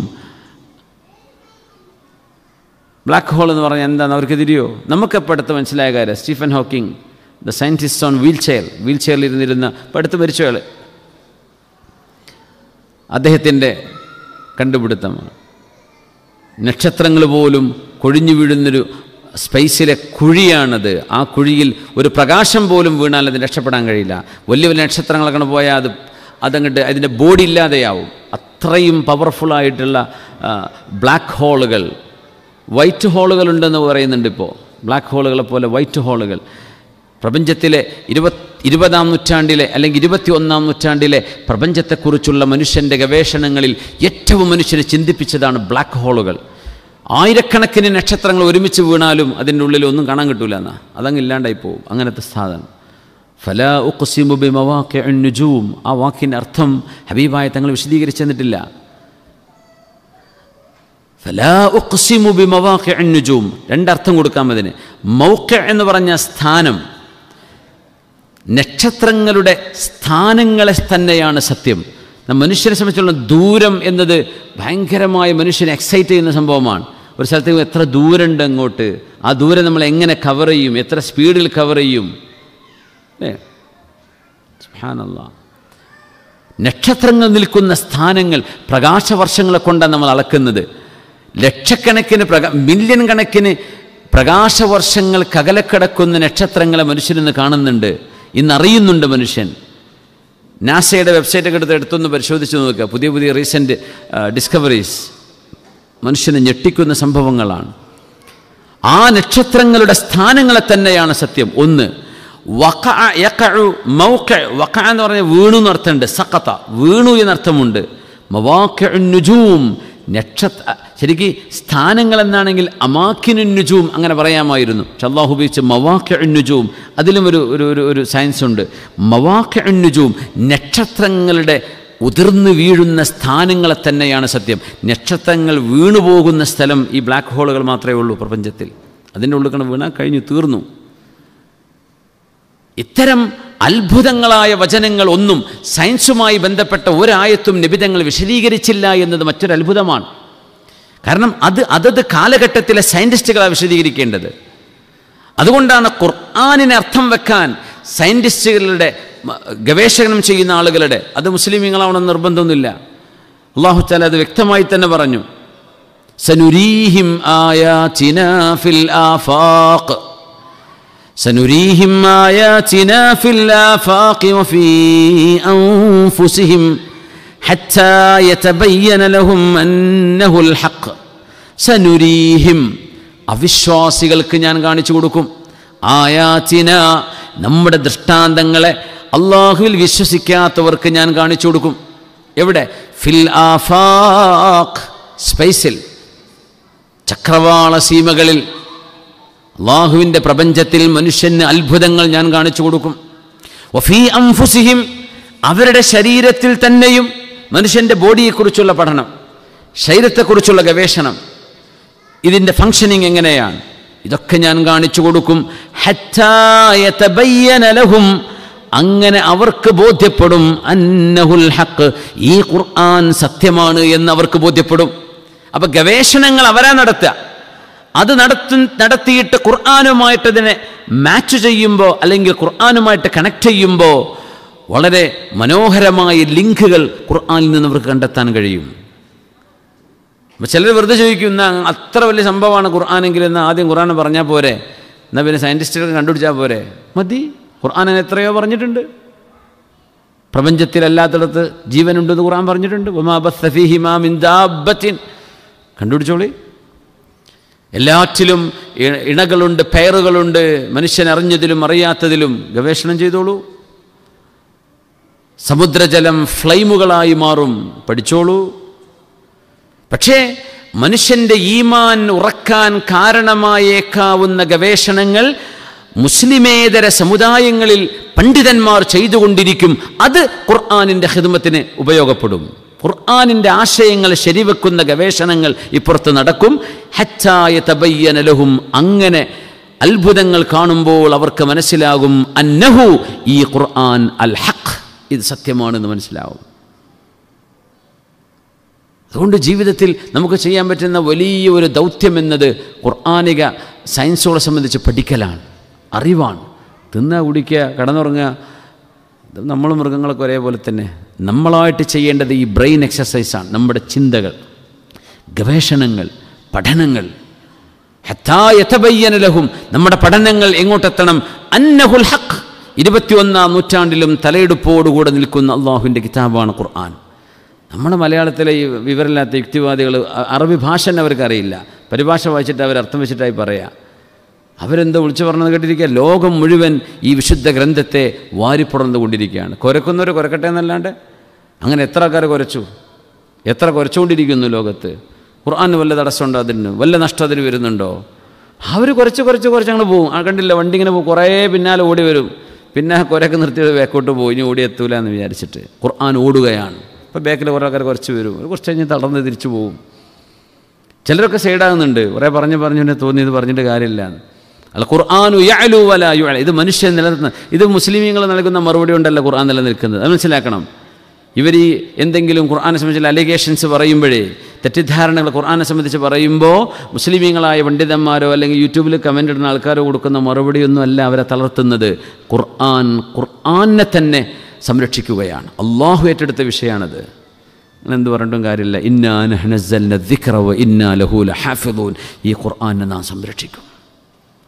ബ്ലാക്ക് ഹോൾ എന്ന് പറഞ്ഞാൽ എന്താണ് അവർക്ക് തിരിയോ നമുക്ക് അടുത്ത് മനസ്സിലായ കാര്യം Stephen Hawking the scientist on wheelchair വീൽ ചെയറിൽ ഇരുന്നിരുന്ന പഠിത്തം മരിച്ചയാൾ അദ്ദേഹത്തിൻ്റെ കണ്ടുപിടുത്തമാണ് നക്ഷത്രങ്ങൾ പോലും കൊഴിഞ്ഞു വീഴുന്നൊരു സ്പേസിലെ കുഴിയാണത് ആ കുഴിയിൽ ഒരു പ്രകാശം പോലും വീണാൽ അത് രക്ഷപ്പെടാൻ കഴിയില്ല വലിയ വലിയ നക്ഷത്രങ്ങളൊക്കെ പോയാൽ അത് അതങ്ങോട്ട് അതിൻ്റെ ബോഡി ഇല്ലാതെയാവും അത്രയും പവർഫുള്ളായിട്ടുള്ള ബ്ലാക്ക് ഹോളുകൾ വൈറ്റ് ഹോളുകൾ ഉണ്ടെന്ന് പറയുന്നുണ്ട് ഇപ്പോൾ ബ്ലാക്ക് ഹോളുകളെ പോലെ വൈറ്റ് ഹോളുകൾ പ്രപഞ്ചത്തിലെ ഇരുപത് ഇരുപതാം നൂറ്റാണ്ടിലെ അല്ലെങ്കിൽ ഇരുപത്തി ഒന്നാം നൂറ്റാണ്ടിലെ പ്രപഞ്ചത്തെക്കുറിച്ചുള്ള മനുഷ്യൻ്റെ ഗവേഷണങ്ങളിൽ ഏറ്റവും മനുഷ്യനെ ചിന്തിപ്പിച്ചതാണ് ബ്ലാക്ക് ഹോളുകൾ ആയിരക്കണക്കിന് നക്ഷത്രങ്ങൾ ഒരുമിച്ച് വീണാലും അതിൻ്റെ ഉള്ളിൽ ഒന്നും കാണാൻ കിട്ടൂല എന്നാ അതങ്ങ് ഇല്ലാണ്ടായി പോകും അങ്ങനത്തെ സാധനം ഫല ഉഖ്സിമു ബി നുജൂം ആ വാക്കിൻ്റെ അർത്ഥം ഹബീബായ തങ്ങൾ വിശദീകരിച്ചു തന്നിട്ടില്ല ഫലാ ഉഖ്സിമു മവാഖി നുജൂം രണ്ടർത്ഥം കൊടുക്കാം അതിന് മൗക്ക എന്ന് പറഞ്ഞ സ്ഥാനം നക്ഷത്രങ്ങളുടെ സ്ഥാനങ്ങളെ തന്നെയാണ് സത്യം മനുഷ്യനെ സംബന്ധിച്ചുള്ള ദൂരം എന്നത് ഭയങ്കരമായ മനുഷ്യനെ എക്സൈറ്റ് ചെയ്യുന്ന സംഭവമാണ് ഒരു സ്ഥലത്തേക്ക് എത്ര ദൂരമുണ്ട് അങ്ങോട്ട് ആ ദൂരം നമ്മൾ എങ്ങനെ കവർ ചെയ്യും എത്ര സ്പീഡിൽ കവർ ചെയ്യും അല്ലേ നക്ഷത്രങ്ങൾ നിൽക്കുന്ന സ്ഥാനങ്ങൾ പ്രകാശവർഷങ്ങളെ കൊണ്ടാണ് നമ്മൾ അളക്കുന്നത് ലക്ഷക്കണക്കിന് പ്രകാ മില്യൺ കണക്കിന് പ്രകാശവർഷങ്ങൾ കകലക്കിടക്കുന്ന നക്ഷത്രങ്ങളെ മനുഷ്യനിന്ന് കാണുന്നുണ്ട് ഇന്നറിയുന്നുണ്ട് മനുഷ്യൻ നാസയുടെ വെബ്സൈറ്റൊക്കെ എടുത്ത് എടുത്തൊന്ന് പരിശോധിച്ച് നോക്കുക പുതിയ പുതിയ റീസെൻറ്റ് ഡിസ്കവറീസ് മനുഷ്യനെ ഞെട്ടിക്കുന്ന സംഭവങ്ങളാണ് ആ നക്ഷത്രങ്ങളുടെ സ്ഥാനങ്ങളെ തന്നെയാണ് സത്യം ഒന്ന് വക മൗക്ക വക എന്ന് പറഞ്ഞ വീണു എന്നർത്ഥമുണ്ട് സക്കത്ത വീണു എന്നർത്ഥമുണ്ട് മവാക്കുജൂം നക്ഷത്ര ശരിക്ക് സ്ഥാനങ്ങൾ എന്നാണെങ്കിൽ അമാക്കിനുജൂം അങ്ങനെ പറയാമായിരുന്നു ഷല്ലാഹു ഉപയോഗിച്ച് മവാക്കുജൂം അതിലും ഒരു ഒരു ഒരു ഒരു സയൻസ് ഉണ്ട് മവാക്കുജൂം നക്ഷത്രങ്ങളുടെ ഉതിർന്നു വീഴുന്ന സ്ഥാനങ്ങളെ തന്നെയാണ് സത്യം നക്ഷത്രങ്ങൾ വീണു പോകുന്ന സ്ഥലം ഈ ബ്ലാക്ക് ഹോളുകൾ മാത്രമേ ഉള്ളൂ പ്രപഞ്ചത്തിൽ അതിൻ്റെ ഉള്ളിൽ കണ്ട് വീണാൽ കഴിഞ്ഞു തീർന്നു ഇത്തരം അത്ഭുതങ്ങളായ വചനങ്ങൾ ഒന്നും സയൻസുമായി ബന്ധപ്പെട്ട ഒരായത്തും നിബിതങ്ങൾ വിശദീകരിച്ചില്ല എന്നത് മറ്റൊരു അത്ഭുതമാണ് കാരണം അത് അതത് കാലഘട്ടത്തിലെ സയൻറ്റിസ്റ്റുകളാണ് വിശദീകരിക്കേണ്ടത് അതുകൊണ്ടാണ് ഖുർആാനിന് അർത്ഥം വെക്കാൻ സയൻറ്റിസ്റ്റുകളുടെ ഗവേഷണം ചെയ്യുന്ന ആളുകളുടെ അത് മുസ്ലിമീങ്ങളാവണമെന്ന് നിർബന്ധമൊന്നുമില്ല അള്ളാഹു ചാല അത് വ്യക്തമായി തന്നെ പറഞ്ഞു സനുരീഹിം ആയാചിന ഫിൽ ആഫാഖ് സനുരീഹിം ആയാചിന ഫിൽ വഫീ അൻഫുസിഹിം സനുരീഹിം അവിശ്വാസികൾക്ക് ഞാൻ കാണിച്ചു കൊടുക്കും ആയാത്തിന നമ്മുടെ ദൃഷ്ടാന്തങ്ങളെ അള്ളാഹുവിൽ വിശ്വസിക്കാത്തവർക്ക് ഞാൻ കാണിച്ചു കൊടുക്കും എവിടെ ഫിൽ ആഫാഖ് സ്പേസിൽ ചക്രവാള സീമകളിൽ അള്ളാഹുവിൻ്റെ പ്രപഞ്ചത്തിൽ മനുഷ്യന് അത്ഭുതങ്ങൾ ഞാൻ കാണിച്ചു കൊടുക്കും വഫീ അംഫുസിഹിം അവരുടെ ശരീരത്തിൽ തന്നെയും മനുഷ്യൻ്റെ ബോഡിയെക്കുറിച്ചുള്ള പഠനം ശരീരത്തെക്കുറിച്ചുള്ള ഗവേഷണം ഇതിൻ്റെ ഫങ്ഷനിങ് എങ്ങനെയാണ് ഇതൊക്കെ ഞാൻ കാണിച്ചു കൊടുക്കും അങ്ങനെ അവർക്ക് ബോധ്യപ്പെടും അന്നഹുൽ ഹക്ക് ഈ ഖുർആൻ സത്യമാണ് എന്ന് അവർക്ക് ബോധ്യപ്പെടും അപ്പം ഗവേഷണങ്ങൾ അവരാ നടത്തുക അത് നടത്തി നടത്തിയിട്ട് അതിനെ മാച്ച് ചെയ്യുമ്പോൾ അല്ലെങ്കിൽ ഖുർആാനുമായിട്ട് കണക്ട് ചെയ്യുമ്പോൾ വളരെ മനോഹരമായ ലിങ്കുകൾ ഖുർആാനിൽ നിന്ന് അവർക്ക് കണ്ടെത്താൻ കഴിയും അപ്പം ചിലർ വെറുതെ ചോദിക്കുന്ന അത്ര വലിയ സംഭവമാണ് ഖുർആാനെങ്കിൽ എന്ന് ആദ്യം ഖുർആൻ പറഞ്ഞാൽ പോരെ എന്നാൽ പിന്നെ സയൻറ്റിസ്റ്റുകൾ കണ്ടുപിടിച്ചാൽ പോരെ മതി ഖുർആൻ എത്രയോ പറഞ്ഞിട്ടുണ്ട് പ്രപഞ്ചത്തിലല്ലാത്തടത്ത് ജീവനുണ്ടെന്ന് ഖുർആൻ പറഞ്ഞിട്ടുണ്ട് കണ്ടുപിടിച്ചോളി എല്ലാറ്റിലും ഇണകളുണ്ട് പെയറുകളുണ്ട് മനുഷ്യനറിഞ്ഞതിലും അറിയാത്തതിലും ഗവേഷണം ചെയ്തോളൂ സമുദ്രജലം ഫ്ലൈമുകളായി മാറും പഠിച്ചോളൂ പക്ഷേ മനുഷ്യൻ്റെ ഈമാൻ ഉറക്കാൻ കാരണമായേക്കാവുന്ന ഗവേഷണങ്ങൾ മുസ്ലിമേതര സമുദായങ്ങളിൽ പണ്ഡിതന്മാർ ചെയ്തുകൊണ്ടിരിക്കും അത് ഖുർആാനിൻ്റെ ഹിദ്മത്തിന് ഉപയോഗപ്പെടും ഖുർആാനിൻ്റെ ആശയങ്ങൾ ശരിവെക്കുന്ന ഗവേഷണങ്ങൾ ഇപ്പുറത്ത് നടക്കും ഹച്ചായ തബയ്യനലഹും അങ്ങനെ അത്ഭുതങ്ങൾ കാണുമ്പോൾ അവർക്ക് മനസ്സിലാകും അന്നഹു ഈ ഖുർആൻ അൽ ഹക്ക് ഇത് സത്യമാണെന്ന് മനസ്സിലാവും അതുകൊണ്ട് ജീവിതത്തിൽ നമുക്ക് ചെയ്യാൻ പറ്റുന്ന വലിയ ഒരു ദൗത്യം എന്നത് ഖുർആാനിക സയൻസോടെ സംബന്ധിച്ച് പഠിക്കലാണ് അറിവാണ് തിന്ന കുടിക്കുക കടന്നുറങ്ങുക നമ്മൾ മൃഗങ്ങളൊക്കെ ഒരേപോലെ തന്നെ നമ്മളായിട്ട് ചെയ്യേണ്ടത് ഈ ബ്രെയിൻ എക്സസൈസാണ് നമ്മുടെ ചിന്തകൾ ഗവേഷണങ്ങൾ പഠനങ്ങൾ ഹത്താ യഥബയ്യനലഹും നമ്മുടെ പഠനങ്ങൾ എങ്ങോട്ടെത്തണം അന്നഹുൽ ഹക്ക് ഇരുപത്തിയൊന്നാം നൂറ്റാണ്ടിലും തലയെടുപ്പോടുകൂടെ നിൽക്കുന്ന അള്ളാഹുവിൻ്റെ കിതാബാണ് ഖുർആൻ നമ്മുടെ മലയാളത്തിലെ ഈ വിവരമില്ലാത്ത യുക്തിവാദികൾ അറബി ഭാഷ തന്നെ അവർക്കറിയില്ല പരിഭാഷ വായിച്ചിട്ട് അവർ അർത്ഥം വെച്ചിട്ടായി പറയാം അവരെന്തോ വിളിച്ചു പറഞ്ഞത് കേട്ടിരിക്കുക ലോകം മുഴുവൻ ഈ വിശുദ്ധ ഗ്രന്ഥത്തെ വാരിപ്പുറന്നു കൊണ്ടിരിക്കുകയാണ് കുരക്കുന്നവർ കുരക്കട്ടെ എന്നല്ലാണ്ട് അങ്ങനെ എത്ര ആൾക്കാർ കുരച്ചു എത്ര കുറച്ചുകൊണ്ടിരിക്കുന്നു ലോകത്ത് ഖുർആൻ വല്ല തടസ്സമുണ്ടോ അതിന് വല്ല നഷ്ടം അതിന് വരുന്നുണ്ടോ അവർ കുറച്ച് കുറച്ച് കുറച്ച് അങ്ങനെ പോകും കണ്ടില്ല വണ്ടി ഇങ്ങനെ പോകും കുറേ പിന്നാലെ ഓടി വരും പിന്നെ കുരക്ക് നിർത്തിയത് ബേക്കോട്ട് പോയി ഇനി എത്തൂല എന്ന് വിചാരിച്ചിട്ട് ഖുർആൻ ഓടുകയാണ് അപ്പോൾ ബേക്കിൽ കുറേ ആൾക്കാർ കുറച്ച് വരും കുറച്ച് കഴിഞ്ഞ് തളർന്ന് തിരിച്ചു പോകും ചിലരൊക്കെ സൈഡാകുന്നുണ്ട് കുറേ പറഞ്ഞ് പറഞ്ഞു പിന്നെ തോന്നിയത് പറഞ്ഞിട്ട് കാര്യമില്ല അല്ല ഖുർആാനു യാലു വല യു ഇത് മനുഷ്യൻ നിലനിർത്തുന്ന ഇത് മുസ്ലിമീങ്ങൾ നൽകുന്ന മറുപടി കൊണ്ടല്ല ഖുർആൻ നിലനിൽക്കുന്നത് അത് മനസ്സിലാക്കണം ഇവർ ഈ എന്തെങ്കിലും ഖുർആാനെ സംബന്ധിച്ചുള്ള അലിഗേഷൻസ് പറയുമ്പോഴേ തെറ്റിദ്ധാരണകൾ ഖുർആാനെ സംബന്ധിച്ച് പറയുമ്പോൾ മുസ്ലിമീങ്ങളായ പണ്ഡിതന്മാരോ അല്ലെങ്കിൽ യൂട്യൂബിൽ കമൻ്റ് ഇടുന്ന ആൾക്കാരോ കൊടുക്കുന്ന മറുപടിയൊന്നും അല്ല അവരെ തളർത്തുന്നത് ഖുർആൻ ഖുർആാനെ തന്നെ സംരക്ഷിക്കുകയാണ് അള്ളാഹു ഏറ്റെടുത്ത വിഷയമാണത് എന്ത് പറഞ്ഞിട്ടും കാര്യമില്ല ഇന്നാ ഇന്നാലഹൂല ഹാഫിദൂൻ ഈ ഖുർആാനെ നാം സംരക്ഷിക്കും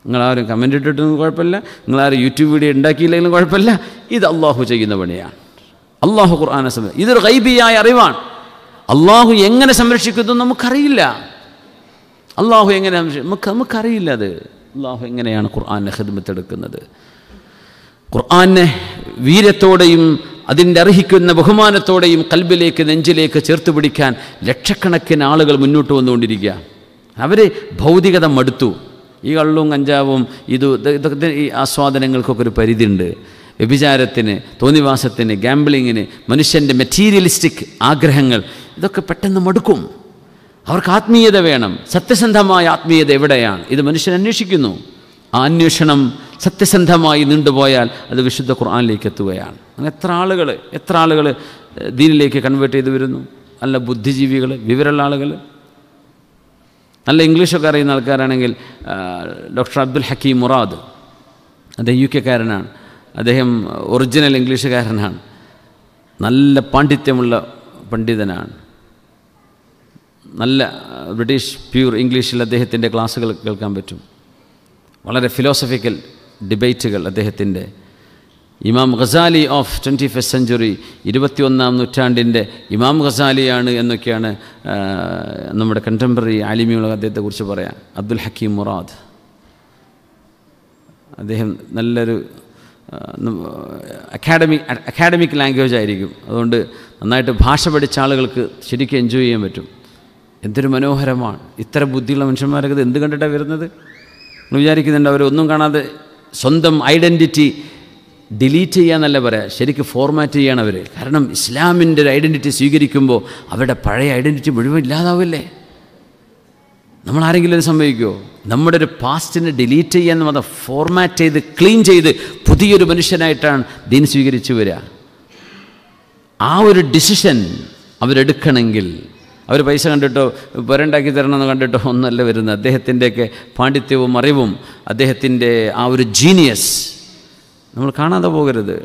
നിങ്ങളാരും കമൻ്റ് ഇട്ടിട്ടും കുഴപ്പമില്ല നിങ്ങളാരും യൂട്യൂബ് വീഡിയോ ഉണ്ടാക്കിയില്ലെങ്കിലും കുഴപ്പമില്ല ഇത് അള്ളാഹു ചെയ്യുന്ന പണിയാണ് അള്ളാഹു ഖുർആാനെ സംബന്ധിച്ച് ഇതൊരു ഗൈബിയായ അറിവാണ് അള്ളാഹു എങ്ങനെ സംരക്ഷിക്കുന്നു നമുക്കറിയില്ല അള്ളാഹു എങ്ങനെ നമുക്ക് നമുക്കറിയില്ല അത് അള്ളാഹു എങ്ങനെയാണ് ഖുർആാനെ ഹെദ്മത്തെടുക്കുന്നത് ഖുർആാനെ വീരത്തോടെയും അതിൻ്റെ അർഹിക്കുന്ന ബഹുമാനത്തോടെയും കൽബിലേക്ക് നെഞ്ചിലേക്ക് ചേർത്ത് പിടിക്കാൻ ലക്ഷക്കണക്കിന് ആളുകൾ മുന്നോട്ട് വന്നുകൊണ്ടിരിക്കുക അവർ ഭൗതികത മടുത്തു ഈ കള്ളും കഞ്ചാവും ഇത് ഇതൊക്കെ ഈ ആസ്വാദനങ്ങൾക്കൊക്കെ ഒരു പരിധിയുണ്ട് വ്യഭിചാരത്തിന് തോന്നിവാസത്തിന് ഗാംബ്ലിങ്ങിന് മനുഷ്യൻ്റെ മെറ്റീരിയലിസ്റ്റിക് ആഗ്രഹങ്ങൾ ഇതൊക്കെ പെട്ടെന്ന് മടുക്കും അവർക്ക് ആത്മീയത വേണം സത്യസന്ധമായ ആത്മീയത എവിടെയാണ് ഇത് മനുഷ്യൻ അന്വേഷിക്കുന്നു ആ അന്വേഷണം സത്യസന്ധമായി നീണ്ടുപോയാൽ അത് വിശുദ്ധ ഖുർആാനിലേക്ക് എത്തുകയാണ് അങ്ങനെ എത്ര ആളുകൾ എത്ര ആളുകൾ ദീനിലേക്ക് കൺവേർട്ട് ചെയ്ത് വരുന്നു നല്ല ബുദ്ധിജീവികൾ വിവരമുള്ള ആളുകൾ നല്ല ഇംഗ്ലീഷൊക്കെ അറിയുന്ന ആൾക്കാരാണെങ്കിൽ ഡോക്ടർ അബ്ദുൽ ഹക്കീം മുറാദ് അദ്ദേഹം യു കെക്കാരനാണ് അദ്ദേഹം ഒറിജിനൽ ഇംഗ്ലീഷുകാരനാണ് നല്ല പാണ്ഡിത്യമുള്ള പണ്ഡിതനാണ് നല്ല ബ്രിട്ടീഷ് പ്യൂർ ഇംഗ്ലീഷിൽ അദ്ദേഹത്തിൻ്റെ ക്ലാസ്സുകൾ കേൾക്കാൻ പറ്റും വളരെ ഫിലോസഫിക്കൽ ഡിബേറ്റുകൾ അദ്ദേഹത്തിൻ്റെ ഇമാം ഖസാലി ഓഫ് ട്വൻറ്റി ഫസ്റ്റ് സെഞ്ചുറി ഒന്നാം നൂറ്റാണ്ടിൻ്റെ ഇമാം ഖസാലിയാണ് എന്നൊക്കെയാണ് നമ്മുടെ കണ്ടംപററി ആലിമികൾ അദ്ദേഹത്തെക്കുറിച്ച് പറയാം അബ്ദുൽ ഹക്കീം മുറാദ് അദ്ദേഹം നല്ലൊരു അക്കാഡമിക് അക്കാഡമിക് ലാംഗ്വേജ് ആയിരിക്കും അതുകൊണ്ട് നന്നായിട്ട് ഭാഷ പഠിച്ച ആളുകൾക്ക് ശരിക്കും എൻജോയ് ചെയ്യാൻ പറ്റും എന്തൊരു മനോഹരമാണ് ഇത്ര ബുദ്ധിയുള്ള മനുഷ്യന്മാരൊക്കെ ഇത് എന്ത് കണ്ടിട്ടാണ് വരുന്നത് നിങ്ങൾ വിചാരിക്കുന്നുണ്ട് അവരൊന്നും കാണാതെ സ്വന്തം ഐഡൻറ്റിറ്റി ഡിലീറ്റ് ചെയ്യാന്നല്ല പറയാം ശരിക്കും ഫോർമാറ്റ് ചെയ്യണം അവർ കാരണം ഇസ്ലാമിൻ്റെ ഒരു ഐഡൻറ്റിറ്റി സ്വീകരിക്കുമ്പോൾ അവരുടെ പഴയ ഐഡൻറ്റിറ്റി മുഴുവൻ ഇല്ലാതാവില്ലേ നമ്മൾ ആരെങ്കിലും അത് സംഭവിക്കുമോ നമ്മുടെ ഒരു പാസ്റ്റിനെ ഡിലീറ്റ് ചെയ്യാൻ അത് ഫോർമാറ്റ് ചെയ്ത് ക്ലീൻ ചെയ്ത് പുതിയൊരു മനുഷ്യനായിട്ടാണ് ദീൻ സ്വീകരിച്ചു വരിക ആ ഒരു ഡിസിഷൻ അവരെടുക്കണമെങ്കിൽ അവർ പൈസ കണ്ടിട്ടോ പുരണ്ടാക്കി തരണമെന്ന് കണ്ടിട്ടോ ഒന്നല്ല വരുന്നത് അദ്ദേഹത്തിൻ്റെയൊക്കെ പാണ്ഡിത്യവും അറിവും അദ്ദേഹത്തിൻ്റെ ആ ഒരു ജീനിയസ് നമ്മൾ കാണാതെ പോകരുത്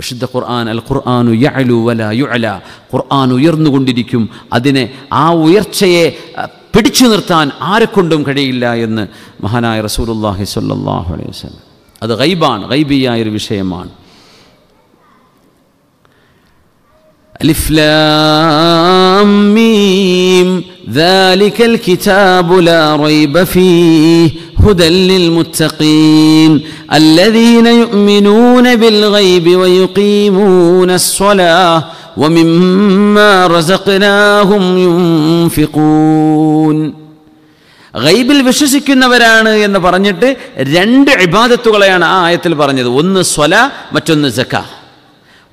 വിശുദ്ധ ഖുർആൻ അൽ ഖുർആാനു യഅലു വല യുഅല ഖുർആൻ ഉയർന്നുകൊണ്ടിരിക്കും അതിനെ ആ ഉയർച്ചയെ പിടിച്ചു നിർത്താൻ ആരെക്കൊണ്ടും കഴിയില്ല എന്ന് മഹാനായ റസൂലുല്ലാഹി സല്ലാഹു അലൈഹി വസ്ലം അത് ഗൈബാണ് ഗൈബിയായൊരു വിഷയമാണ് ألف لام ميم ذلك الكتاب لا ريب فيه هدى للمتقين الذين يؤمنون بالغيب ويقيمون الصلاة ومما رزقناهم ينفقون ഗൈബിൽ വിശ്വസിക്കുന്നവരാണ് എന്ന് പറഞ്ഞിട്ട് രണ്ട് ഇബാദത്തുകളെയാണ് ആ ആയത്തിൽ പറഞ്ഞത് ഒന്ന് സ്വല മറ്റൊന്ന് ജക്ക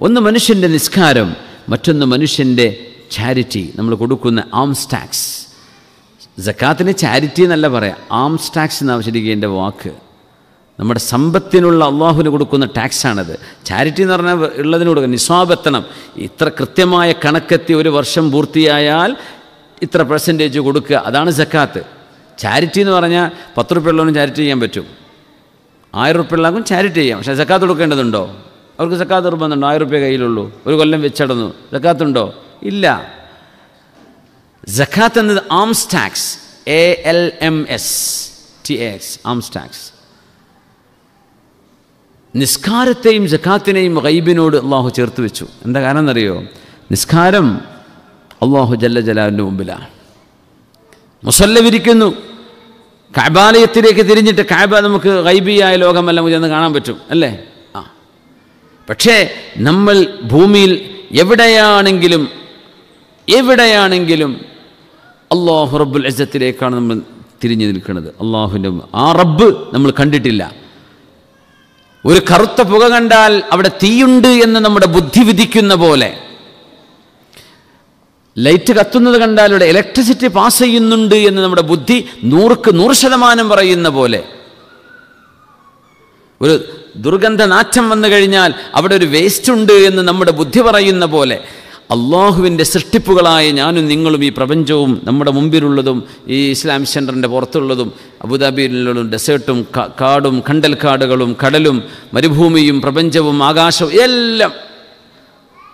ഒന്ന് മനുഷ്യൻ്റെ നിസ്കാരം മറ്റൊന്ന് മനുഷ്യൻ്റെ ചാരിറ്റി നമ്മൾ കൊടുക്കുന്ന ആംസ് ടാക്സ് ജക്കാത്തിന് ചാരിറ്റി എന്നല്ല പറയാം ആംസ് ടാക്സ് എന്നാണ് ശരിക്കും എൻ്റെ വാക്ക് നമ്മുടെ സമ്പത്തിനുള്ള അള്ളാഹുവിന് കൊടുക്കുന്ന ടാക്സാണത് ചാരിറ്റി എന്ന് പറഞ്ഞാൽ ഉള്ളതിന് കൊടുക്കുക നിസ്വാബെത്തണം ഇത്ര കൃത്യമായ കണക്കെത്തി ഒരു വർഷം പൂർത്തിയായാൽ ഇത്ര പെർസെൻറ്റേജ് കൊടുക്കുക അതാണ് ജക്കാത്ത് ചാരിറ്റി എന്ന് പറഞ്ഞാൽ പത്ത് റുപ്യ ഉള്ളവനും ചാരിറ്റി ചെയ്യാൻ പറ്റും ആയിരം റുപ്യ ഉള്ളവർക്കും ചാരിറ്റി ചെയ്യാം പക്ഷേ ജക്കാത്ത് കൊടുക്കേണ്ടതുണ്ടോ അവർക്ക് സക്കാത്ത് നിർബന്ധമുണ്ടോ ആയിരം റുപ്യ കയ്യിലുള്ളൂ ഒരു കൊല്ലം വെച്ചടന്നു സക്കാത്തുണ്ടോ ഇല്ല സക്കാത്ത് എന്നത് alms tax A L M S T X alms tax നിസ്കാരത്തെയും ജക്കാത്തിനെയും ഗൈബിനോട് അള്ളാഹു ചേർത്ത് വെച്ചു എന്താ കാരണം എന്നറിയോ നിസ്കാരം അള്ളാഹു ജല്ല ജലാലിൻ്റെ മുമ്പിലാണ് മുസല്ലവിരിക്കുന്നു കാബാലയത്തിലേക്ക് തിരിഞ്ഞിട്ട് കാബ നമുക്ക് ഗൈബിയായ ലോകമല്ല മുതിർന്ന് കാണാൻ പറ്റും അല്ലേ പക്ഷേ നമ്മൾ ഭൂമിയിൽ എവിടെയാണെങ്കിലും എവിടെയാണെങ്കിലും അള്ളാഹു റബ്ബുൽ അജത്തിലേക്കാണ് നമ്മൾ തിരിഞ്ഞു നിൽക്കുന്നത് അള്ളാഹുവിൻ്റെ ആ റബ്ബ് നമ്മൾ കണ്ടിട്ടില്ല ഒരു കറുത്ത പുക കണ്ടാൽ അവിടെ തീയുണ്ട് എന്ന് നമ്മുടെ ബുദ്ധി വിധിക്കുന്ന പോലെ ലൈറ്റ് കത്തുന്നത് കണ്ടാൽ ഇവിടെ ഇലക്ട്രിസിറ്റി പാസ് ചെയ്യുന്നുണ്ട് എന്ന് നമ്മുടെ ബുദ്ധി നൂറുക്ക് നൂറ് ശതമാനം പറയുന്ന പോലെ ഒരു ദുർഗന്ധനാറ്റം വന്നു കഴിഞ്ഞാൽ അവിടെ ഒരു വേസ്റ്റ് ഉണ്ട് എന്ന് നമ്മുടെ ബുദ്ധി പറയുന്ന പോലെ അള്ളാഹുവിൻ്റെ സൃഷ്ടിപ്പുകളായ ഞാനും നിങ്ങളും ഈ പ്രപഞ്ചവും നമ്മുടെ മുമ്പിലുള്ളതും ഈ ഇസ്ലാം സെൻറ്ററിൻ്റെ പുറത്തുള്ളതും അബുദാബിയിലുള്ളതും ഡെസേർട്ടും കാടും കണ്ടൽ കാടുകളും കടലും മരുഭൂമിയും പ്രപഞ്ചവും ആകാശവും എല്ലാം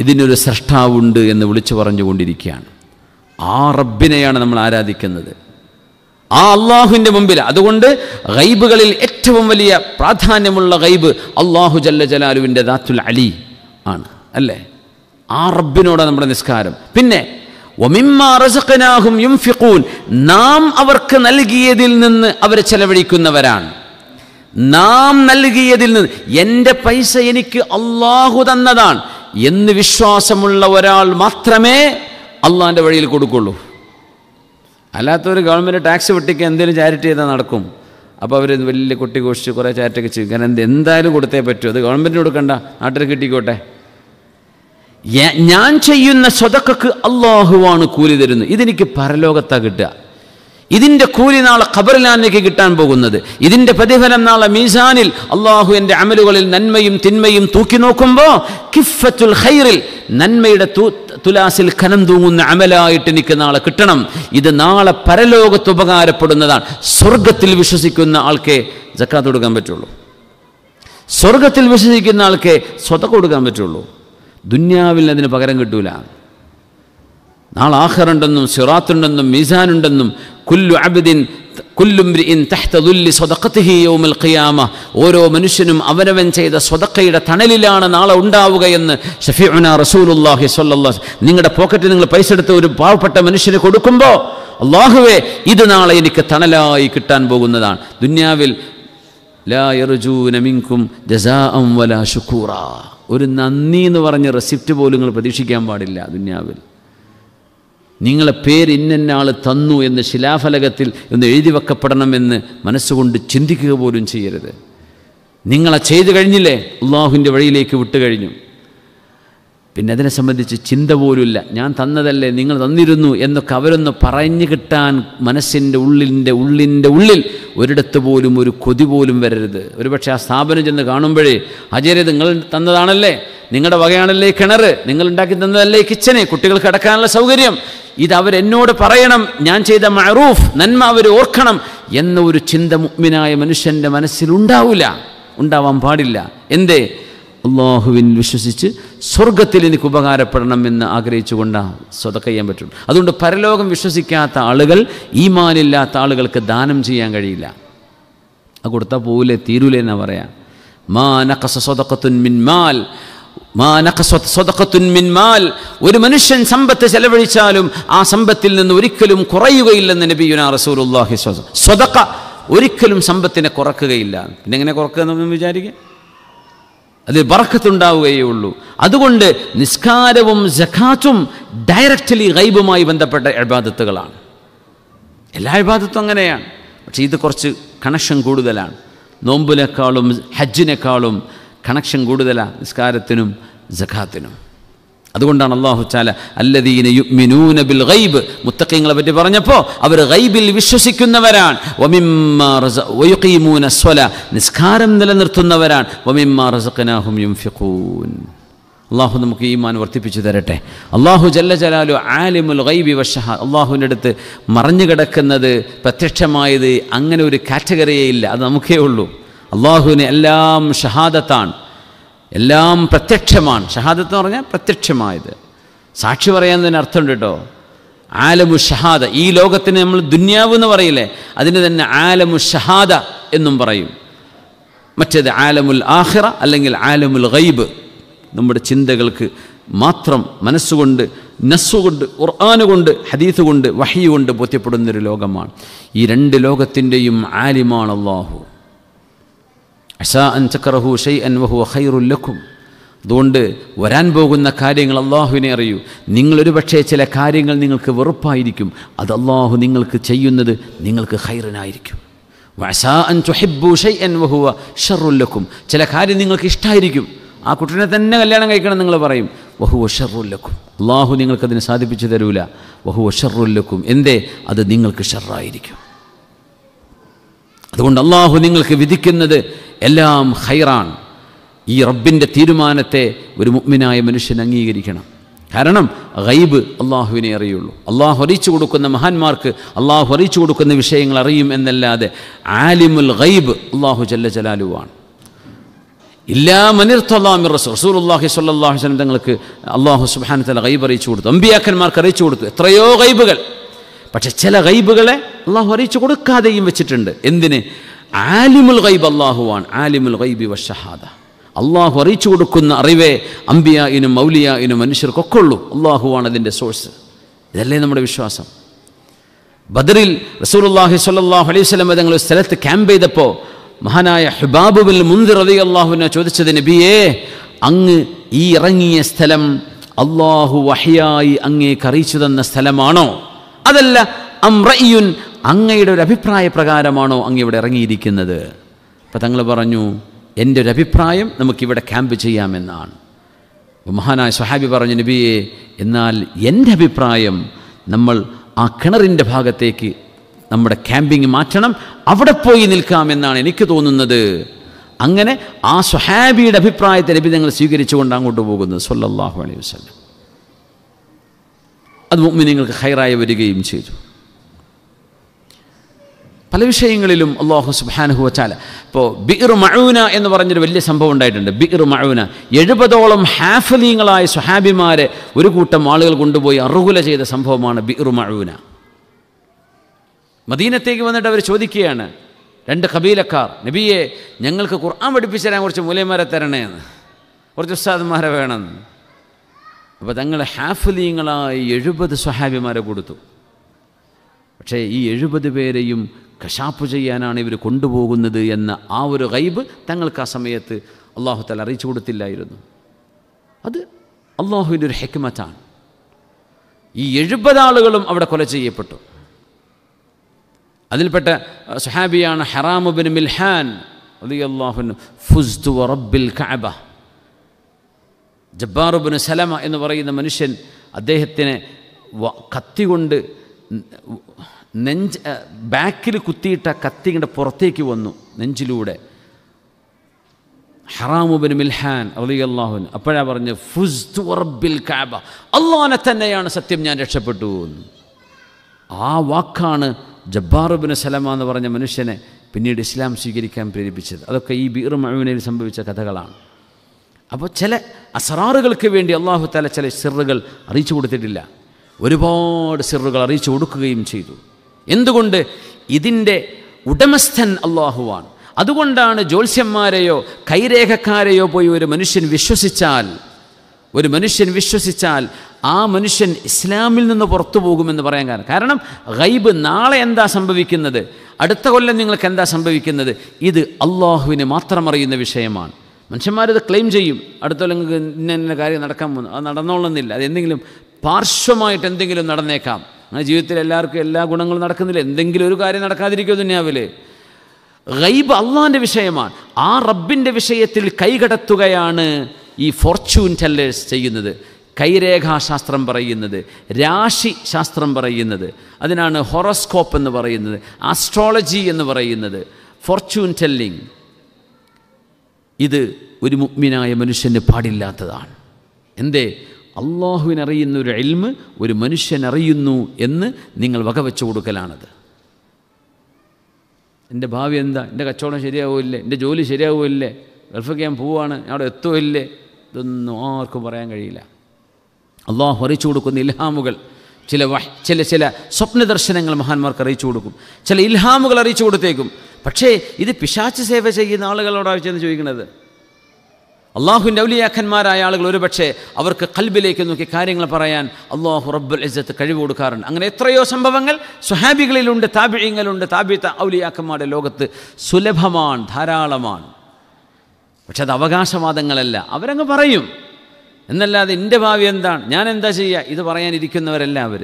ഇതിനൊരു സൃഷ്ടാവുണ്ട് എന്ന് വിളിച്ചു പറഞ്ഞുകൊണ്ടിരിക്കുകയാണ് ആ റബ്ബിനെയാണ് നമ്മൾ ആരാധിക്കുന്നത് ആ അള്ളാഹുവിൻ്റെ മുമ്പിൽ അതുകൊണ്ട് ഗൈബുകളിൽ ഏറ്റവും വലിയ പ്രാധാന്യമുള്ള ഗൈബ് അള്ളാഹു ജല്ല ജലാലുവിൻ്റെ ദാത്തുൽ അലി ആണ് അല്ലേ ആ റബ്ബിനോടാണ് നമ്മുടെ നിസ്കാരം പിന്നെ ും നാം അവർക്ക് നൽകിയതിൽ നിന്ന് അവർ ചെലവഴിക്കുന്നവരാണ് നാം നൽകിയതിൽ നിന്ന് എൻ്റെ പൈസ എനിക്ക് അള്ളാഹു തന്നതാണ് എന്ന് വിശ്വാസമുള്ള ഒരാൾ മാത്രമേ അള്ളാഹിൻ്റെ വഴിയിൽ കൊടുക്കുള്ളൂ അല്ലാത്തവർ ഗവൺമെൻറ് ടാക്സ് വെട്ടിക്ക് എന്തെങ്കിലും ചാരിറ്റി ചെയ്താൽ നടക്കും അപ്പോൾ അവർ വലിയ കുട്ടി ഘോഷിച്ച് കുറേ ചാരിറ്റൊക്കെ ചെയ്യും കാരണം എന്ത് എന്തായാലും കൊടുത്തേ പറ്റൂ അത് ഗവൺമെൻറ് കൊടുക്കണ്ട നാട്ടിൽ കിട്ടിക്കോട്ടെ ഞാൻ ചെയ്യുന്ന സ്വതക്കക്ക് അള്ളാഹുവാണ് കൂലി തരുന്നത് ഇതെനിക്ക് പരലോകത്താണ് കിട്ടുക ഇതിൻ്റെ കൂലി നാളെ ഖബറിലാനേക്ക് കിട്ടാൻ പോകുന്നത് ഇതിൻ്റെ പ്രതിഫലം നാളെ മീസാനിൽ അള്ളാഹു എൻ്റെ അമലുകളിൽ നന്മയും തിന്മയും തൂക്കി നോക്കുമ്പോൾ കിഫത്തുൽ ഹൈറിൽ നന്മയുടെ തുലാസിൽ ഖനം തൂങ്ങുന്ന അമലായിട്ട് എനിക്ക് നാളെ കിട്ടണം ഇത് നാളെ പരലോകത്ത് ഉപകാരപ്പെടുന്നതാണ് സ്വർഗത്തിൽ വിശ്വസിക്കുന്ന ആൾക്കേ ജക്കാത്ത് കൊടുക്കാൻ പറ്റുള്ളൂ സ്വർഗത്തിൽ വിശ്വസിക്കുന്ന ആൾക്കേ സ്വത കൊടുക്കാൻ പറ്റുള്ളൂ ദുന്യാവിൽ അതിന് പകരം കിട്ടൂല നാളെ ആഹറുണ്ടെന്നും സിറാത്തുണ്ടെന്നും മീസാനുണ്ടെന്നും കുല്ലു അബദിൻ കുല്ലുംബ്രിഇൻ തഹ്തദുല്ലി സ്വതക്കത്തിഹി യോമൽ ഖിയാമ ഓരോ മനുഷ്യനും അവനവൻ ചെയ്ത സ്വതക്കയുടെ തണലിലാണ് നാളെ ഉണ്ടാവുകയെന്ന് ഷഫീഉന റസൂലുല്ലാഹി സ്വല്ലാ നിങ്ങളുടെ പോക്കറ്റിൽ നിങ്ങൾ പൈസ എടുത്ത് ഒരു പാവപ്പെട്ട മനുഷ്യന് കൊടുക്കുമ്പോൾ അള്ളാഹുവേ ഇത് നാളെ എനിക്ക് തണലായി കിട്ടാൻ പോകുന്നതാണ് ദുന്യാവിൽ ലാ ജസാഅം വലാ ഒരു നന്ദി എന്ന് പറഞ്ഞ റെസിപ്റ്റ് പോലും നിങ്ങൾ പ്രതീക്ഷിക്കാൻ പാടില്ല ദുന്യാവിൽ നിങ്ങളെ പേര് ഇന്ന തന്നു എന്ന് ശിലാഫലകത്തിൽ ഒന്ന് എഴുതി വെക്കപ്പെടണമെന്ന് മനസ്സുകൊണ്ട് ചിന്തിക്കുക പോലും ചെയ്യരുത് നിങ്ങളെ ചെയ്തു കഴിഞ്ഞില്ലേ അള്ളാഹുവിൻ്റെ വഴിയിലേക്ക് വിട്ടുകഴിഞ്ഞു പിന്നെ അതിനെ സംബന്ധിച്ച് ചിന്ത പോലുമില്ല ഞാൻ തന്നതല്ലേ നിങ്ങൾ തന്നിരുന്നു എന്നൊക്കെ അവരൊന്ന് പറഞ്ഞു കിട്ടാൻ മനസ്സിൻ്റെ ഉള്ളിൻ്റെ ഉള്ളിൻ്റെ ഉള്ളിൽ ഒരിടത്ത് പോലും ഒരു കൊതി പോലും വരരുത് ഒരുപക്ഷെ ആ സ്ഥാപനം ചെന്ന് കാണുമ്പോഴേ അജയരെ നിങ്ങൾ തന്നതാണല്ലേ നിങ്ങളുടെ വകയാണല്ലേ കിണർ നിങ്ങൾ ഉണ്ടാക്കി തന്നതല്ലേ കിച്ചനെ കുട്ടികൾ കിടക്കാനുള്ള സൗകര്യം ഇത് അവരെന്നോട് പറയണം ഞാൻ ചെയ്ത മഹറൂഫ് നന്മ അവർ ഓർക്കണം എന്ന ഒരു ചിന്ത മുഗ്മിനായ മനുഷ്യൻ്റെ മനസ്സിലുണ്ടാവില്ല ഉണ്ടാവാൻ പാടില്ല എന്തേ അള്ളാഹുവിൻ വിശ്വസിച്ച് സ്വർഗത്തിൽ എനിക്ക് ഉപകാരപ്പെടണം എന്ന് ആഗ്രഹിച്ചുകൊണ്ട് സ്വതക്ക ചെയ്യാൻ പറ്റുള്ളൂ അതുകൊണ്ട് പരലോകം വിശ്വസിക്കാത്ത ആളുകൾ ഈമാനില്ലാത്ത ആളുകൾക്ക് ദാനം ചെയ്യാൻ കഴിയില്ല അത് കൊടുത്താൽ പോലെ തീരൂലേ എന്നാ പറയാം മാ നഖസ മിൻമാൽ ഒരു മനുഷ്യൻ സമ്പത്ത് ചെലവഴിച്ചാലും ആ സമ്പത്തിൽ നിന്ന് ഒരിക്കലും കുറയുകയില്ലെന്ന് നബിയുന റസൂൽ സ്വതക്ക ഒരിക്കലും സമ്പത്തിനെ കുറക്കുകയില്ല പിന്നെ എങ്ങനെ കുറക്കുക എന്ന് വിചാരിക്കുക അതിൽ ഉള്ളൂ അതുകൊണ്ട് നിസ്കാരവും ജഖാത്തും ഡയറക്റ്റ്ലി ഗൈബുമായി ബന്ധപ്പെട്ട ഇബാദത്തുകളാണ് എല്ലാ ഇബാദത്തും അങ്ങനെയാണ് പക്ഷേ ഇത് കുറച്ച് കണക്ഷൻ കൂടുതലാണ് നോമ്പിനേക്കാളും ഹജ്ജിനേക്കാളും കണക്ഷൻ കൂടുതലാണ് നിസ്കാരത്തിനും ജഖാത്തിനും അതുകൊണ്ടാണ് അള്ളാഹു ചാല അല്ലദീന യുഗ്മിനൂന ബിൽ ഗൈബ് മുത്തക്കിങ്ങളെ പറ്റി പറഞ്ഞപ്പോൾ അവർ ഗൈബിൽ വിശ്വസിക്കുന്നവരാണ് നിസ്കാരം നിലനിർത്തുന്നവരാണ് അള്ളാഹു നമുക്ക് ഈമാൻ വർദ്ധിപ്പിച്ചു തരട്ടെ അള്ളാഹു ജല്ല ജലാലു ആലിമുൽ ഗൈബി വഷഹ അള്ളാഹുവിൻ്റെ അടുത്ത് മറഞ്ഞു കിടക്കുന്നത് പ്രത്യക്ഷമായത് അങ്ങനെ ഒരു കാറ്റഗറിയേ ഇല്ല അത് നമുക്കേ ഉള്ളൂ അള്ളാഹുവിന് എല്ലാം ഷഹാദത്താണ് എല്ലാം പ്രത്യക്ഷമാണ് ഷഹാദത്ത് എന്ന് പറഞ്ഞാൽ പ്രത്യക്ഷമായത് സാക്ഷി പറയാൻ അർത്ഥമുണ്ട് കേട്ടോ ആലമു ഷഹാദ ഈ ലോകത്തിന് നമ്മൾ ദുന്യാവ് എന്ന് പറയില്ലേ അതിന് തന്നെ ആലമു ഷഹാദ എന്നും പറയും മറ്റേത് ആലമുൽ ആഹിറ അല്ലെങ്കിൽ ആലമുൽ ഗൈബ് നമ്മുടെ ചിന്തകൾക്ക് മാത്രം മനസ്സുകൊണ്ട് നസ്സുകൊണ്ട് ഖുർആാന് കൊണ്ട് ഹദീസ് കൊണ്ട് വഹിയുകൊണ്ട് ബോധ്യപ്പെടുന്നൊരു ലോകമാണ് ഈ രണ്ട് ലോകത്തിൻ്റെയും ആലിമാണ് അള്ളാഹു അഷാ അൻ ചക്രഹു ഷൈ അൻ വഹു ലക്കും അതുകൊണ്ട് വരാൻ പോകുന്ന കാര്യങ്ങൾ അള്ളാഹുവിനെ അറിയൂ നിങ്ങളൊരു പക്ഷേ ചില കാര്യങ്ങൾ നിങ്ങൾക്ക് വെറുപ്പായിരിക്കും അത് അള്ളാഹു നിങ്ങൾക്ക് ചെയ്യുന്നത് നിങ്ങൾക്ക് ഹൈറനായിരിക്കും വസാ അൻ ചൊഹിബു ഷൈ അൻ വഹുവ ഷറുല്ലക്കും ചില കാര്യം നിങ്ങൾക്ക് ഇഷ്ടമായിരിക്കും ആ കുട്ടീനെ തന്നെ കല്യാണം കഴിക്കണം നിങ്ങൾ പറയും വഹു ഷറുല്ലക്കും അള്ളാഹു നിങ്ങൾക്കതിനെ സാധിപ്പിച്ചു തരൂല വഹു ഷറുല്ലക്കും എന്തേ അത് നിങ്ങൾക്ക് ഷറായിരിക്കും അതുകൊണ്ട് അള്ളാഹു നിങ്ങൾക്ക് വിധിക്കുന്നത് എല്ലാം ഹൈറാണ് ഈ റബ്ബിൻ്റെ തീരുമാനത്തെ ഒരു മുഗ്മിനായ മനുഷ്യൻ അംഗീകരിക്കണം കാരണം ഗൈബ് അള്ളാഹുവിനെ അറിയുള്ളൂ അള്ളാഹു അറിയിച്ചു കൊടുക്കുന്ന മഹാന്മാർക്ക് അള്ളാഹു അറിയിച്ചു കൊടുക്കുന്ന വിഷയങ്ങൾ അറിയും എന്നല്ലാതെ ആലിമുൽ ഗൈബ് അള്ളാഹു ജല്ല ജലാലുവാണ് ഇല്ലാ മനിർത്തല്ലാമി റസൂൽ റസൂൽ അള്ളാഹി സ്വല്ലാഹു വസ്ലം തങ്ങൾക്ക് അള്ളാഹു സുബാന തല ഗൈബ് അറിയിച്ചു കൊടുത്തു അമ്പിയാക്കന്മാർക്ക് അറിയിച്ചു കൊടുത്തു എത്രയോ ഗൈബുകൾ പക്ഷെ ചില ഗൈബുകളെ അള്ളാഹു അറിയിച്ചു കൊടുക്കാതെയും വെച്ചിട്ടുണ്ട് എന്തിന് ആലിമുൽ ഗൈബ് അള്ളാഹുവാണ് ആലിമുൽ ഗൈബി വഷഹാദ അള്ളാഹു അറിയിച്ചു കൊടുക്കുന്ന അറിവേ മൗലിയ ഇനും മനുഷ്യർക്കൊക്കെ ഉള്ളൂ അള്ളാഹുവാണ് അതിൻ്റെ സോഴ്സ് ഇതല്ലേ നമ്മുടെ വിശ്വാസം ബദറിൽ റസൂലുള്ളാഹി സ്വല്ലാഹു അലൈഹി സ്വലം തങ്ങൾ സ്ഥലത്ത് ക്യാമ്പ് ചെയ്തപ്പോൾ മഹാനായ ഹിബാബുബിൽ മുന്തിർ അലി അള്ളാഹുവിനെ ചോദിച്ചത് നബിയേ അങ്ങ് ഈ ഇറങ്ങിയ സ്ഥലം അള്ളാഹു വഹിയായി അങ്ങേക്ക് അറിയിച്ചു തന്ന സ്ഥലമാണോ അതല്ല അംറയുൻ അങ്ങയുടെ ഒരു അഭിപ്രായ പ്രകാരമാണോ അങ്ങ് ഇവിടെ ഇറങ്ങിയിരിക്കുന്നത് അപ്പം തങ്ങൾ പറഞ്ഞു എൻ്റെ ഒരു അഭിപ്രായം നമുക്കിവിടെ ക്യാമ്പ് ചെയ്യാമെന്നാണ് മഹാനായ സുഹാബി പറഞ്ഞു നബിയെ എന്നാൽ എൻ്റെ അഭിപ്രായം നമ്മൾ ആ കിണറിൻ്റെ ഭാഗത്തേക്ക് നമ്മുടെ ക്യാമ്പിങ് മാറ്റണം അവിടെ പോയി നിൽക്കാമെന്നാണ് എനിക്ക് തോന്നുന്നത് അങ്ങനെ ആ സുഹാബിയുടെ അഭിപ്രായത്തെ നബി ഞങ്ങൾ സ്വീകരിച്ചുകൊണ്ട് അങ്ങോട്ട് പോകുന്നത് സൊല്ലാഹു അലൈഹി വസ്ലം അത് മുമ്പ് നിങ്ങൾക്ക് ഹൈറായി വരികയും ചെയ്തു പല വിഷയങ്ങളിലും അള്ളാഹു സുബാനുഹുവ ചാല ഇപ്പോൾ ബിർ മഴൂന എന്ന് പറഞ്ഞൊരു വലിയ സംഭവം ഉണ്ടായിട്ടുണ്ട് ബിർ മഴൂന എഴുപതോളം ഹാഫലീങ്ങളായ സുഹാബിമാരെ ഒരു കൂട്ടം ആളുകൾ കൊണ്ടുപോയി അറുകുല ചെയ്ത സംഭവമാണ് ബിർ മഴൂന മദീനത്തേക്ക് വന്നിട്ട് അവർ ചോദിക്കുകയാണ് രണ്ട് കബീലക്കാർ നബിയെ ഞങ്ങൾക്ക് ഖുർആൻ പഠിപ്പിച്ചു തരാൻ കുറച്ച് മൂലയന്മാരെ തരണേന്ന് കുറച്ച് ഉസ്താദന്മാരെ വേണമെന്ന് അപ്പോൾ തങ്ങൾ ഹാഫലീങ്ങളായി എഴുപത് സ്വഹാബിമാരെ കൊടുത്തു പക്ഷേ ഈ എഴുപത് പേരെയും കശാപ്പ് ചെയ്യാനാണ് ഇവർ കൊണ്ടുപോകുന്നത് എന്ന ആ ഒരു ഗൈബ് തങ്ങൾക്ക് ആ സമയത്ത് അള്ളാഹു തല അറിയിച്ചു കൊടുത്തില്ലായിരുന്നു അത് അള്ളാഹുവിൻ്റെ ഒരു ഹെക്മത്താണ് ഈ എഴുപതാളുകളും അവിടെ കൊല ചെയ്യപ്പെട്ടു അതിൽപ്പെട്ട സുഹാബിയാണ് ഹറാമുബിൻ മിൽഹാൻ അലിയല്ലാഹുൻ ഫുസ്തു റബ്ബിൽ കഅബ ജബ്ബാറുബിൻ സലമ എന്ന് പറയുന്ന മനുഷ്യൻ അദ്ദേഹത്തിനെ കത്തി കൊണ്ട് നെഞ്ച് ബാക്കിൽ കുത്തിയിട്ട കത്തി ഇങ്ങോട്ട് പുറത്തേക്ക് വന്നു നെഞ്ചിലൂടെ ഹറാമുബിൻ മിൽഹാൻ അലി അള്ളാഹുൻ അപ്പോഴാണ് പറഞ്ഞ് ഫുസ് റബ്ബിൽ കാബ അള്ളഹാനെ തന്നെയാണ് സത്യം ഞാൻ രക്ഷപ്പെട്ടു ആ വാക്കാണ് ജബ്ബാറുബിന് സലമ എന്ന് പറഞ്ഞ മനുഷ്യനെ പിന്നീട് ഇസ്ലാം സ്വീകരിക്കാൻ പ്രേരിപ്പിച്ചത് അതൊക്കെ ഈ ബീർ മഴവിനയിൽ സംഭവിച്ച കഥകളാണ് അപ്പോൾ ചില അസറാറുകൾക്ക് വേണ്ടി അള്ളാഹു തല ചില സിറുകൾ അറിയിച്ചു കൊടുത്തിട്ടില്ല ഒരുപാട് സിറുകൾ അറിയിച്ചു കൊടുക്കുകയും ചെയ്തു എന്തുകൊണ്ട് ഇതിൻ്റെ ഉടമസ്ഥൻ അള്ളാഹുവാണ് അതുകൊണ്ടാണ് ജ്യോത്സ്യന്മാരെയോ കൈരേഖക്കാരെയോ പോയി ഒരു മനുഷ്യൻ വിശ്വസിച്ചാൽ ഒരു മനുഷ്യൻ വിശ്വസിച്ചാൽ ആ മനുഷ്യൻ ഇസ്ലാമിൽ നിന്ന് പുറത്തു പോകുമെന്ന് പറയാൻ കാരണം കാരണം ഗൈബ് നാളെ എന്താ സംഭവിക്കുന്നത് അടുത്ത കൊല്ലം നിങ്ങൾക്ക് എന്താ സംഭവിക്കുന്നത് ഇത് അള്ളാഹുവിന് മാത്രം അറിയുന്ന വിഷയമാണ് മനുഷ്യന്മാരത് ക്ലെയിം ചെയ്യും അടുത്ത നിങ്ങൾക്ക് ഇന്ന കാര്യം നടക്കാൻ പോകുന്നു അത് നടന്നോളുന്നില്ല എന്തെങ്കിലും പാർശ്വമായിട്ട് എന്തെങ്കിലും നടന്നേക്കാം അങ്ങനെ ജീവിതത്തിൽ എല്ലാവർക്കും എല്ലാ ഗുണങ്ങളും നടക്കുന്നില്ല എന്തെങ്കിലും ഒരു കാര്യം നടക്കാതിരിക്കുമോ ദുന്യാവില് ഗൈബ് അള്ളാൻ്റെ വിഷയമാണ് ആ റബ്ബിൻ്റെ വിഷയത്തിൽ കൈകടത്തുകയാണ് ഈ ഫോർച്യൂൺ ടെല്ലേഴ്സ് ചെയ്യുന്നത് കൈരേഖാശാസ്ത്രം പറയുന്നത് രാശി ശാസ്ത്രം പറയുന്നത് അതിനാണ് ഹൊറോസ്കോപ്പ് എന്ന് പറയുന്നത് ആസ്ട്രോളജി എന്ന് പറയുന്നത് ഫോർച്യൂൺ ടെല്ലിംഗ് ഇത് ഒരു മുഗ്മിനായ മനുഷ്യന് പാടില്ലാത്തതാണ് എന്തേ അള്ളാഹുവിനറിയുന്ന ഒരു എൽമ് ഒരു മനുഷ്യനറിയുന്നു എന്ന് നിങ്ങൾ വകവെച്ചു കൊടുക്കലാണത് എൻ്റെ ഭാവി എന്താ എൻ്റെ കച്ചവടം ശരിയാവില്ലേ എൻ്റെ ജോലി ശരിയാവില്ലേ ഗൾഫൊക്കെ ഞാൻ പോവാണ് അവിടെ എത്തുമില്ലേ ഇതൊന്നും ആർക്കും പറയാൻ കഴിയില്ല അള്ളാഹു അറിയിച്ചു കൊടുക്കുന്ന ഇൽഹാമുകൾ ചില ചില ചില സ്വപ്നദർശനങ്ങൾ മഹാന്മാർക്ക് അറിയിച്ചു കൊടുക്കും ചില ഇൽഹാമുകൾ അറിയിച്ചു കൊടുത്തേക്കും പക്ഷേ ഇത് പിശാച്ച് സേവ ചെയ്യുന്ന ആളുകളോടാണ് ചെന്ന് ചോദിക്കുന്നത് അള്ളാഹുവിൻ്റെ ഔലിയാഖന്മാരായ ആളുകൾ ഒരുപക്ഷെ അവർക്ക് കൽബിലേക്ക് നോക്കി കാര്യങ്ങൾ പറയാൻ അള്ളാഹു റബ്ബുൽ ഇസ്സത്ത് കഴിവ് കൊടുക്കാറുണ്ട് അങ്ങനെ എത്രയോ സംഭവങ്ങൾ സുഹാബികളിലുണ്ട് താബിഴിങ്ങളുണ്ട് താബി ഔലിയാക്കന്മാരുടെ ലോകത്ത് സുലഭമാണ് ധാരാളമാണ് പക്ഷെ അത് അവകാശവാദങ്ങളല്ല അവരങ്ങ് പറയും എന്നല്ലാതെ എൻ്റെ ഭാവി എന്താണ് ഞാൻ എന്താ ചെയ്യുക ഇത് പറയാനിരിക്കുന്നവരല്ല അവർ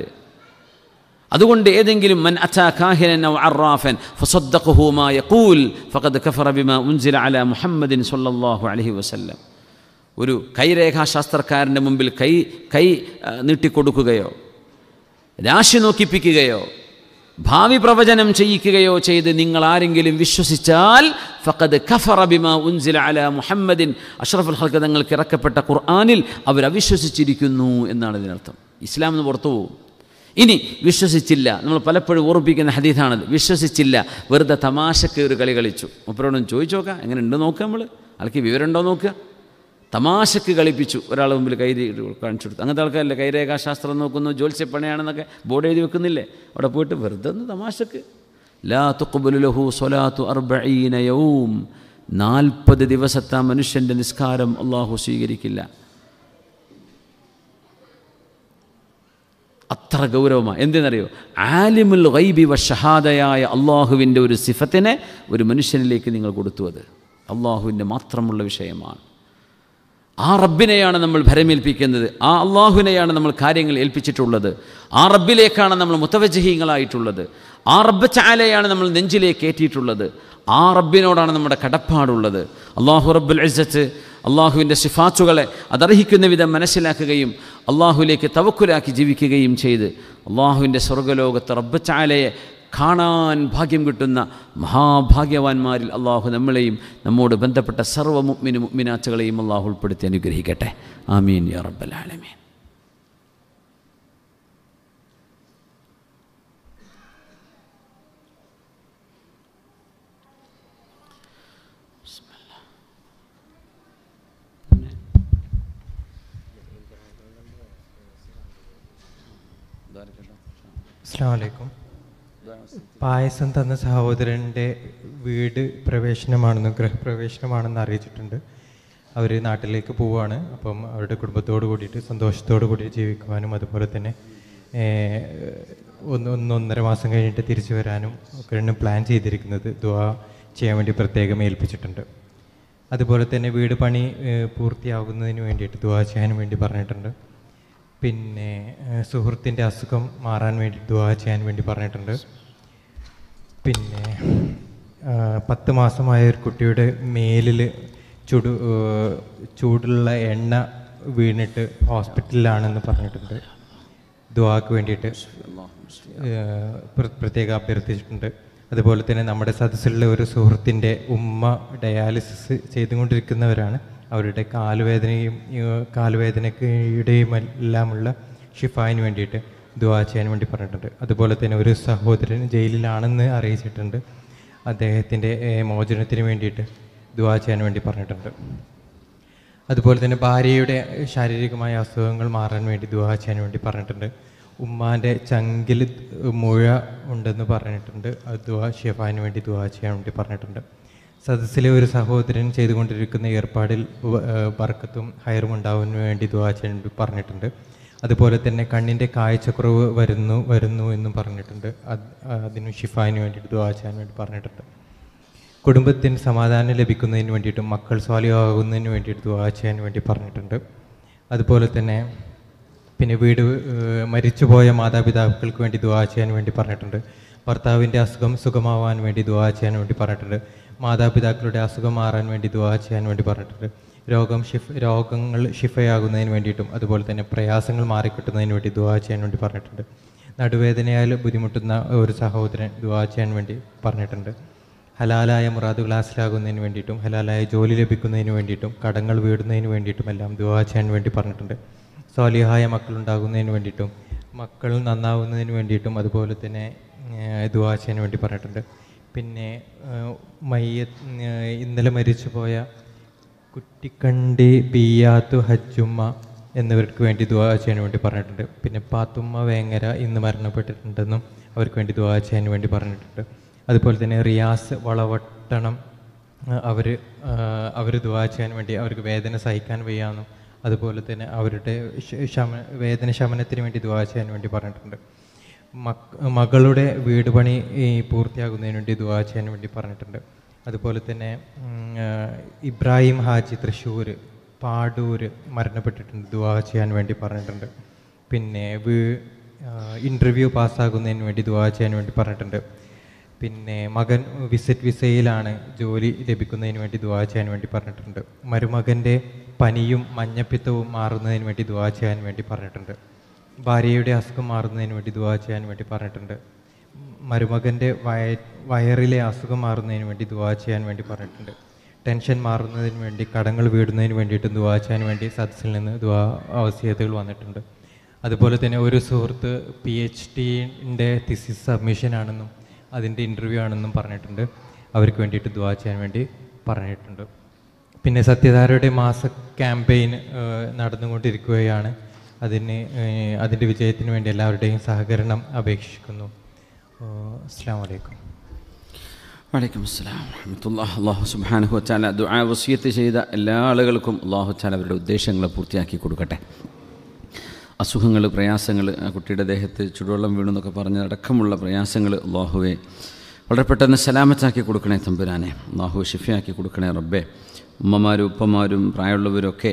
അതുകൊണ്ട് ഏതെങ്കിലും മൻ അറ്റാഖാഹിനൻ അറാഫൻ ഫസദ്ദഖുഹുമായ ഫഖദ് കഫറ ബിമ ഉൻസില അല മുഹമ്മദിൻ സല്ലല്ലാഹു അലൈഹി വസല്ലം ഒരു കൈരേഖാശാസ്ത്രക്കാരൻ്റെ മുമ്പിൽ കൈ കൈ നീട്ടിക്കൊടുക്കുകയോ രാശി നോക്കിപ്പിക്കുകയോ ഭാവി പ്രവചനം ചെയ്യിക്കുകയോ ചെയ്ത് നിങ്ങൾ ആരെങ്കിലും വിശ്വസിച്ചാൽ ഫഖദ് കഫറ ബിമ ഉൻസില അല മുഹമ്മദിൻ അഷ്റഫുൽ ഹൽക്ക് തങ്ങൾക്ക് ഇറക്കപ്പെട്ട ഖുർആാനിൽ അവിശ്വസിച്ചിരിക്കുന്നു എന്നാണ് ഇതിനർത്ഥം ഇസ്ലാം എന്ന് പുറത്തു പോകും ഇനി വിശ്വസിച്ചില്ല നമ്മൾ പലപ്പോഴും ഓർപ്പിക്കുന്ന ഹദീഥാണത് വിശ്വസിച്ചില്ല വെറുതെ തമാശക്ക് ഒരു കളി കളിച്ചു മുപ്പരോടും ചോദിച്ചു നോക്കുക എങ്ങനെ ഉണ്ട് നോക്കുക നമ്മൾ ആൾക്ക് വിവരമുണ്ടോ നോക്കുക തമാശക്ക് കളിപ്പിച്ചു ഒരാളെ മുമ്പിൽ കൈ കാണിച്ചു കൊടുത്തു അങ്ങനത്തെ ആൾക്കാരല്ലേ കൈരേഖാശാസ്ത്രം നോക്കുന്നു ജ്യോത്സ്യപ്പണയാണെന്നൊക്കെ ബോർഡ് എഴുതി വെക്കുന്നില്ലേ അവിടെ പോയിട്ട് വെറുതെ ഒന്ന് തമാശക്ക് ലാ തുക്കുബുലുലഹു സൊലാത്തു അർബീനയവും നാൽപ്പത് ദിവസത്തെ മനുഷ്യൻ്റെ നിസ്കാരം അള്ളാഹു സ്വീകരിക്കില്ല അത്ര ഗൗരവമാണ് എന്തിനറിയോ ആലിമുൽ ഗൈബി വ ഷഹാദയായ അള്ളാഹുവിൻ്റെ ഒരു സിഫത്തിനെ ഒരു മനുഷ്യനിലേക്ക് നിങ്ങൾ കൊടുത്തു അത് അള്ളാഹുവിൻ്റെ മാത്രമുള്ള വിഷയമാണ് ആ റബ്ബിനെയാണ് നമ്മൾ ഭരമേൽപ്പിക്കുന്നത് ആ അള്ളാഹുവിനെയാണ് നമ്മൾ കാര്യങ്ങൾ ഏൽപ്പിച്ചിട്ടുള്ളത് ആ റബ്ബിലേക്കാണ് നമ്മൾ മുത്തവജഹീങ്ങളായിട്ടുള്ളത് ആ റബ്ബ് ചാലയാണ് നമ്മൾ നെഞ്ചിലേക്ക് ഏറ്റിയിട്ടുള്ളത് ആ റബ്ബിനോടാണ് നമ്മുടെ കടപ്പാടുള്ളത് അള്ളാഹു റബ്ബുൽ ഇസത്ത് അള്ളാഹുവിൻ്റെ സിഫാത്തുകളെ അതർഹിക്കുന്ന വിധം മനസ്സിലാക്കുകയും അള്ളാഹുലേക്ക് തവക്കുലാക്കി ജീവിക്കുകയും ചെയ്ത് അള്ളാഹുവിൻ്റെ സ്വർഗലോകത്ത് റബ്ബച്ചാലയെ കാണാൻ ഭാഗ്യം കിട്ടുന്ന മഹാഭാഗ്യവാന്മാരിൽ അള്ളാഹു നമ്മളെയും നമ്മോട് ബന്ധപ്പെട്ട സർവ്വ മുഗ്മിന് മുഗ്മിനാച്ചകളെയും അള്ളാഹു ഉൾപ്പെടുത്തി അനുഗ്രഹിക്കട്ടെ ആമീൻ യാ റബ്ബൽ ആലമീൻ അസ്സാമലൈക്കും പായസം തന്ന സഹോദരൻ്റെ വീട് പ്രവേശനമാണെന്ന് ഗൃഹപ്രവേശനമാണെന്ന് അറിയിച്ചിട്ടുണ്ട് അവർ നാട്ടിലേക്ക് പോവുകയാണ് അപ്പം അവരുടെ കുടുംബത്തോട് കൂടിയിട്ട് സന്തോഷത്തോടു കൂടി ജീവിക്കുവാനും അതുപോലെ തന്നെ ഒന്ന് ഒന്നൊന്നര മാസം കഴിഞ്ഞിട്ട് തിരിച്ചു വരാനും ഒക്കെയാണ് പ്ലാൻ ചെയ്തിരിക്കുന്നത് ദുവാ ചെയ്യാൻ വേണ്ടി പ്രത്യേകം ഏൽപ്പിച്ചിട്ടുണ്ട് അതുപോലെ തന്നെ വീട് പണി പൂർത്തിയാകുന്നതിന് വേണ്ടിയിട്ട് ദുവാ ചെയ്യാനും വേണ്ടി പറഞ്ഞിട്ടുണ്ട് പിന്നെ സുഹൃത്തിൻ്റെ അസുഖം മാറാൻ വേണ്ടി ദുവാ ചെയ്യാൻ വേണ്ടി പറഞ്ഞിട്ടുണ്ട് പിന്നെ പത്ത് മാസമായ ഒരു കുട്ടിയുടെ മേലിൽ ചുടു ചൂടുള്ള എണ്ണ വീണിട്ട് ഹോസ്പിറ്റലിലാണെന്ന് പറഞ്ഞിട്ടുണ്ട് ദുവാക്ക് വേണ്ടിയിട്ട് പ്രത്യേകം അഭ്യർത്ഥിച്ചിട്ടുണ്ട് അതുപോലെ തന്നെ നമ്മുടെ സദസ്സിലുള്ള ഒരു സുഹൃത്തിൻ്റെ ഉമ്മ ഡയാലിസിസ് ചെയ്തുകൊണ്ടിരിക്കുന്നവരാണ് അവരുടെ കാലുവേദനയും കാലുവേദനയുടെയും എല്ലാമുള്ള ഷിഫായിന് വേണ്ടിയിട്ട് ദുവാ ചെയ്യാൻ വേണ്ടി പറഞ്ഞിട്ടുണ്ട് അതുപോലെ തന്നെ ഒരു സഹോദരൻ ജയിലിലാണെന്ന് അറിയിച്ചിട്ടുണ്ട് അദ്ദേഹത്തിൻ്റെ മോചനത്തിന് വേണ്ടിയിട്ട് ദുവാ ചെയ്യാൻ വേണ്ടി പറഞ്ഞിട്ടുണ്ട് അതുപോലെ തന്നെ ഭാര്യയുടെ ശാരീരികമായ അസുഖങ്ങൾ മാറാൻ വേണ്ടി ദുവാ ചെയ്യാൻ വേണ്ടി പറഞ്ഞിട്ടുണ്ട് ഉമ്മാൻ്റെ ചങ്കിൽ മുഴ ഉണ്ടെന്ന് പറഞ്ഞിട്ടുണ്ട് അത് ദുവാ ഷിഫായിന് വേണ്ടി ദുവാ ചെയ്യാൻ വേണ്ടി പറഞ്ഞിട്ടുണ്ട് സദസ്സിലെ ഒരു സഹോദരൻ ചെയ്തുകൊണ്ടിരിക്കുന്ന ഏർപ്പാടിൽ വർക്കത്തും ഹയറും ഉണ്ടാവാൻ വേണ്ടി ദ്വാ ചെയ്യാൻ പറഞ്ഞിട്ടുണ്ട് അതുപോലെ തന്നെ കണ്ണിൻ്റെ കാഴ്ചക്കുറവ് വരുന്നു വരുന്നു എന്നും പറഞ്ഞിട്ടുണ്ട് അതിന് ഷിഫാന് വേണ്ടിയിട്ട് ദ്വാ ചെയ്യാൻ വേണ്ടി പറഞ്ഞിട്ടുണ്ട് കുടുംബത്തിന് സമാധാനം ലഭിക്കുന്നതിന് വേണ്ടിയിട്ടും മക്കൾ സ്വാലിയാകുന്നതിന് വേണ്ടിയിട്ട് ദ്വാ ചെയ്യാൻ വേണ്ടി പറഞ്ഞിട്ടുണ്ട് അതുപോലെ തന്നെ പിന്നെ വീട് മരിച്ചുപോയ മാതാപിതാക്കൾക്ക് വേണ്ടി ദ്വാ ചെയ്യാൻ വേണ്ടി പറഞ്ഞിട്ടുണ്ട് ഭർത്താവിൻ്റെ അസുഖം സുഖമാവാൻ വേണ്ടി ദ്വാ ചെയ്യാൻ വേണ്ടി പറഞ്ഞിട്ടുണ്ട് മാതാപിതാക്കളുടെ അസുഖം മാറാൻ വേണ്ടി ദുവാ ചെയ്യാൻ വേണ്ടി പറഞ്ഞിട്ടുണ്ട് രോഗം ഷിഫ് രോഗങ്ങൾ ഷിഫയാകുന്നതിന് വേണ്ടിയിട്ടും അതുപോലെ തന്നെ പ്രയാസങ്ങൾ മാറിക്കിട്ടുന്നതിന് വേണ്ടി ദുവാ ചെയ്യാൻ വേണ്ടി പറഞ്ഞിട്ടുണ്ട് നടുവേദനയാൽ ബുദ്ധിമുട്ടുന്ന ഒരു സഹോദരൻ ദുവാ ചെയ്യാൻ വേണ്ടി പറഞ്ഞിട്ടുണ്ട് ഹലാലായ മുറാദുകൾ ഹാസിലാകുന്നതിന് വേണ്ടിയിട്ടും ഹലാലായ ജോലി ലഭിക്കുന്നതിന് വേണ്ടിയിട്ടും കടങ്ങൾ വീടുന്നതിന് വേണ്ടിയിട്ടും എല്ലാം ദുവാ ചെയ്യാൻ വേണ്ടി പറഞ്ഞിട്ടുണ്ട് സ്വാലിഹായ മക്കളുണ്ടാകുന്നതിന് വേണ്ടിയിട്ടും മക്കൾ നന്നാവുന്നതിന് വേണ്ടിയിട്ടും അതുപോലെ തന്നെ ദുവാ ചെയ്യാൻ വേണ്ടി പറഞ്ഞിട്ടുണ്ട് പിന്നെ മയ്യ ഇന്നലെ പോയ കുട്ടിക്കണ്ടി ബിയാത്തു ഹജ്ജുമ്മ എന്നിവർക്ക് വേണ്ടി ദുവാ ചെയ്യാൻ വേണ്ടി പറഞ്ഞിട്ടുണ്ട് പിന്നെ പാത്തുമ്മ വേങ്ങര ഇന്ന് മരണപ്പെട്ടിട്ടുണ്ടെന്നും അവർക്ക് വേണ്ടി ദുവാ ചെയ്യാൻ വേണ്ടി പറഞ്ഞിട്ടുണ്ട് അതുപോലെ തന്നെ റിയാസ് വളവട്ടണം അവർ അവർ ദുവാ ചെയ്യാൻ വേണ്ടി അവർക്ക് വേദന സഹിക്കാൻ വയ്യാന്നും അതുപോലെ തന്നെ അവരുടെ ശമ വേദന ശമനത്തിന് വേണ്ടി ദുവാ ചെയ്യാൻ വേണ്ടി പറഞ്ഞിട്ടുണ്ട് മകളുടെ വീട് പണി പൂർത്തിയാകുന്നതിന് വേണ്ടി ദുവാ ചെയ്യാൻ വേണ്ടി പറഞ്ഞിട്ടുണ്ട് അതുപോലെ തന്നെ ഇബ്രാഹിം ഹാജി തൃശ്ശൂർ പാടൂർ മരണപ്പെട്ടിട്ടുണ്ട് ദുവാ ചെയ്യാൻ വേണ്ടി പറഞ്ഞിട്ടുണ്ട് പിന്നെ ഇൻ്റർവ്യൂ പാസ്സാകുന്നതിന് വേണ്ടി ദുവാ ചെയ്യാൻ വേണ്ടി പറഞ്ഞിട്ടുണ്ട് പിന്നെ മകൻ വിസിറ്റ് വിസയിലാണ് ജോലി ലഭിക്കുന്നതിന് വേണ്ടി ദുവാ ചെയ്യാൻ വേണ്ടി പറഞ്ഞിട്ടുണ്ട് മരുമകൻ്റെ പനിയും മഞ്ഞപ്പിത്തവും മാറുന്നതിന് വേണ്ടി ദുവാ ചെയ്യാൻ വേണ്ടി പറഞ്ഞിട്ടുണ്ട് ഭാര്യയുടെ അസുഖം മാറുന്നതിന് വേണ്ടി ദുവാ ചെയ്യാൻ വേണ്ടി പറഞ്ഞിട്ടുണ്ട് മരുമകൻ്റെ വയ വയറിലെ അസുഖം മാറുന്നതിന് വേണ്ടി ദുവാ ചെയ്യാൻ വേണ്ടി പറഞ്ഞിട്ടുണ്ട് ടെൻഷൻ മാറുന്നതിന് വേണ്ടി കടങ്ങൾ വീടുന്നതിന് വേണ്ടിയിട്ടും ദുവാ ചെയ്യാൻ വേണ്ടി സദസ്സിൽ നിന്ന് ദുവാ ആവശ്യതകൾ വന്നിട്ടുണ്ട് അതുപോലെ തന്നെ ഒരു സുഹൃത്ത് പി എച്ച് ഡിൻ്റെ തിസിസ് സബ്മിഷനാണെന്നും അതിൻ്റെ ഇൻ്റർവ്യൂ ആണെന്നും പറഞ്ഞിട്ടുണ്ട് അവർക്ക് വേണ്ടിയിട്ട് ദുവാ ചെയ്യാൻ വേണ്ടി പറഞ്ഞിട്ടുണ്ട് പിന്നെ സത്യധാരയുടെ മാസ ക്യാമ്പയിൻ നടന്നുകൊണ്ടിരിക്കുകയാണ് അതിന് അതിൻ്റെ വിജയത്തിന് വേണ്ടി എല്ലാവരുടെയും സഹകരണം അപേക്ഷിക്കുന്നു അസ്സാം വലൈക്കും വലൈക്കും അസ്സലാം വഹമത്തുല്ലാ അള്ളാഹു സുബാനഹു ചാല ദുആ വസിയത്ത് ചെയ്ത എല്ലാ ആളുകൾക്കും അള്ളാഹു ചാല അവരുടെ ഉദ്ദേശങ്ങൾ പൂർത്തിയാക്കി കൊടുക്കട്ടെ അസുഖങ്ങൾ പ്രയാസങ്ങൾ ആ കുട്ടിയുടെ ദേഹത്ത് ചുടുവെള്ളം വീണു എന്നൊക്കെ പറഞ്ഞ അടക്കമുള്ള പ്രയാസങ്ങൾ അള്ളാഹുവെ വളരെ പെട്ടെന്ന് സലാമത്താക്കി കൊടുക്കണേ തമ്പുരാനെ അള്ളാഹു ഷിഫിയാക്കി കൊടുക്കണേ റബ്ബെ ഉമ്മമാരും ഉപ്പമാരും പ്രായമുള്ളവരൊക്കെ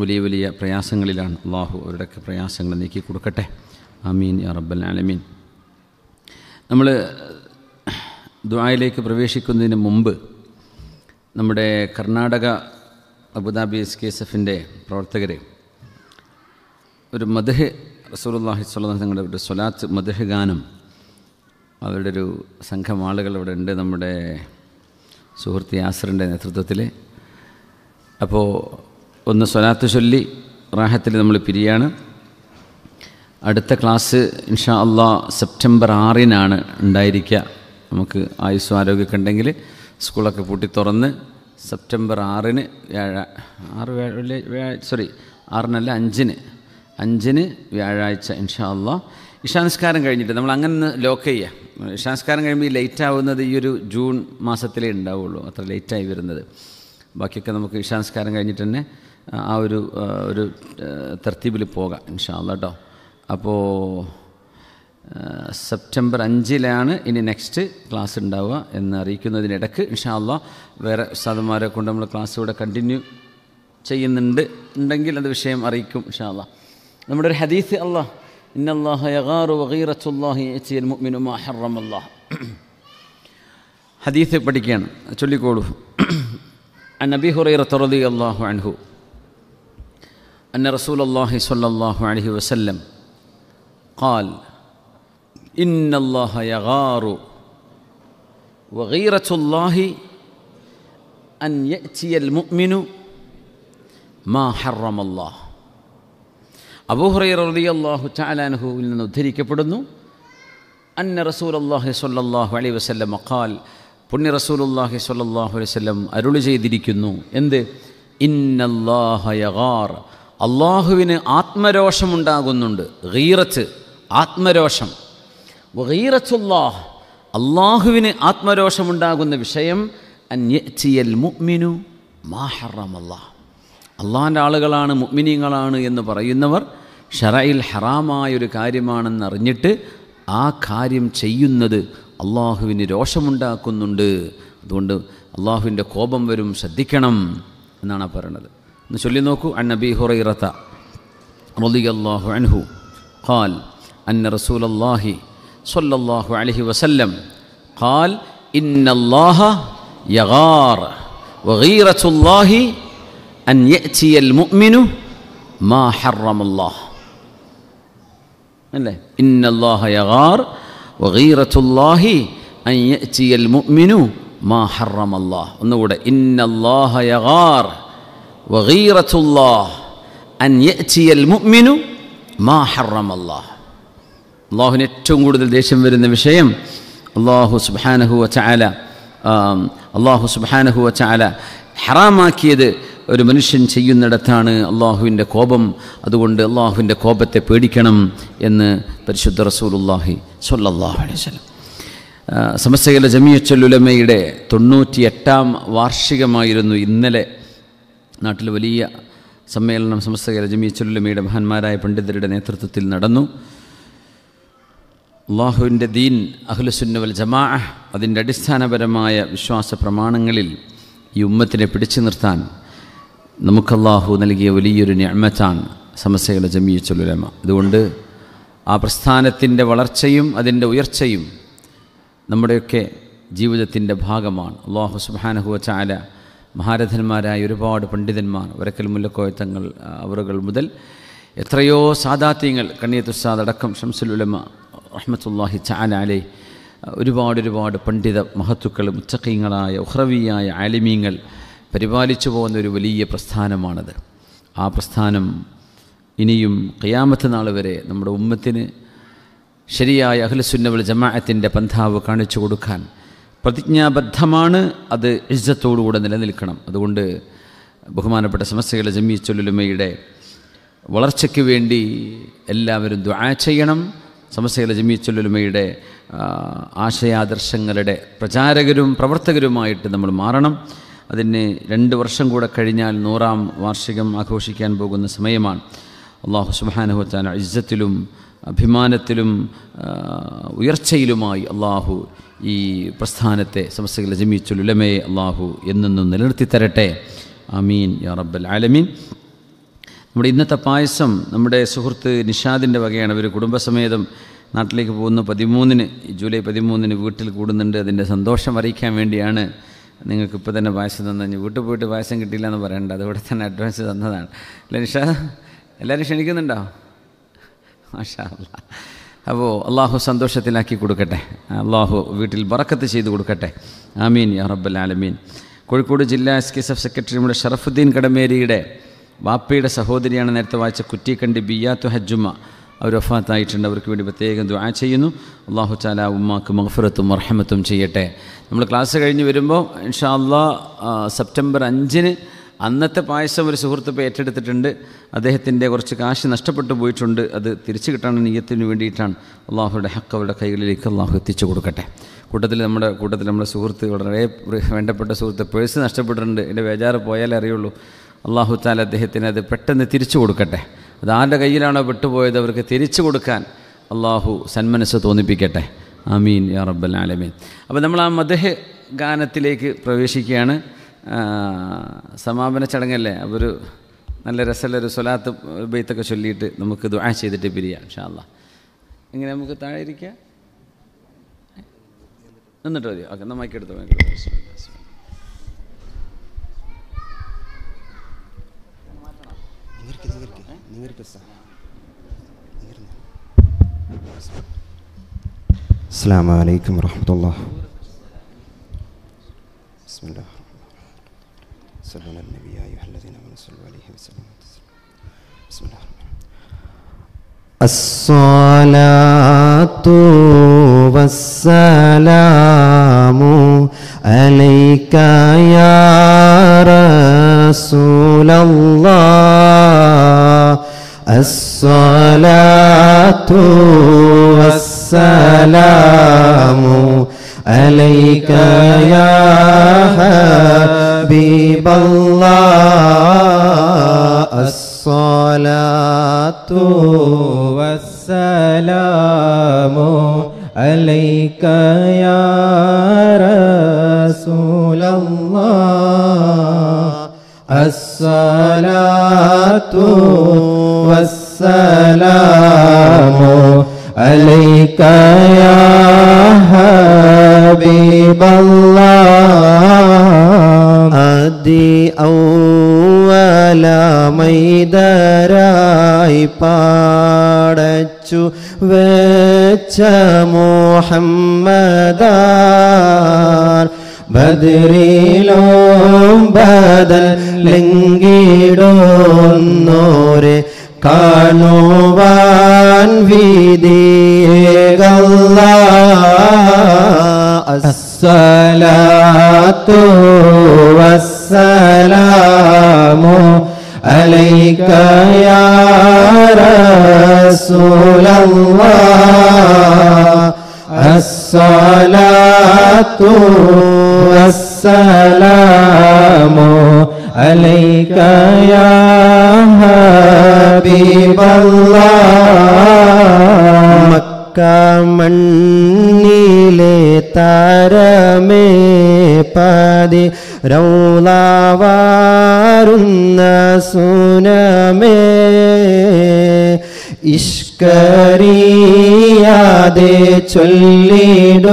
വലിയ വലിയ പ്രയാസങ്ങളിലാണ് അള്ളാഹു അവരുടെയൊക്കെ പ്രയാസങ്ങൾ നീക്കി കൊടുക്കട്ടെ അമീൻ യാ റബ്ബൽ ആലമീൻ നമ്മൾ ദുബായിലേക്ക് പ്രവേശിക്കുന്നതിന് മുമ്പ് നമ്മുടെ Karnataka Abu Dhabi S K S എഫിൻ്റെ പ്രവർത്തകരെ ഒരു മദഹ് റസൂലുല്ലാഹി സ്വല്ലാ തങ്ങളുടെ ഒരു സ്വലാത്ത് മദഹ് ഗാനം അവരുടെ ഒരു സംഘം ആളുകൾ ഇവിടെ ഉണ്ട് നമ്മുടെ സുഹൃത്ത് യാസറിൻ്റെ നേതൃത്വത്തിൽ അപ്പോൾ ഒന്ന് സ്വലാത്ത് ചൊല്ലി റാഹത്തിൽ നമ്മൾ പിരിയാണ് അടുത്ത ക്ലാസ് ഇൻഷാ അള്ളാ സെപ്റ്റംബർ ആറിനാണ് ഉണ്ടായിരിക്കുക നമുക്ക് ആയുസ്സും ആരോഗ്യമൊക്കെ ഉണ്ടെങ്കിൽ സ്കൂളൊക്കെ പൂട്ടി തുറന്ന് സെപ്റ്റംബർ ആറിന് വ്യാഴ ആറ് വ്യാഴ സോറി ആറിനല്ല അഞ്ചിന് അഞ്ചിന് വ്യാഴാഴ്ച ഇൻഷാ അള്ളാ ഇഷാനസ്കാരം കഴിഞ്ഞിട്ട് നമ്മൾ അങ്ങനെ ലോക്ക് ചെയ്യുക ഇഷാനസ്കാരം കഴിയുമ്പോൾ ഈ ലേറ്റ് ആവുന്നത് ഈ ഒരു ജൂൺ മാസത്തിലേ ഉണ്ടാവുള്ളൂ അത്ര ലേറ്റായി വരുന്നത് ബാക്കിയൊക്കെ നമുക്ക് ഇഷാനസ്കാരം കഴിഞ്ഞിട്ട് തന്നെ ആ ഒരു ഒരു തർത്തീബിൽ പോകാം ഇൻഷാല്ല കേട്ടോ അപ്പോൾ സെപ്റ്റംബർ അഞ്ചിലാണ് ഇനി നെക്സ്റ്റ് ക്ലാസ് ഉണ്ടാവുക എന്ന് അറിയിക്കുന്നതിനിടക്ക് ഇൻഷാല്ല വേറെ സാധന്മാരെ കൊണ്ട് നമ്മൾ ക്ലാസ് ഇവിടെ കണ്ടിന്യൂ ചെയ്യുന്നുണ്ട് ഉണ്ടെങ്കിൽ അത് വിഷയം അറിയിക്കും ഇൻഷാല്ല നമ്മുടെ ഒരു ഹദീസ് അല്ലാ ഹദീസ് പഠിക്കുകയാണ് ചൊല്ലിക്കോളൂ <clears throat> അൻ നബി ഹുറൈറ റളിയല്ലാഹു അൻഹു أن رسول الله صلى الله عليه وسلم قال إن الله يغار وغيرة الله أن يأتي المؤمن ما حرم الله അബൂഹുറൈ റലി അള്ളാഹു ചാലാനുഹുവിൽ നിന്ന് ഉദ്ധരിക്കപ്പെടുന്നു അന്ന റസൂൽ അള്ളാഹി സല്ലാഹു അലൈ വസ്ല്ലം അഖാൽ പുണ്യ റസൂൽ അള്ളാഹി സല്ലാഹു അലൈവല്ലം അരുളി ചെയ്തിരിക്കുന്നു എന്ത് ഇന്നല്ലാഹ യഗാർ അള്ളാഹുവിന് ആത്മരോഷമുണ്ടാകുന്നുണ്ട് ഗീറത്ത് ആത്മരോഷം ഗീറത്തുല്ലാഹ് അള്ളാഹുവിന് ആത്മരോഷമുണ്ടാകുന്ന വിഷയം അന്യച്ചിയൽ മുഅ്മിനു മാഹറമല്ലാഹ് അള്ളാഹിൻ്റെ ആളുകളാണ് മുഅ്മിനീങ്ങളാണ് എന്ന് പറയുന്നവർ ഷറയിൽ ഹറാമായൊരു കാര്യമാണെന്നറിഞ്ഞിട്ട് ആ കാര്യം ചെയ്യുന്നത് അള്ളാഹുവിന് രോഷമുണ്ടാക്കുന്നുണ്ട് അതുകൊണ്ട് അള്ളാഹുവിൻ്റെ കോപം വരും ശ്രദ്ധിക്കണം എന്നാണ് പറയണത് نشولي نوكو عن نبي هريرة رضي الله عنه قال أن رسول الله صلى الله عليه وسلم قال إن الله يغار وغيرة الله أن يأتي المؤمن ما حرم الله إن الله يغار وغيرة الله أن يأتي المؤمن ما حرم الله إن الله يغار وغيرة الله അൻ യൽ മുഅ്മിനു മാ ഹറമല്ലാഹ് അള്ളാഹുവിന് ഏറ്റവും ديشم ورن വരുന്ന വിഷയം سبحانه وتعالى الله سبحانه وتعالى حراما كيد ഒരു മനുഷ്യൻ ചെയ്യുന്നിടത്താണ് അള്ളാഹുവിൻ്റെ കോപം അതുകൊണ്ട് അള്ളാഹുവിൻ്റെ കോപത്തെ പേടിക്കണം എന്ന് പരിശുദ്ധ റസൂലുല്ലാഹി സൊല്ലാഹു അലൈഹി വസല്ലം സമസ്തകല ജമിയച്ചൊല്ലുലമയുടെ തൊണ്ണൂറ്റിയെട്ടാം വാർഷികമായിരുന്നു ഇന്നലെ നാട്ടിൽ വലിയ സമ്മേളനം സമസ്ത രജമി ചുല്ലുമിയുടെ മഹാന്മാരായ പണ്ഡിതരുടെ നേതൃത്വത്തിൽ നടന്നു അള്ളാഹുവിൻ്റെ ദീൻ അഹ്ലുസുന്നവൽ ജമാ അതിൻ്റെ അടിസ്ഥാനപരമായ വിശ്വാസ പ്രമാണങ്ങളിൽ ഈ ഉമ്മത്തിനെ പിടിച്ചു നിർത്താൻ നമുക്കല്ലാഹു നൽകിയ വലിയൊരു ഞമ്മത്താണ് സമസ്യകളെ ജമിയച്ചുലുലമ അതുകൊണ്ട് ആ പ്രസ്ഥാനത്തിൻ്റെ വളർച്ചയും അതിൻ്റെ ഉയർച്ചയും നമ്മുടെയൊക്കെ ജീവിതത്തിൻ്റെ ഭാഗമാണ് അള്ളാഹു സുബാനഹുവ ചാല മഹാരഥന്മാരായ ഒരുപാട് പണ്ഡിതന്മാർ ഒരക്കൽ മുല്ലക്കോയത്തങ്ങൾ അവറുകൾ മുതൽ എത്രയോ സാദാത്യങ്ങൾ കണ്ണിയത്തുസാദ് അടക്കം ഷംസുലുലമ റഹ്മത്തുല്ലാഹി ചാനാലെ ഒരുപാട് ഒരുപാട് പണ്ഡിത മഹത്തുക്കൾ മുച്ചക്കീങ്ങളായ ഉഹ്രവിയായ ആലിമീങ്ങൾ പരിപാലിച്ചു പോകുന്ന ഒരു വലിയ പ്രസ്ഥാനമാണത് ആ പ്രസ്ഥാനം ഇനിയും കയ്യാമത്ത് നാൾ വരെ നമ്മുടെ ഉമ്മത്തിന് ശരിയായ അഖിലസുന്നവൽ ജമാഅത്തിൻ്റെ പന്ഥാവ് കാണിച്ചു കൊടുക്കാൻ പ്രതിജ്ഞാബദ്ധമാണ് അത് ഇജ്ജത്തോടുകൂടെ നിലനിൽക്കണം അതുകൊണ്ട് ബഹുമാനപ്പെട്ട സമസ്യകളെ ജമ്മി ചൊല്ലുലുമയുടെ വളർച്ചയ്ക്ക് വേണ്ടി എല്ലാവരും ദ്വാ ചെയ്യണം സമസ്യകളെ ജമ്മി ചൊല്ലുലുമയുടെ ആശയാദർശങ്ങളുടെ പ്രചാരകരും പ്രവർത്തകരുമായിട്ട് നമ്മൾ മാറണം അതിന് രണ്ട് വർഷം കൂടെ കഴിഞ്ഞാൽ നൂറാം വാർഷികം ആഘോഷിക്കാൻ പോകുന്ന സമയമാണ് അള്ളാഹു സുബാനഹുത്താൻ ഇജ്ജത്തിലും അഭിമാനത്തിലും ഉയർച്ചയിലുമായി അള്ളാഹു ഈ പ്രസ്ഥാനത്തെ സമസ്തകളെ ജമീച്ചുലുലമയെ അള്ളാഹു എന്നെന്നും നിലനിർത്തി തരട്ടെ അമീൻ യാ റബ്ബൽ ആലമീൻ നമ്മുടെ ഇന്നത്തെ പായസം നമ്മുടെ സുഹൃത്ത് നിഷാദിൻ്റെ വകയാണ് അവർ കുടുംബസമേതം നാട്ടിലേക്ക് പോകുന്ന പതിമൂന്നിന് ജൂലൈ പതിമൂന്നിന് വീട്ടിൽ കൂടുന്നുണ്ട് അതിൻ്റെ സന്തോഷം അറിയിക്കാൻ വേണ്ടിയാണ് നിങ്ങൾക്ക് ഇപ്പോൾ തന്നെ പായസം തന്നെ വീട്ടിൽ പോയിട്ട് പായസം കിട്ടിയില്ല എന്ന് പറയണ്ട അതുകൂടെ തന്നെ അഡ്വാൻസ് തന്നതാണ് അല്ല നിഷാദ് എല്ലാവരും ക്ഷണിക്കുന്നുണ്ടോ മാഷാ അപ്പോൾ അള്ളാഹു സന്തോഷത്തിലാക്കി കൊടുക്കട്ടെ അള്ളാഹു വീട്ടിൽ ബറക്കത്ത് ചെയ്തു കൊടുക്കട്ടെ ആമീൻ യാ റബ്ബൽ ആലമീൻ കോഴിക്കോട് ജില്ലാ എസ് കെ സബ് സെക്രട്ടറി നമ്മുടെ ഷറഫുദ്ദീൻ കടമേരിയുടെ വാപ്പയുടെ സഹോദരിയാണ് നേരത്തെ വായിച്ച കുറ്റിക്കണ്ടി ബിയാത്തു ഹജ്ജുമ അവർ വഫാത്തായിട്ടുണ്ട് അവർക്ക് വേണ്ടി പ്രത്യേകം ദുആ ചെയ്യുന്നു അള്ളാഹു ചാല ഉമ്മാക്ക് മഹഫുറത്തും മർഹമത്തും ചെയ്യട്ടെ നമ്മൾ ക്ലാസ് കഴിഞ്ഞ് വരുമ്പോൾ ഇൻഷാ അള്ളാഹ് സെപ്റ്റംബർ അഞ്ചിന് അന്നത്തെ പായസം ഒരു സുഹൃത്ത് ഇപ്പോൾ ഏറ്റെടുത്തിട്ടുണ്ട് അദ്ദേഹത്തിൻ്റെ കുറച്ച് കാശ് നഷ്ടപ്പെട്ടു പോയിട്ടുണ്ട് അത് തിരിച്ചു കിട്ടാൻ നീയത്തിന് വേണ്ടിയിട്ടാണ് അള്ളാഹുരുടെ ഹക്ക് അവരുടെ കൈകളിലേക്ക് അള്ളാഹു എത്തിച്ചു കൊടുക്കട്ടെ കൂട്ടത്തിൽ നമ്മുടെ കൂട്ടത്തിൽ നമ്മുടെ സുഹൃത്ത് വളരെ വേണ്ടപ്പെട്ട സുഹൃത്ത് പേഴ്സ് നഷ്ടപ്പെട്ടിട്ടുണ്ട് എൻ്റെ വേജാറ് പോയാലേ അറിയുള്ളൂ അള്ളാഹു താല അദ്ദേഹത്തിന് അത് പെട്ടെന്ന് തിരിച്ചു കൊടുക്കട്ടെ അത് ആരുടെ കയ്യിലാണോ വിട്ടുപോയത് അവർക്ക് തിരിച്ചു കൊടുക്കാൻ അള്ളാഹു സന്മനസ് തോന്നിപ്പിക്കട്ടെ അമീൻ യാ റബ്ബൽ ആലമീൻ അപ്പോൾ നമ്മൾ ആ മദഹ് ഗാനത്തിലേക്ക് പ്രവേശിക്കുകയാണ് സമാപന ചടങ്ങല്ലേ അപ്പോൾ നല്ല രസമുള്ള ഒരു സ്വലാത്ത് ബെയ്ത്തൊക്കെ ചൊല്ലിയിട്ട് നമുക്ക് ദുആ ചെയ്തിട്ട് പിരിയാം ഷാല്ല ഇങ്ങനെ നമുക്ക് താഴെ ഇരിക്കുക നിന്നിട്ട് മതിയോ ഓക്കെ നമ്മൾക്ക് എടുത്തു അസ്സാം വലൈക്കും വാഹമത്തല്ലാ ബിസ്മില്ലാ صلوا على النبي يا أيها الذين آمنوا صلوا عليه وسلموا تسليما بسم الله الرحمن الرحيم الصلاة والسلام عليك يا رسول الله الصلاة والسلام عليك يا حبيب الله الصلاة والسلام عليك يا رسول الله الصلاة والسلام عليك يا حبيب الله حتى محمد بدري لوم بدل لنجيدو النور كانوبان في ديك الله الصلاة والسلام عليك يا رسول الله والسلام عليك يا حبيب الله مكة മണ്ണിലെ താരമേ പതി റൗളാവാറുന്ന സുനമേ ഇഷ്ക ചൊല്ലാതെ ചൊല്ലിടുന്നീവർ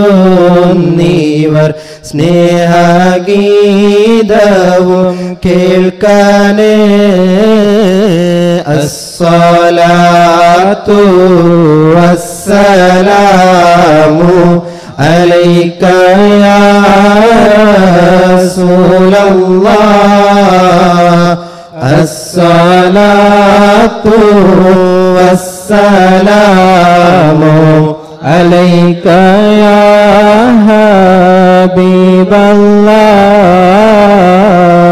സ്നേഹഗീതവും കേൾക്കാനേ അസ്വലാത്തു അസ്സലാമു عليك يا عليك يا حبيب الله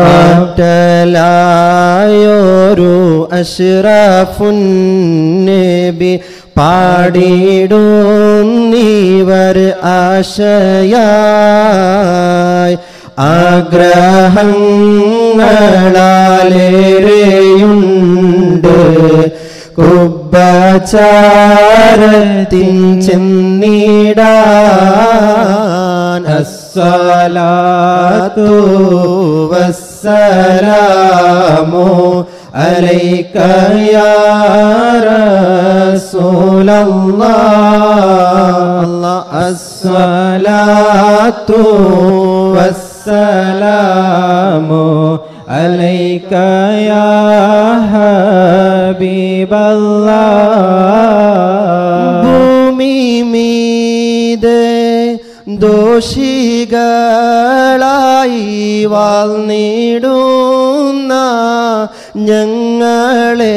പാട്ടലായൊരു അഷ്റഫുന്നബി പാടിടുന്നീവർ ആശയായി ആഗ്രഹങ്ങളാലേറെയുണ്ട് കുബ പാചാരത്തിൻ ചെന്നിടാൻ അസ്സലാത്തു വസ്സലാമോ അലൈക യാ റസൂലല്ലാഹ് അസ്സലാത്തു വസ്സലാമോ അലൈക യാ ഹബീബല്ലാ ഭൂമി മീതെ ദോഷികളായി വാൽനീടുന്ന ഞങ്ങളെ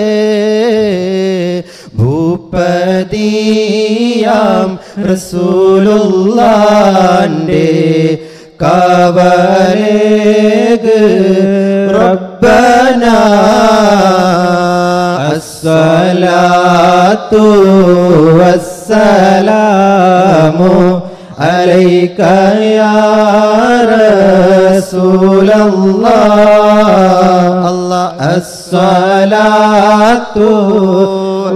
ഭൂപതിയാം റസൂലുള്ളാൻ്റെ കവരേഗ് റബ്ബനാ الصلاة والسلام عليك يا رسول الله الله الصلاة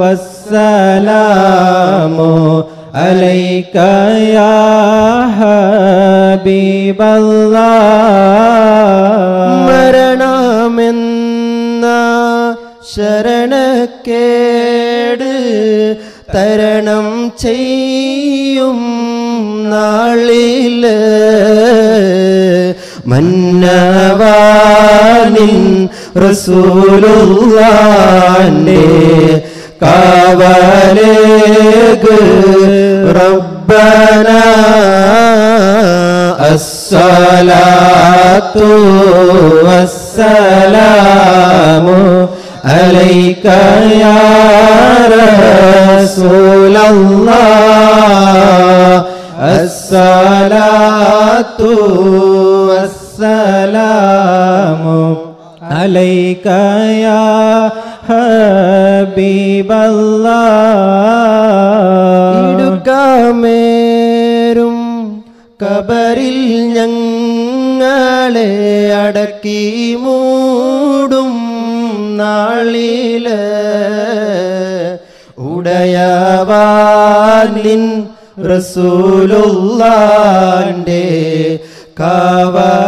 والسلام عليك يا حبيب الله مرنا من ശരണക്കേട് തരണം ചെയ്യും നാളിൽ മന്നവാനിൻ റസൂലുള്ളാൻ്റെ കാവലേക്ക് റബ്ബന അസ്സലാത്തു വസ്സലാമു عليك يا رسول الله الصلاة والسلام عليك يا حبيب الله കബറിൽ ഞങ്ങളെ അടക്കി മൂ நாளில ഉടയവാലിൻ റസൂലുള്ളാൻ്റെ കാവലേഗ്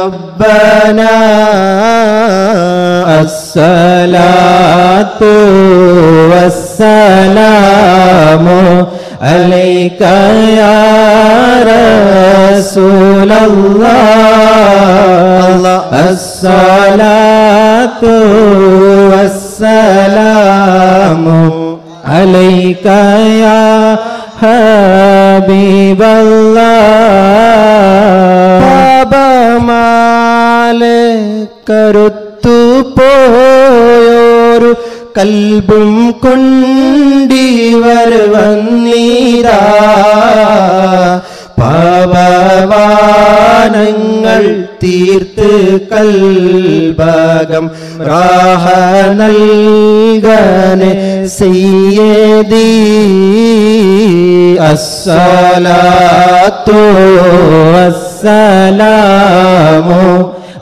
റബ്ബന അസ്സലാത്തു വസ്സലാമു یا رسول اللہ الصلاة والسلام ع یا حبیب اللہ بابا بال کرتو پویو കൽബും കൊണ്ടിവർ വന്നീരാ പാപവാനങ്ങൾ തീർത്ത് കൽഭാഗം റാഹ നൽകനെ സയ്യദീ അസ്സലാത്തു അസ്സലാമോ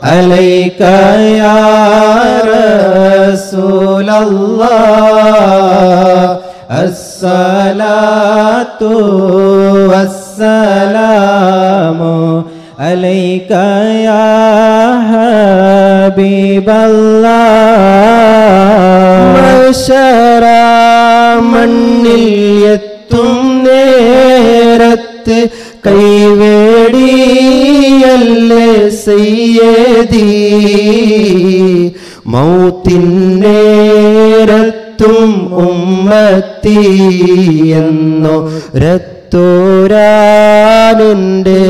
عليك يا رسول الله الصلاة والسلام عليك يا حبيب الله مشرى من اليتيم കൈവേടിയല്ലേ സയ്യതി മൗത്തിന്നേരത്തും ഉമ്മത്തിയെന്നോ രത്തോരാനിൻ്റെ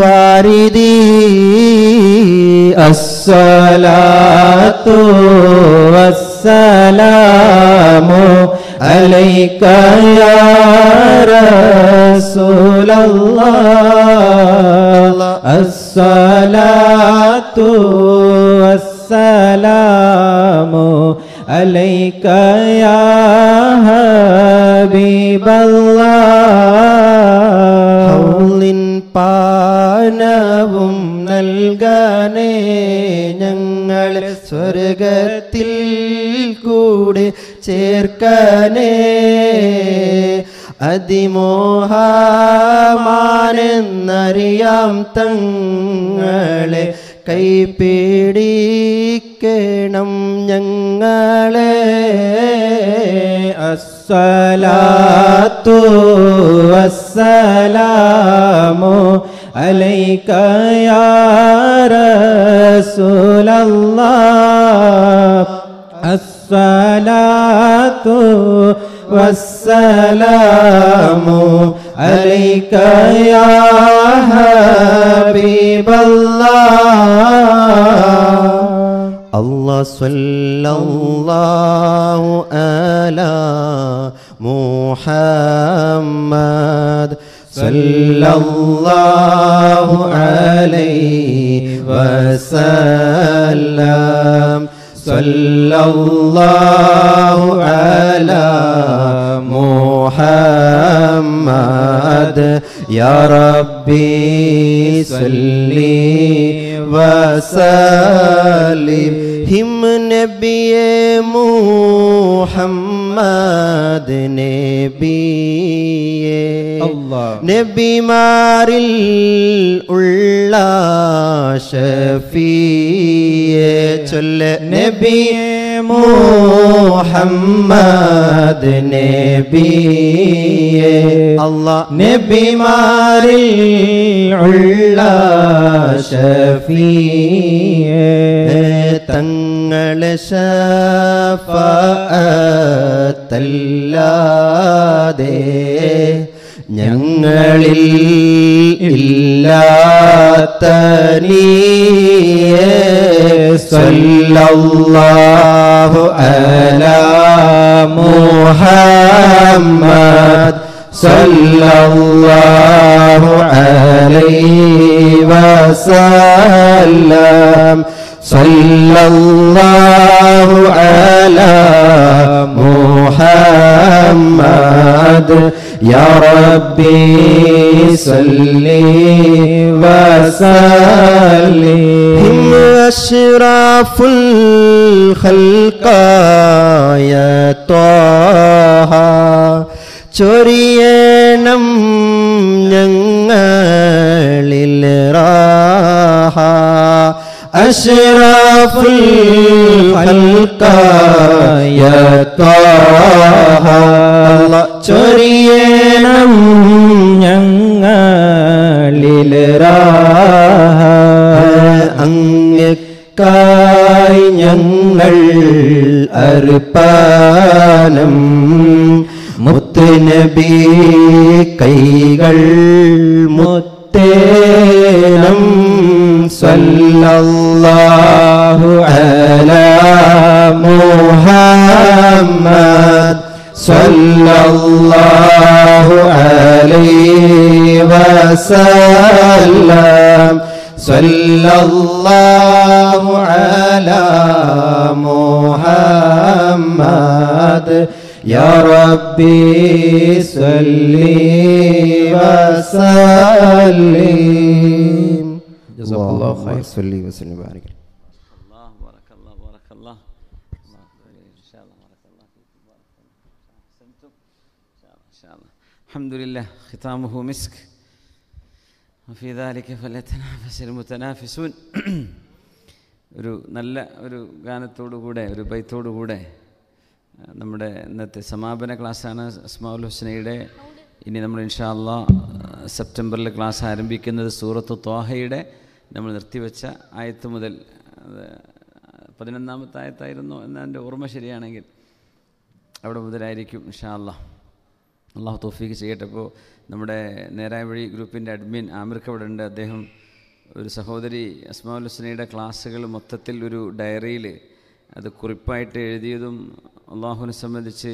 വാരിതി അസ്സലാത്തോ അസ്സലാമോ عليك يا رسول الله الصلاة والسلام عليك يا حبيب الله ഹൗലിൻ പാനവും നൽകാനേ ഞങ്ങൾ സ്വർഗത്തിൽ കൂടെ ചേർക്കനേ അതിമോഹമാനെന്നറിയാം തങ്ങളെ കൈപ്പേടിക്കണം ഞങ്ങളെ അസ്സലാത്തു അസ്സലാമോ عليك يا رسول الله الصلاة والسلام عليك يا حبيب الله الله صلى الله على محمد صلى الله عليه وسلم صلى الله على محمد يا ربي صلي وسلم ہم نبی محمد نبی نبی مار اللہ شفیع چل نبی محمد نبی اللہ نبی مار اللہ شفیع തങ്ങളെ ശഫത്തല്ലാതെ ഞങ്ങളിൽ ഇല്ലാത്തനിയേ സല്ലല്ലാഹു അലാ മുഹമ്മദ് സല്ലല്ലാഹു അലൈഹി വസല്ലം صلى الله على محمد يا ربي صلي وسلم أشرف الخلق يا طه ചൊരിയേ നം ഞങ്ങളിൽ രാഹ أشرف الخلق يا طه الله ചൊരിയണം ഞങ്ങളിൽ രാഹ അങ്ങക്കായി ഞങ്ങൾ അർപ്പാനം മുത്തുനബി കൈകൾ മുത്തേനം صلى الله على محمد صلى الله عليه وسلم صلى الله على محمد يا ربي صلي وسلم الحمد لله ختامه مسك وفي ذلك فليتنافس المتنافسون ഒരു നല്ല ഒരു ഗാനത്തോടുകൂടെ ഒരു ബൈത്തോടുകൂടെ നമ്മുടെ ഇന്നത്തെ സമാപന ക്ലാസ്സാണ് അസ്മാഉൽ ഹുസ്നയുടെ ഇനി നമ്മൾ ഇൻഷാ ഇൻഷാല്ല സെപ്റ്റംബറിൽ ക്ലാസ് ആരംഭിക്കുന്നത് സൂറത്ത് തോഹയുടെ നമ്മൾ നിർത്തിവെച്ച ആയത്ത് മുതൽ പതിനൊന്നാമത്തെ ആയത്തായിരുന്നു എന്നെൻ്റെ ഓർമ്മ ശരിയാണെങ്കിൽ അവിടെ മുതലായിരിക്കും അല്ലാ അള്ളാഹു തോഫീക്ക് ചെയ്യട്ടെ അപ്പോൾ നമ്മുടെ നേരായ വഴി ഗ്രൂപ്പിൻ്റെ അഡ്മിൻ ആമിർക്ക് അവിടെ ഉണ്ട് അദ്ദേഹം ഒരു സഹോദരി അസ്മാഉൽ ഹുസ്നയുടെ ക്ലാസ്സുകൾ മൊത്തത്തിൽ ഒരു ഡയറിയിൽ അത് കുറിപ്പായിട്ട് എഴുതിയതും അള്ളാഹുവിനെ സംബന്ധിച്ച്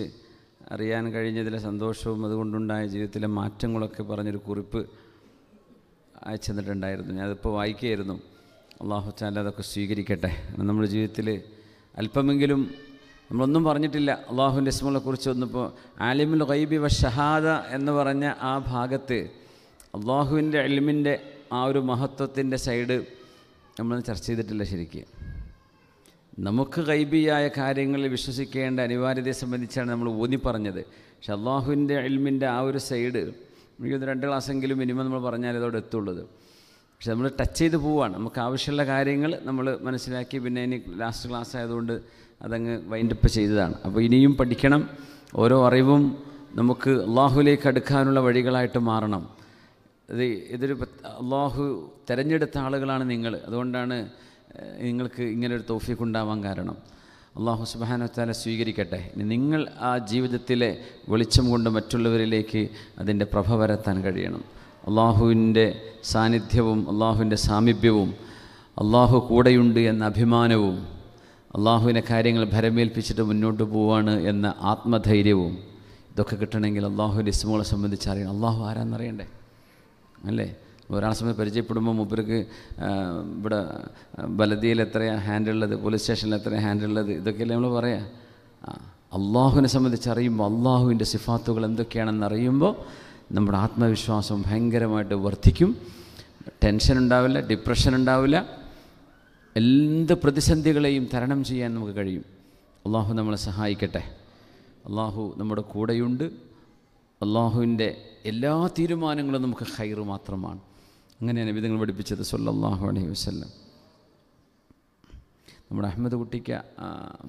അറിയാൻ കഴിഞ്ഞതിലെ സന്തോഷവും അതുകൊണ്ടുണ്ടായ ജീവിതത്തിലെ മാറ്റങ്ങളൊക്കെ പറഞ്ഞൊരു കുറിപ്പ് അയച്ചു തന്നിട്ടുണ്ടായിരുന്നു ഞാനതിപ്പോൾ വായിക്കുകയായിരുന്നു അള്ളാഹു ചാല അതൊക്കെ സ്വീകരിക്കട്ടെ നമ്മുടെ ജീവിതത്തിൽ അല്പമെങ്കിലും നമ്മളൊന്നും പറഞ്ഞിട്ടില്ല അള്ളാഹുവിൻ്റെ കുറിച്ച് ഒന്നിപ്പോൾ ആലിമുൽ ഖൈബി വ ഷഹാദ എന്ന് പറഞ്ഞ ആ ഭാഗത്ത് അള്ളാഹുവിൻ്റെ അലിമിൻ്റെ ആ ഒരു മഹത്വത്തിൻ്റെ സൈഡ് നമ്മൾ ചർച്ച ചെയ്തിട്ടില്ല ശരിക്കും നമുക്ക് കൈബിയായ കാര്യങ്ങളിൽ വിശ്വസിക്കേണ്ട അനിവാര്യതയെ സംബന്ധിച്ചാണ് നമ്മൾ ഊന്നി പറഞ്ഞത് പക്ഷെ അള്ളാഹുവിൻ്റെ എൽമിൻ്റെ ആ ഒരു സൈഡ് എനിക്കൊന്ന് രണ്ട് ക്ലാസ്സെങ്കിലും മിനിമം നമ്മൾ പറഞ്ഞാൽ ഇതോടെ എത്തുള്ളത് പക്ഷെ നമ്മൾ ടച്ച് ചെയ്ത് പോവുകയാണ് നമുക്ക് ആവശ്യമുള്ള കാര്യങ്ങൾ നമ്മൾ മനസ്സിലാക്കി പിന്നെ ഇനി ലാസ്റ്റ് ക്ലാസ് ആയതുകൊണ്ട് അതങ്ങ് വൈൻഡപ്പ് ചെയ്തതാണ് അപ്പോൾ ഇനിയും പഠിക്കണം ഓരോ അറിവും നമുക്ക് അള്ളാഹുലേക്ക് അടുക്കാനുള്ള വഴികളായിട്ട് മാറണം ഇത് ഇതൊരു അള്ളാഹു തിരഞ്ഞെടുത്ത ആളുകളാണ് നിങ്ങൾ അതുകൊണ്ടാണ് നിങ്ങൾക്ക് ഇങ്ങനെ ഒരു ഉണ്ടാവാൻ കാരണം അള്ളാഹു സുബാനുത്താല സ്വീകരിക്കട്ടെ നിങ്ങൾ ആ ജീവിതത്തിലെ വെളിച്ചം കൊണ്ട് മറ്റുള്ളവരിലേക്ക് അതിൻ്റെ പ്രഭ വരത്താൻ കഴിയണം അള്ളാഹുവിൻ്റെ സാന്നിധ്യവും അള്ളാഹുവിൻ്റെ സാമീപ്യവും അള്ളാഹു കൂടെയുണ്ട് എന്ന അഭിമാനവും അള്ളാഹുവിനെ കാര്യങ്ങൾ ഭരമേൽപ്പിച്ചിട്ട് മുന്നോട്ട് പോവാണ് എന്ന ആത്മധൈര്യവും ഇതൊക്കെ കിട്ടണമെങ്കിൽ അള്ളാഹുവിൻ്റെ ഇസ്മോളെ സംബന്ധിച്ച് അറിയണം അള്ളാഹു ആരാന്നറിയണ്ടേ അല്ലേ ഒരാളെ സമയത്ത് പരിചയപ്പെടുമ്പോൾ മൂപ്പർക്ക് ഇവിടെ ബലദിയിൽ എത്രയാണ് ഉള്ളത് പോലീസ് സ്റ്റേഷനിൽ എത്രയാണ് ഉള്ളത് ഇതൊക്കെയല്ലേ നമ്മൾ പറയാ അള്ളാഹുവിനെ സംബന്ധിച്ച് അറിയുമ്പോൾ അള്ളാഹുവിൻ്റെ സിഫാത്തുകൾ എന്തൊക്കെയാണെന്ന് അറിയുമ്പോൾ നമ്മുടെ ആത്മവിശ്വാസം ഭയങ്കരമായിട്ട് വർദ്ധിക്കും ടെൻഷൻ ഉണ്ടാവില്ല ഡിപ്രഷൻ ഉണ്ടാവില്ല എന്ത് പ്രതിസന്ധികളെയും തരണം ചെയ്യാൻ നമുക്ക് കഴിയും അള്ളാഹു നമ്മളെ സഹായിക്കട്ടെ അള്ളാഹു നമ്മുടെ കൂടെയുണ്ട് അള്ളാഹുവിൻ്റെ എല്ലാ തീരുമാനങ്ങളും നമുക്ക് ഹൈറ് മാത്രമാണ് അങ്ങനെയാണ് വിധങ്ങൾ പഠിപ്പിച്ചത് സൊല്ലാഹു അലൈഹി വസ്ല്ലം നമ്മുടെ അഹമ്മദ് കുട്ടിക്ക്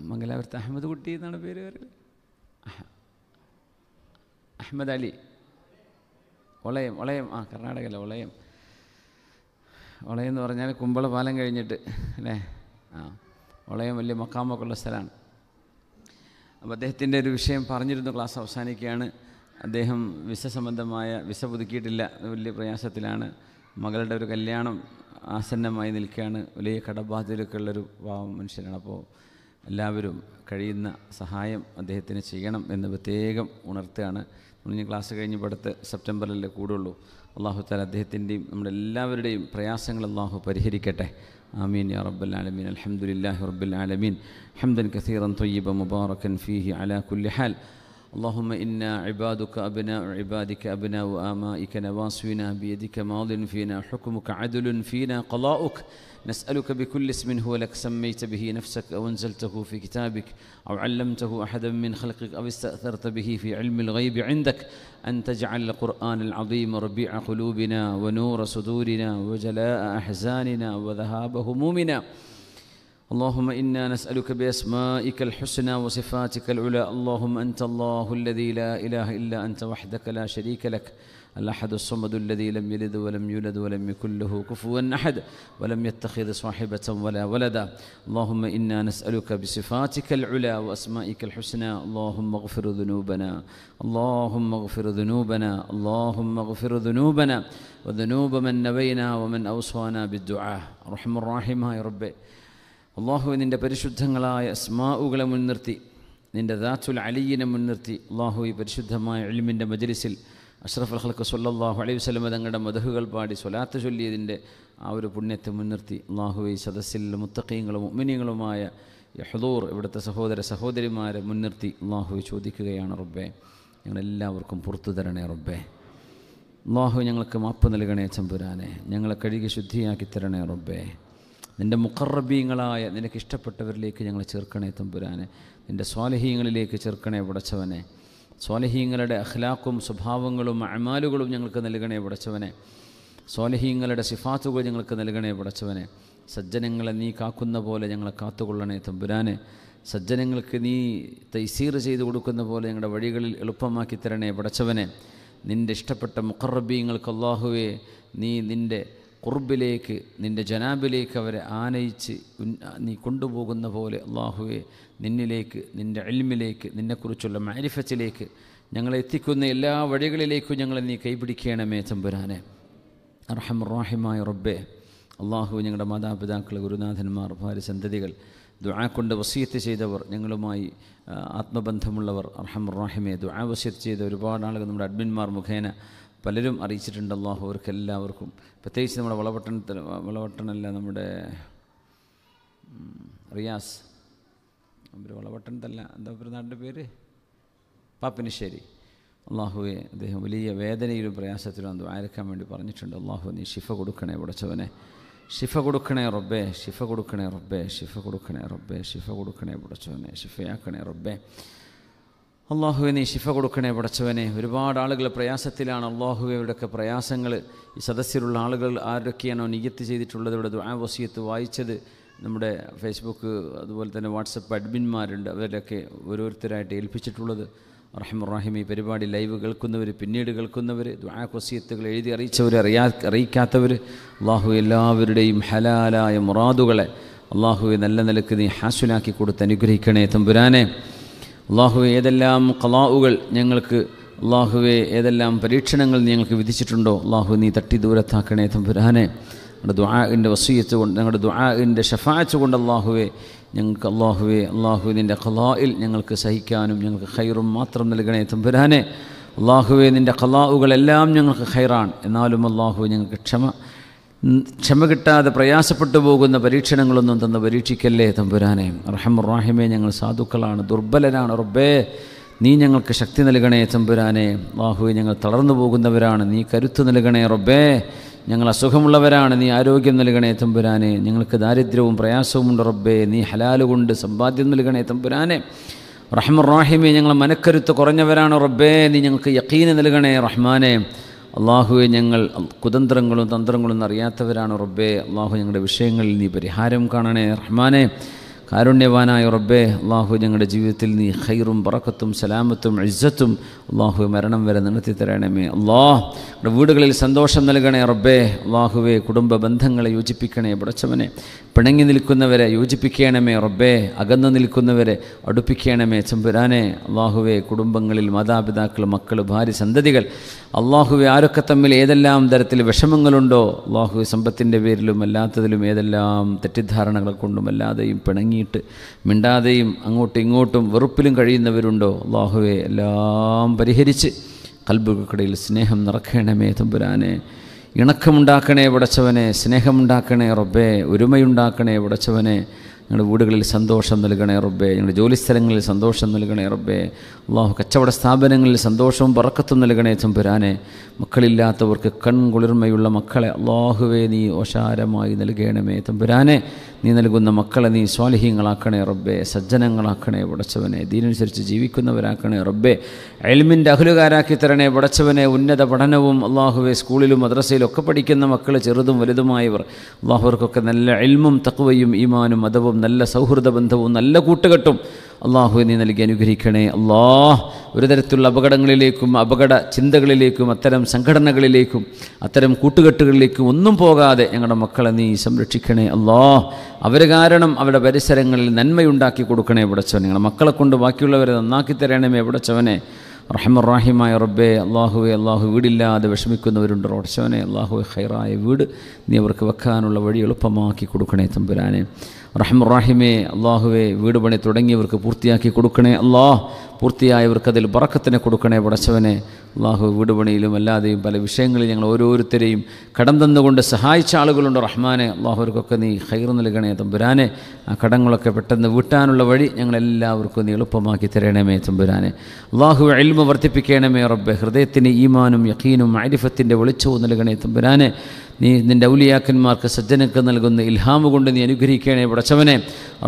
മംഗലാപുരത്ത് അഹമ്മദ് കുട്ടി എന്നാണ് പേര് പറയല് അഹമ്മദ് അലി ഒളയം ഒളയം ആ കർണാടകയിലെ ഒളയം ഒളയം എന്ന് പറഞ്ഞാൽ കുമ്പള പാലം കഴിഞ്ഞിട്ട് അല്ലേ ആ ഒളയം വലിയ മക്കാമൊക്കെ ഉള്ള സ്ഥലമാണ് അപ്പോൾ അദ്ദേഹത്തിൻ്റെ ഒരു വിഷയം പറഞ്ഞിരുന്നു ക്ലാസ് അവസാനിക്കുകയാണ് അദ്ദേഹം വിസ സംബന്ധമായ വിസ പുതുക്കിയിട്ടില്ല വലിയ പ്രയാസത്തിലാണ് മകളുടെ ഒരു കല്യാണം ആസന്നമായി നിൽക്കുകയാണ് വലിയ കടബാധ്യതയൊക്കെ ഉള്ളൊരു പാവം മനുഷ്യനാണ് അപ്പോൾ എല്ലാവരും കഴിയുന്ന സഹായം അദ്ദേഹത്തിന് ചെയ്യണം എന്ന് പ്രത്യേകം ഉണർത്തുകയാണ് മുഴിഞ്ഞ ക്ലാസ് കഴിഞ്ഞ് അടുത്ത് സെപ്റ്റംബറിലല്ലേ കൂടുള്ളൂ അള്ളാഹു താല അദ്ദേഹത്തിൻ്റെയും നമ്മുടെ എല്ലാവരുടെയും പ്രയാസങ്ങൾ അള്ളാഹു പരിഹരിക്കട്ടെ ആമീൻ യാ رب ആലമീൻ الحمد لله ആലമീൻ ഹംദൻ കസീറൻ كثيرا طيبا ഫീഹി فيه على اللهم إنا عبادك أبناء عبادك أبناء آمائك نواصينا بيدك ماض فينا حكمك عدل فينا قضاؤك نسألك بكل اسم هو لك سميت به نفسك أو أنزلته في كتابك أو علمته أحدا من خلقك أو استأثرت به في علم الغيب عندك أن تجعل القرآن العظيم ربيع قلوبنا ونور صدورنا وجلاء أحزاننا وذهاب همومنا اللهم إنا نسألك بأسمائك الحسنى وصفاتك العلى اللهم أنت الله الذي لا إله إلا أنت وحدك لا شريك لك الأحد الصمد الذي لم يلد ولم يولد ولم يكن له كفوا أحد ولم يتخذ صاحبة ولا ولدا اللهم إنا نسألك بصفاتك العلى وأسمائك الحسنى اللهم اغفر ذنوبنا اللهم اغفر ذنوبنا اللهم اغفر ذنوبنا وذنوب من نبينا ومن أوصانا بالدعاء رحم الراحمة يا ربي അള്ളാഹു നിൻ്റെ പരിശുദ്ധങ്ങളായ സ്മാഉകളെ മുൻനിർത്തി നിൻ്റെ ദാത്തുൽ അലിയിനെ മുൻനിർത്തി അള്ളാഹു ഈ പരിശുദ്ധമായ അലിമിൻ്റെ മജലിസിൽ അഷ്റഫ് അൽ ഹൽക്ക് സല്ലാഹു അലൈഹി വസ്ലമ തങ്ങളുടെ മധുഹുകൾ പാടി സ്വലാത്ത് ചൊല്ലിയതിൻ്റെ ആ ഒരു പുണ്യത്തെ മുൻനിർത്തി അള്ളാഹു ഈ സദസ്സിൽ മുത്തക്കീങ്ങളും ഉമ്മിനികളുമായ യഹദൂർ ഇവിടുത്തെ സഹോദര സഹോദരിമാരെ മുൻനിർത്തി അള്ളാഹു ചോദിക്കുകയാണ് റബ്ബേ ഞങ്ങളെല്ലാവർക്കും പുറത്തു തരണേ റബ്ബേ അള്ളാഹു ഞങ്ങൾക്ക് മാപ്പ് നൽകണേ ചമ്പുരാനെ ഞങ്ങളെ കഴുകി ശുദ്ധിയാക്കി തരണേ റബ്ബേ നിൻ്റെ മുഖർബീങ്ങളായ നിനക്ക് ഇഷ്ടപ്പെട്ടവരിലേക്ക് ഞങ്ങൾ ചേർക്കണേ തമ്പുരാനെ നിൻ്റെ സ്വാലഹീങ്ങളിലേക്ക് ചേർക്കണേ പടച്ചവനെ സ്വാലഹീങ്ങളുടെ അഖ്ലാക്കും സ്വഭാവങ്ങളും അമാലുകളും ഞങ്ങൾക്ക് നൽകണേ പടച്ചവനെ സ്വാലഹീങ്ങളുടെ സിഫാത്തുകൾ ഞങ്ങൾക്ക് നൽകണേ പടച്ചവനെ സജ്ജനങ്ങളെ നീ കാക്കുന്ന പോലെ ഞങ്ങളെ കാത്തുകൊള്ളണേ തമ്പുരാനെ സജ്ജനങ്ങൾക്ക് നീ തൈസീർ ചെയ്തു കൊടുക്കുന്ന പോലെ ഞങ്ങളുടെ വഴികളിൽ എളുപ്പമാക്കി തരണേ പടച്ചവനെ നിൻ്റെ ഇഷ്ടപ്പെട്ട മുഖർബീങ്ങൾക്ക് അള്ളാഹുവേ നീ നിൻ്റെ കുറുബിലേക്ക് നിൻ്റെ ജനാബിലേക്ക് അവരെ ആനയിച്ച് നീ കൊണ്ടുപോകുന്ന പോലെ അള്ളാഹുവെ നിന്നിലേക്ക് നിൻ്റെ അൽമിലേക്ക് നിന്നെക്കുറിച്ചുള്ള മാരിഫത്തിലേക്ക് ഞങ്ങളെ എത്തിക്കുന്ന എല്ലാ വഴികളിലേക്കും ഞങ്ങളെ നീ കൈപിടിക്കണമേ തമ്പുരാനെ റാഹിമായ റബ്ബെ അള്ളാഹു ഞങ്ങളുടെ മാതാപിതാക്കൾ ഗുരുനാഥന്മാർ ഭാര്യസന്തതികൾ ദുആ കൊണ്ട് വസീത്ത് ചെയ്തവർ ഞങ്ങളുമായി ആത്മബന്ധമുള്ളവർ അർഹമുറാഹിമെ ദുആ വസീത്ത് ചെയ്ത ഒരുപാട് ആളുകൾ നമ്മുടെ അഡ്മിന്മാർ മുഖേന പലരും അറിയിച്ചിട്ടുണ്ട് അള്ളാഹു അവർക്ക് എല്ലാവർക്കും പ്രത്യേകിച്ച് നമ്മുടെ വളപട്ടണത്തിൽ വളപട്ടണല്ല നമ്മുടെ റിയാസ് അവർ വളപട്ടണത്തല്ല എന്താ ഒരു നാടിൻ്റെ പേര് പാപ്പിനിശ്ശേരി അള്ളാഹുവെ അദ്ദേഹം വലിയ വേദനയിലും പ്രയാസത്തിലും അത് ആരക്കാൻ വേണ്ടി പറഞ്ഞിട്ടുണ്ട് അള്ളാഹു നീ ഷിഫ കൊടുക്കണേ പുടച്ചവനെ ഷിഫ കൊടുക്കണേ റബ്ബേ ഷിഫ കൊടുക്കണേ റബ്ബേ ഷിഫ കൊടുക്കണേ റബ്ബേ ഷിഫ കൊടുക്കണേ പുടച്ചവനെ ഷിഫയാക്കണേ റബ്ബേ അള്ളാഹുവിനെ നീ ശിഫ കൊടുക്കണേ പടച്ചവനെ ഒരുപാട് ആളുകൾ പ്രയാസത്തിലാണ് അള്ളാഹുവയുടെയൊക്കെ പ്രയാസങ്ങൾ ഈ സദസ്സിലുള്ള ആളുകൾ ആരൊക്കെയാണോ നിയത്ത് ചെയ്തിട്ടുള്ളത് ഇവിടെ ദുആവസിയത്ത് വായിച്ചത് നമ്മുടെ ഫേസ്ബുക്ക് അതുപോലെ തന്നെ വാട്സപ്പ് അഡ്മിന്മാരുണ്ട് അവരൊക്കെ ഓരോരുത്തരായിട്ട് ഏൽപ്പിച്ചിട്ടുള്ളത് റഹിം ഈ പരിപാടി ലൈവ് കേൾക്കുന്നവർ പിന്നീട് കേൾക്കുന്നവർ ദ്വാക്കൊസിയത്തുകൾ എഴുതി അറിയിച്ചവർ അറിയാ അറിയിക്കാത്തവർ അള്ളാഹു എല്ലാവരുടെയും ഹലാലായ മുറാദുകളെ അള്ളാഹുവെ നല്ല നിലക്ക് നീ ഹാസുലാക്കി കൊടുത്ത് അനുഗ്രഹിക്കണേ തമ്പുരാനെ അള്ളാഹുവെ ഏതെല്ലാം കലാവുകൾ ഞങ്ങൾക്ക് അള്ളാഹുവെ ഏതെല്ലാം പരീക്ഷണങ്ങൾ ഞങ്ങൾക്ക് വിധിച്ചിട്ടുണ്ടോ അള്ളാഹു നീ തട്ടി ദൂരത്താക്കണേ തമ്പുരാനെ ഞങ്ങളുടെ ദുആഇൻ്റെ വസീയത്ത് കൊണ്ട് ഞങ്ങളുടെ ദുആഇൻ്റെ ഷഫായത്ത് കൊണ്ട് അള്ളാഹുവെ ഞങ്ങൾക്ക് അള്ളാഹുവെ അള്ളാഹു നിൻ്റെ കലായിൽ ഞങ്ങൾക്ക് സഹിക്കാനും ഞങ്ങൾക്ക് ഹൈറും മാത്രം നൽകണേ തമ്പുരാനെ അള്ളാഹുവെ നിൻ്റെ കലാവുകളെല്ലാം ഞങ്ങൾക്ക് ഹൈറാണ് എന്നാലും അള്ളാഹു ഞങ്ങൾക്ക് ക്ഷമ ക്ഷമ കിട്ടാതെ പ്രയാസപ്പെട്ടു പോകുന്ന പരീക്ഷണങ്ങളൊന്നും തന്നെ പരീക്ഷിക്കല്ലേ തമ്പുരാനെ റഹമുറാഹിമേ ഞങ്ങൾ സാധുക്കളാണ് ദുർബലരാണ് റബ്ബേ നീ ഞങ്ങൾക്ക് ശക്തി നൽകണേ തമ്പുരാനെ ബാഹുവെ ഞങ്ങൾ തളർന്നു പോകുന്നവരാണ് നീ കരുത്ത് നൽകണേ റബ്ബേ ഞങ്ങൾ അസുഖമുള്ളവരാണ് നീ ആരോഗ്യം നൽകണേ തമ്പുരാനെ ഞങ്ങൾക്ക് ദാരിദ്ര്യവും പ്രയാസവും ഉണ്ട് റബ്ബേ നീ ഹലാലുകൊണ്ട് സമ്പാദ്യം നൽകണേ തമ്പുരാനെ റഹ്മുറാഹിമെ ഞങ്ങൾ മനക്കരുത്ത് കുറഞ്ഞവരാണ് റബ്ബേ നീ ഞങ്ങൾക്ക് യക്കീന് നൽകണേ റഹ്മാനെ അള്ളാഹുവെ ഞങ്ങൾ കുതന്ത്രങ്ങളും തന്ത്രങ്ങളും അറിയാത്തവരാണ് റബ്ബേ അള്ളാഹു ഞങ്ങളുടെ വിഷയങ്ങളിൽ നീ പരിഹാരം കാണണേ റഹ്മാനെ കാരുണ്യവാനായ റബ്ബേ അള്ളാഹു ഞങ്ങളുടെ ജീവിതത്തിൽ നീ ഖൈറും പറക്കത്തും സലാമത്തും ഇസ്സത്തും അള്ളാഹു മരണം വരെ നിർത്തി തരണമേ അള്ളാഹ് നമ്മുടെ വീടുകളിൽ സന്തോഷം നൽകണേ റബ്ബേ അള്ളാഹുവെ കുടുംബ ബന്ധങ്ങളെ യോജിപ്പിക്കണേ പടച്ചവനെ പിണങ്ങി നിൽക്കുന്നവരെ യോജിപ്പിക്കണമേ റബ്ബേ അകന്നു നിൽക്കുന്നവരെ അടുപ്പിക്കണമേ ചെമ്പുരാനെ അള്ളാഹുവെ കുടുംബങ്ങളിൽ മാതാപിതാക്കൾ മക്കൾ ഭാര്യ സന്തതികൾ അള്ളാഹുവെ ആരൊക്കെ തമ്മിൽ ഏതെല്ലാം തരത്തിൽ വിഷമങ്ങളുണ്ടോ അള്ളാഹു സമ്പത്തിൻ്റെ പേരിലും അല്ലാത്തതിലും ഏതെല്ലാം തെറ്റിദ്ധാരണകൾ കൊണ്ടും അല്ലാതെയും പിണങ്ങി പറഞ്ഞിട്ട് മിണ്ടാതെയും അങ്ങോട്ടും ഇങ്ങോട്ടും വെറുപ്പിലും കഴിയുന്നവരുണ്ടോ അള്ളാഹുവെ എല്ലാം പരിഹരിച്ച് കൽബുകൾക്കിടയിൽ സ്നേഹം നിറക്കണമേ തമ്പുരാനെ ഇണക്കമുണ്ടാക്കണേ പടച്ചവനെ സ്നേഹമുണ്ടാക്കണേ റബ്ബേ ഒരുമയുണ്ടാക്കണേ പടച്ചവനെ ഞങ്ങളുടെ വീടുകളിൽ സന്തോഷം നൽകണേ റബ്ബേ ഞങ്ങളുടെ ജോലിസ്ഥലങ്ങളിൽ സന്തോഷം നൽകണേ റബ്ബേ അള്ളാഹു കച്ചവട സ്ഥാപനങ്ങളിൽ സന്തോഷവും പറക്കത്തും നൽകണേ ചമ്പുരാനെ മക്കളില്ലാത്തവർക്ക് കൺകുളിർമയുള്ള മക്കളെ അള്ളാഹുവേ നീ ഓശാരമായി നൽകണമേ തമ്പുരാനെ നീ നൽകുന്ന മക്കളെ നീ സ്വാലിഹ്യങ്ങളാക്കണേ റബ്ബെ സജ്ജനങ്ങളാക്കണേ പടച്ചവനെ ദീനനുസരിച്ച് ജീവിക്കുന്നവരാക്കണേ റബ്ബെ എൽമിൻ്റെ അഹലുകാരാക്കി തരണേ പടച്ചവനെ ഉന്നത പഠനവും അള്ളാഹുവെ സ്കൂളിലും മദ്രസയിലും ഒക്കെ പഠിക്കുന്ന മക്കൾ ചെറുതും വലുതുമായവർ അള്ളാഹുവർക്കൊക്കെ നല്ല എൽമും തക്വയും ഈമാനും മതവും നല്ല സൗഹൃദ ബന്ധവും നല്ല കൂട്ടുകെട്ടും അള്ളാഹു നീ നൽകി അനുഗ്രഹിക്കണേ അള്ളാഹ് ഒരു തരത്തിലുള്ള അപകടങ്ങളിലേക്കും അപകട ചിന്തകളിലേക്കും അത്തരം സംഘടനകളിലേക്കും അത്തരം കൂട്ടുകെട്ടുകളിലേക്കും ഒന്നും പോകാതെ ഞങ്ങളുടെ മക്കളെ നീ സംരക്ഷിക്കണേ അള്ളാഹ് അവർ കാരണം അവരുടെ പരിസരങ്ങളിൽ നന്മയുണ്ടാക്കി കൊടുക്കണേ പടച്ചവൻ ഞങ്ങളുടെ മക്കളെ കൊണ്ട് ബാക്കിയുള്ളവരെ നന്നാക്കി തരണമേ പടച്ചവനെ റഹ്മറാഹിമായ റബ്ബെ അള്ളാഹുവെ അള്ളാഹു വീടില്ലാതെ വിഷമിക്കുന്നവരുണ്ട് റോഡ്ശവനെ അള്ളാഹു ഹൈറായ വീട് നീ അവർക്ക് വെക്കാനുള്ള വഴി എളുപ്പമാക്കി കൊടുക്കണേ തമ്പുരാനെ റഹ്മുറാഹിമേ അള്ളാഹുവെ വീട് പണി തുടങ്ങിയവർക്ക് പൂർത്തിയാക്കി കൊടുക്കണേ അള്ളാഹ് പൂർത്തിയായവർക്ക് അതിൽ ബറക്കത്തിനെ കൊടുക്കണേ പടച്ചവനെ അള്ളാഹു വീട് പണിയിലും അല്ലാതെയും പല വിഷയങ്ങളിൽ ഞങ്ങൾ ഓരോരുത്തരെയും കടം തന്നുകൊണ്ട് സഹായിച്ച ആളുകളുണ്ട് റഹ്മാനെ അള്ളാഹുവർക്കൊക്കെ നീ ഹൈർ നൽകണേ തമ്പുരാനെ ആ കടങ്ങളൊക്കെ പെട്ടെന്ന് വീട്ടാനുള്ള വഴി ഞങ്ങളെല്ലാവർക്കും നീ എളുപ്പമാക്കി തരണമേ തമ്പുരാനെ അള്ളാഹു എൽമ വർദ്ധിപ്പിക്കണമേ റബ്ബെ ഹൃദയത്തിന് ഈമാനും യഖീനും ആരിഫത്തിൻ്റെ വെളിച്ചവും നൽകണേ തമ്പുരാനെ നീ നിൻ്റെ ഔലിയാക്കന്മാർക്ക് സജ്ജനക്ക് നൽകുന്ന ഇൽഹാമ് കൊണ്ട് നീ അനുഗ്രഹിക്കണേ പടച്ചവനെ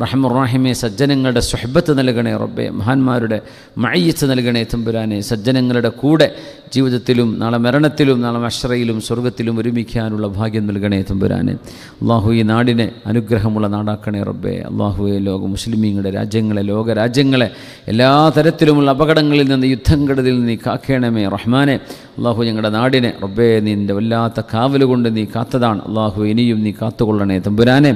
റഹമുറാഹിമെ സജ്ജനങ്ങളുടെ സ്വഹബത്ത് നൽകണേ റബ്ബെ മഹാന്മാരുടെ മയ്യത്ത് നൽകണേ തമ്പുരാനെ സജ്ജനങ്ങളുടെ കൂടെ ജീവിതത്തിലും നാളെ മരണത്തിലും നാളെ അശ്രയിലും സ്വർഗത്തിലും ഒരുമിക്കാനുള്ള ഭാഗ്യം നൽകണേ തമ്പുരാനെ അള്ളാഹു ഈ നാടിനെ അനുഗ്രഹമുള്ള നാടാക്കണേ റബ്ബെ അള്ളാഹുവെ ലോക മുസ്ലിമീങ്ങളുടെ രാജ്യങ്ങളെ ലോക രാജ്യങ്ങളെ എല്ലാ തരത്തിലുമുള്ള അപകടങ്ങളിൽ നിന്ന് യുദ്ധങ്ങളിൽ നീ കാക്കേണമേ റഹ്മാനെ അള്ളാഹു ഞങ്ങളുടെ നാടിനെ റബ്ബെ നിൻ്റെ വല്ലാത്ത കാവലുകൊണ്ട് നീ കാത്തതാണ് അള്ളാഹു ഇനിയും നീ കാത്തുകൊള്ളണേ തമ്പുരാനെ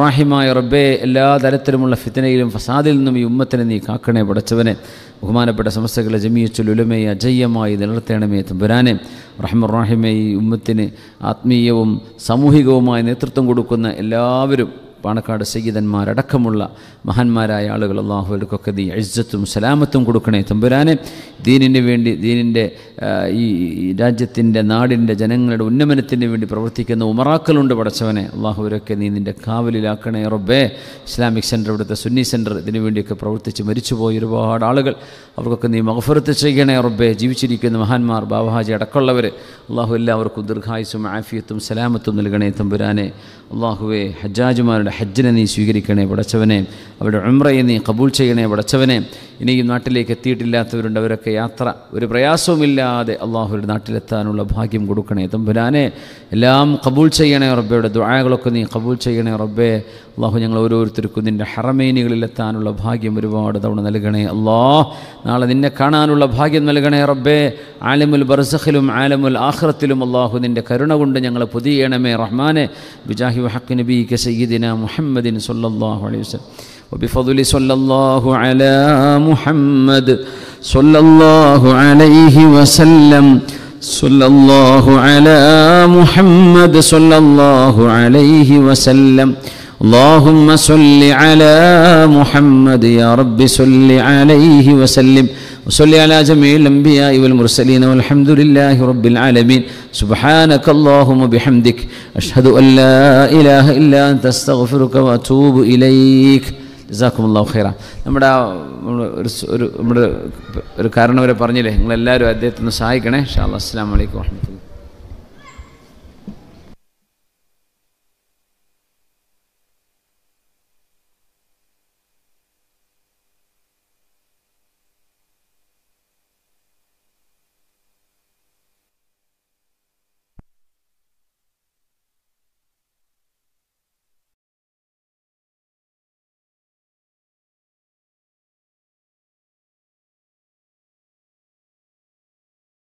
റാഹിമായ റബ്ബെ എല്ലാ തരത്തിലുമുള്ള ഫിത്തനയിലും ഫസാദിൽ നിന്നും ഈ ഉമ്മത്തിനെ നീ കാക്കണേ പടച്ചവനെ ബഹുമാനപ്പെട്ട സമസ്തകളെ ജമിയച്ചുലുലുമേ അജയ്യമായി നിലർത്തേണമേ തമ്പുരാനെ റഹമുറാഹിമെ ഈ ഉമ്മത്തിന് ആത്മീയവും സാമൂഹികവുമായ നേതൃത്വം കൊടുക്കുന്ന എല്ലാവരും പാണക്കാട് സയ്യിദന്മാരടക്കമുള്ള മഹാന്മാരായ ആളുകൾ അള്ളാഹുവിനൊക്കെ ദീ ഇജ്ജത്തും സലാമത്തും കൊടുക്കണേ തമ്പുരാനെ ദീനിന് വേണ്ടി ദീനിൻ്റെ ഈ രാജ്യത്തിൻ്റെ നാടിൻ്റെ ജനങ്ങളുടെ ഉന്നമനത്തിന് വേണ്ടി പ്രവർത്തിക്കുന്ന ഉമറാക്കലുണ്ട് പടച്ചവനെ അള്ളാഹുവരൊക്കെ നീ നിൻ്റെ കാവലിലാക്കണേ റബ്ബേ ഇസ്ലാമിക് സെൻറ്റർ ഇവിടുത്തെ സുന്നി സെൻറ്റർ ഇതിനു വേണ്ടിയൊക്കെ പ്രവർത്തിച്ച് മരിച്ചുപോയി ഒരുപാട് ആളുകൾ അവർക്കൊക്കെ നീ മഹഫറത്ത് ചെയ്യണേ റബ്ബേ ജീവിച്ചിരിക്കുന്ന മഹാന്മാർ ബാബാഹാജി അടക്കമുള്ളവർ അള്ളാഹു എല്ലാവർക്കും ദീർഘായുസും ആഫിയത്തും സലാമത്തും നൽകണേ തമ്പുരാനെ അള്ളാഹുവെ ഹജ്ജാജുമാരുടെ ഹജ്ജിനെ നീ സ്വീകരിക്കണേ പടച്ചവനെ അവരുടെ ഉമ്രയെ നീ കബൂൾ ചെയ്യണേ പടച്ചവനെ ഇനിയും നാട്ടിലേക്ക് എത്തിയിട്ടില്ലാത്തവരുണ്ട് അവരൊക്കെ യാത്ര ഒരു പ്രയാസവുമില്ലാതെ അള്ളാഹുവിൻ്റെ നാട്ടിലെത്താനുള്ള ഭാഗ്യം കൊടുക്കണേ തമ്പുരാനെ എല്ലാം കബൂൾ ചെയ്യണേ റബ്ബയുടെ ദ്വായകളൊക്കെ നീ കബൂൾ ചെയ്യണേ റബ്ബേ അള്ളാഹു ഞങ്ങൾ ഓരോരുത്തർക്കും നിൻ്റെ ഹറമേനികളിലെത്താനുള്ള ഭാഗ്യം ഒരുപാട് തവണ നൽകണേ അള്ളാ നാളെ നിന്നെ കാണാനുള്ള ഭാഗ്യം നൽകണേ റബ്ബേ ആലമുൽ ബർസഖിലും ആലമുൽ ആഹ്റത്തിലും അള്ളാഹു നിൻ്റെ കരുണ കൊണ്ട് ഞങ്ങളെ പുതിയണമേ റഹ്മാനെ ബിജാഹി വഹക്ക് നബി കസീദിന മുഹമ്മദിൻ സല്ലാഹു അലൈഹി വസ്ലം وبفضل صلى الله على محمد صلى الله عليه وسلم صلى الله على محمد صلى الله عليه وسلم اللهم صل على محمد يا رب صل عليه وسلم وصل على جميع الأنبياء والمرسلين والحمد لله رب العالمين سبحانك اللهم بحمدك أشهد أن لا إله إلا أنت أستغفرك وأتوب إليك ജസാഖുമുല്ലാഹു ഖൈറ നമ്മുടെ ആ ഒരു ഒരു നമ്മുടെ ഒരു കാരണവരെ പറഞ്ഞില്ലേ നിങ്ങളെല്ലാവരും അദ്ദേഹത്തിന് സഹായിക്കണേ ഷാ അല്ലാ അസ്സാം വലൈക്കും വാഹമത്തുള്ള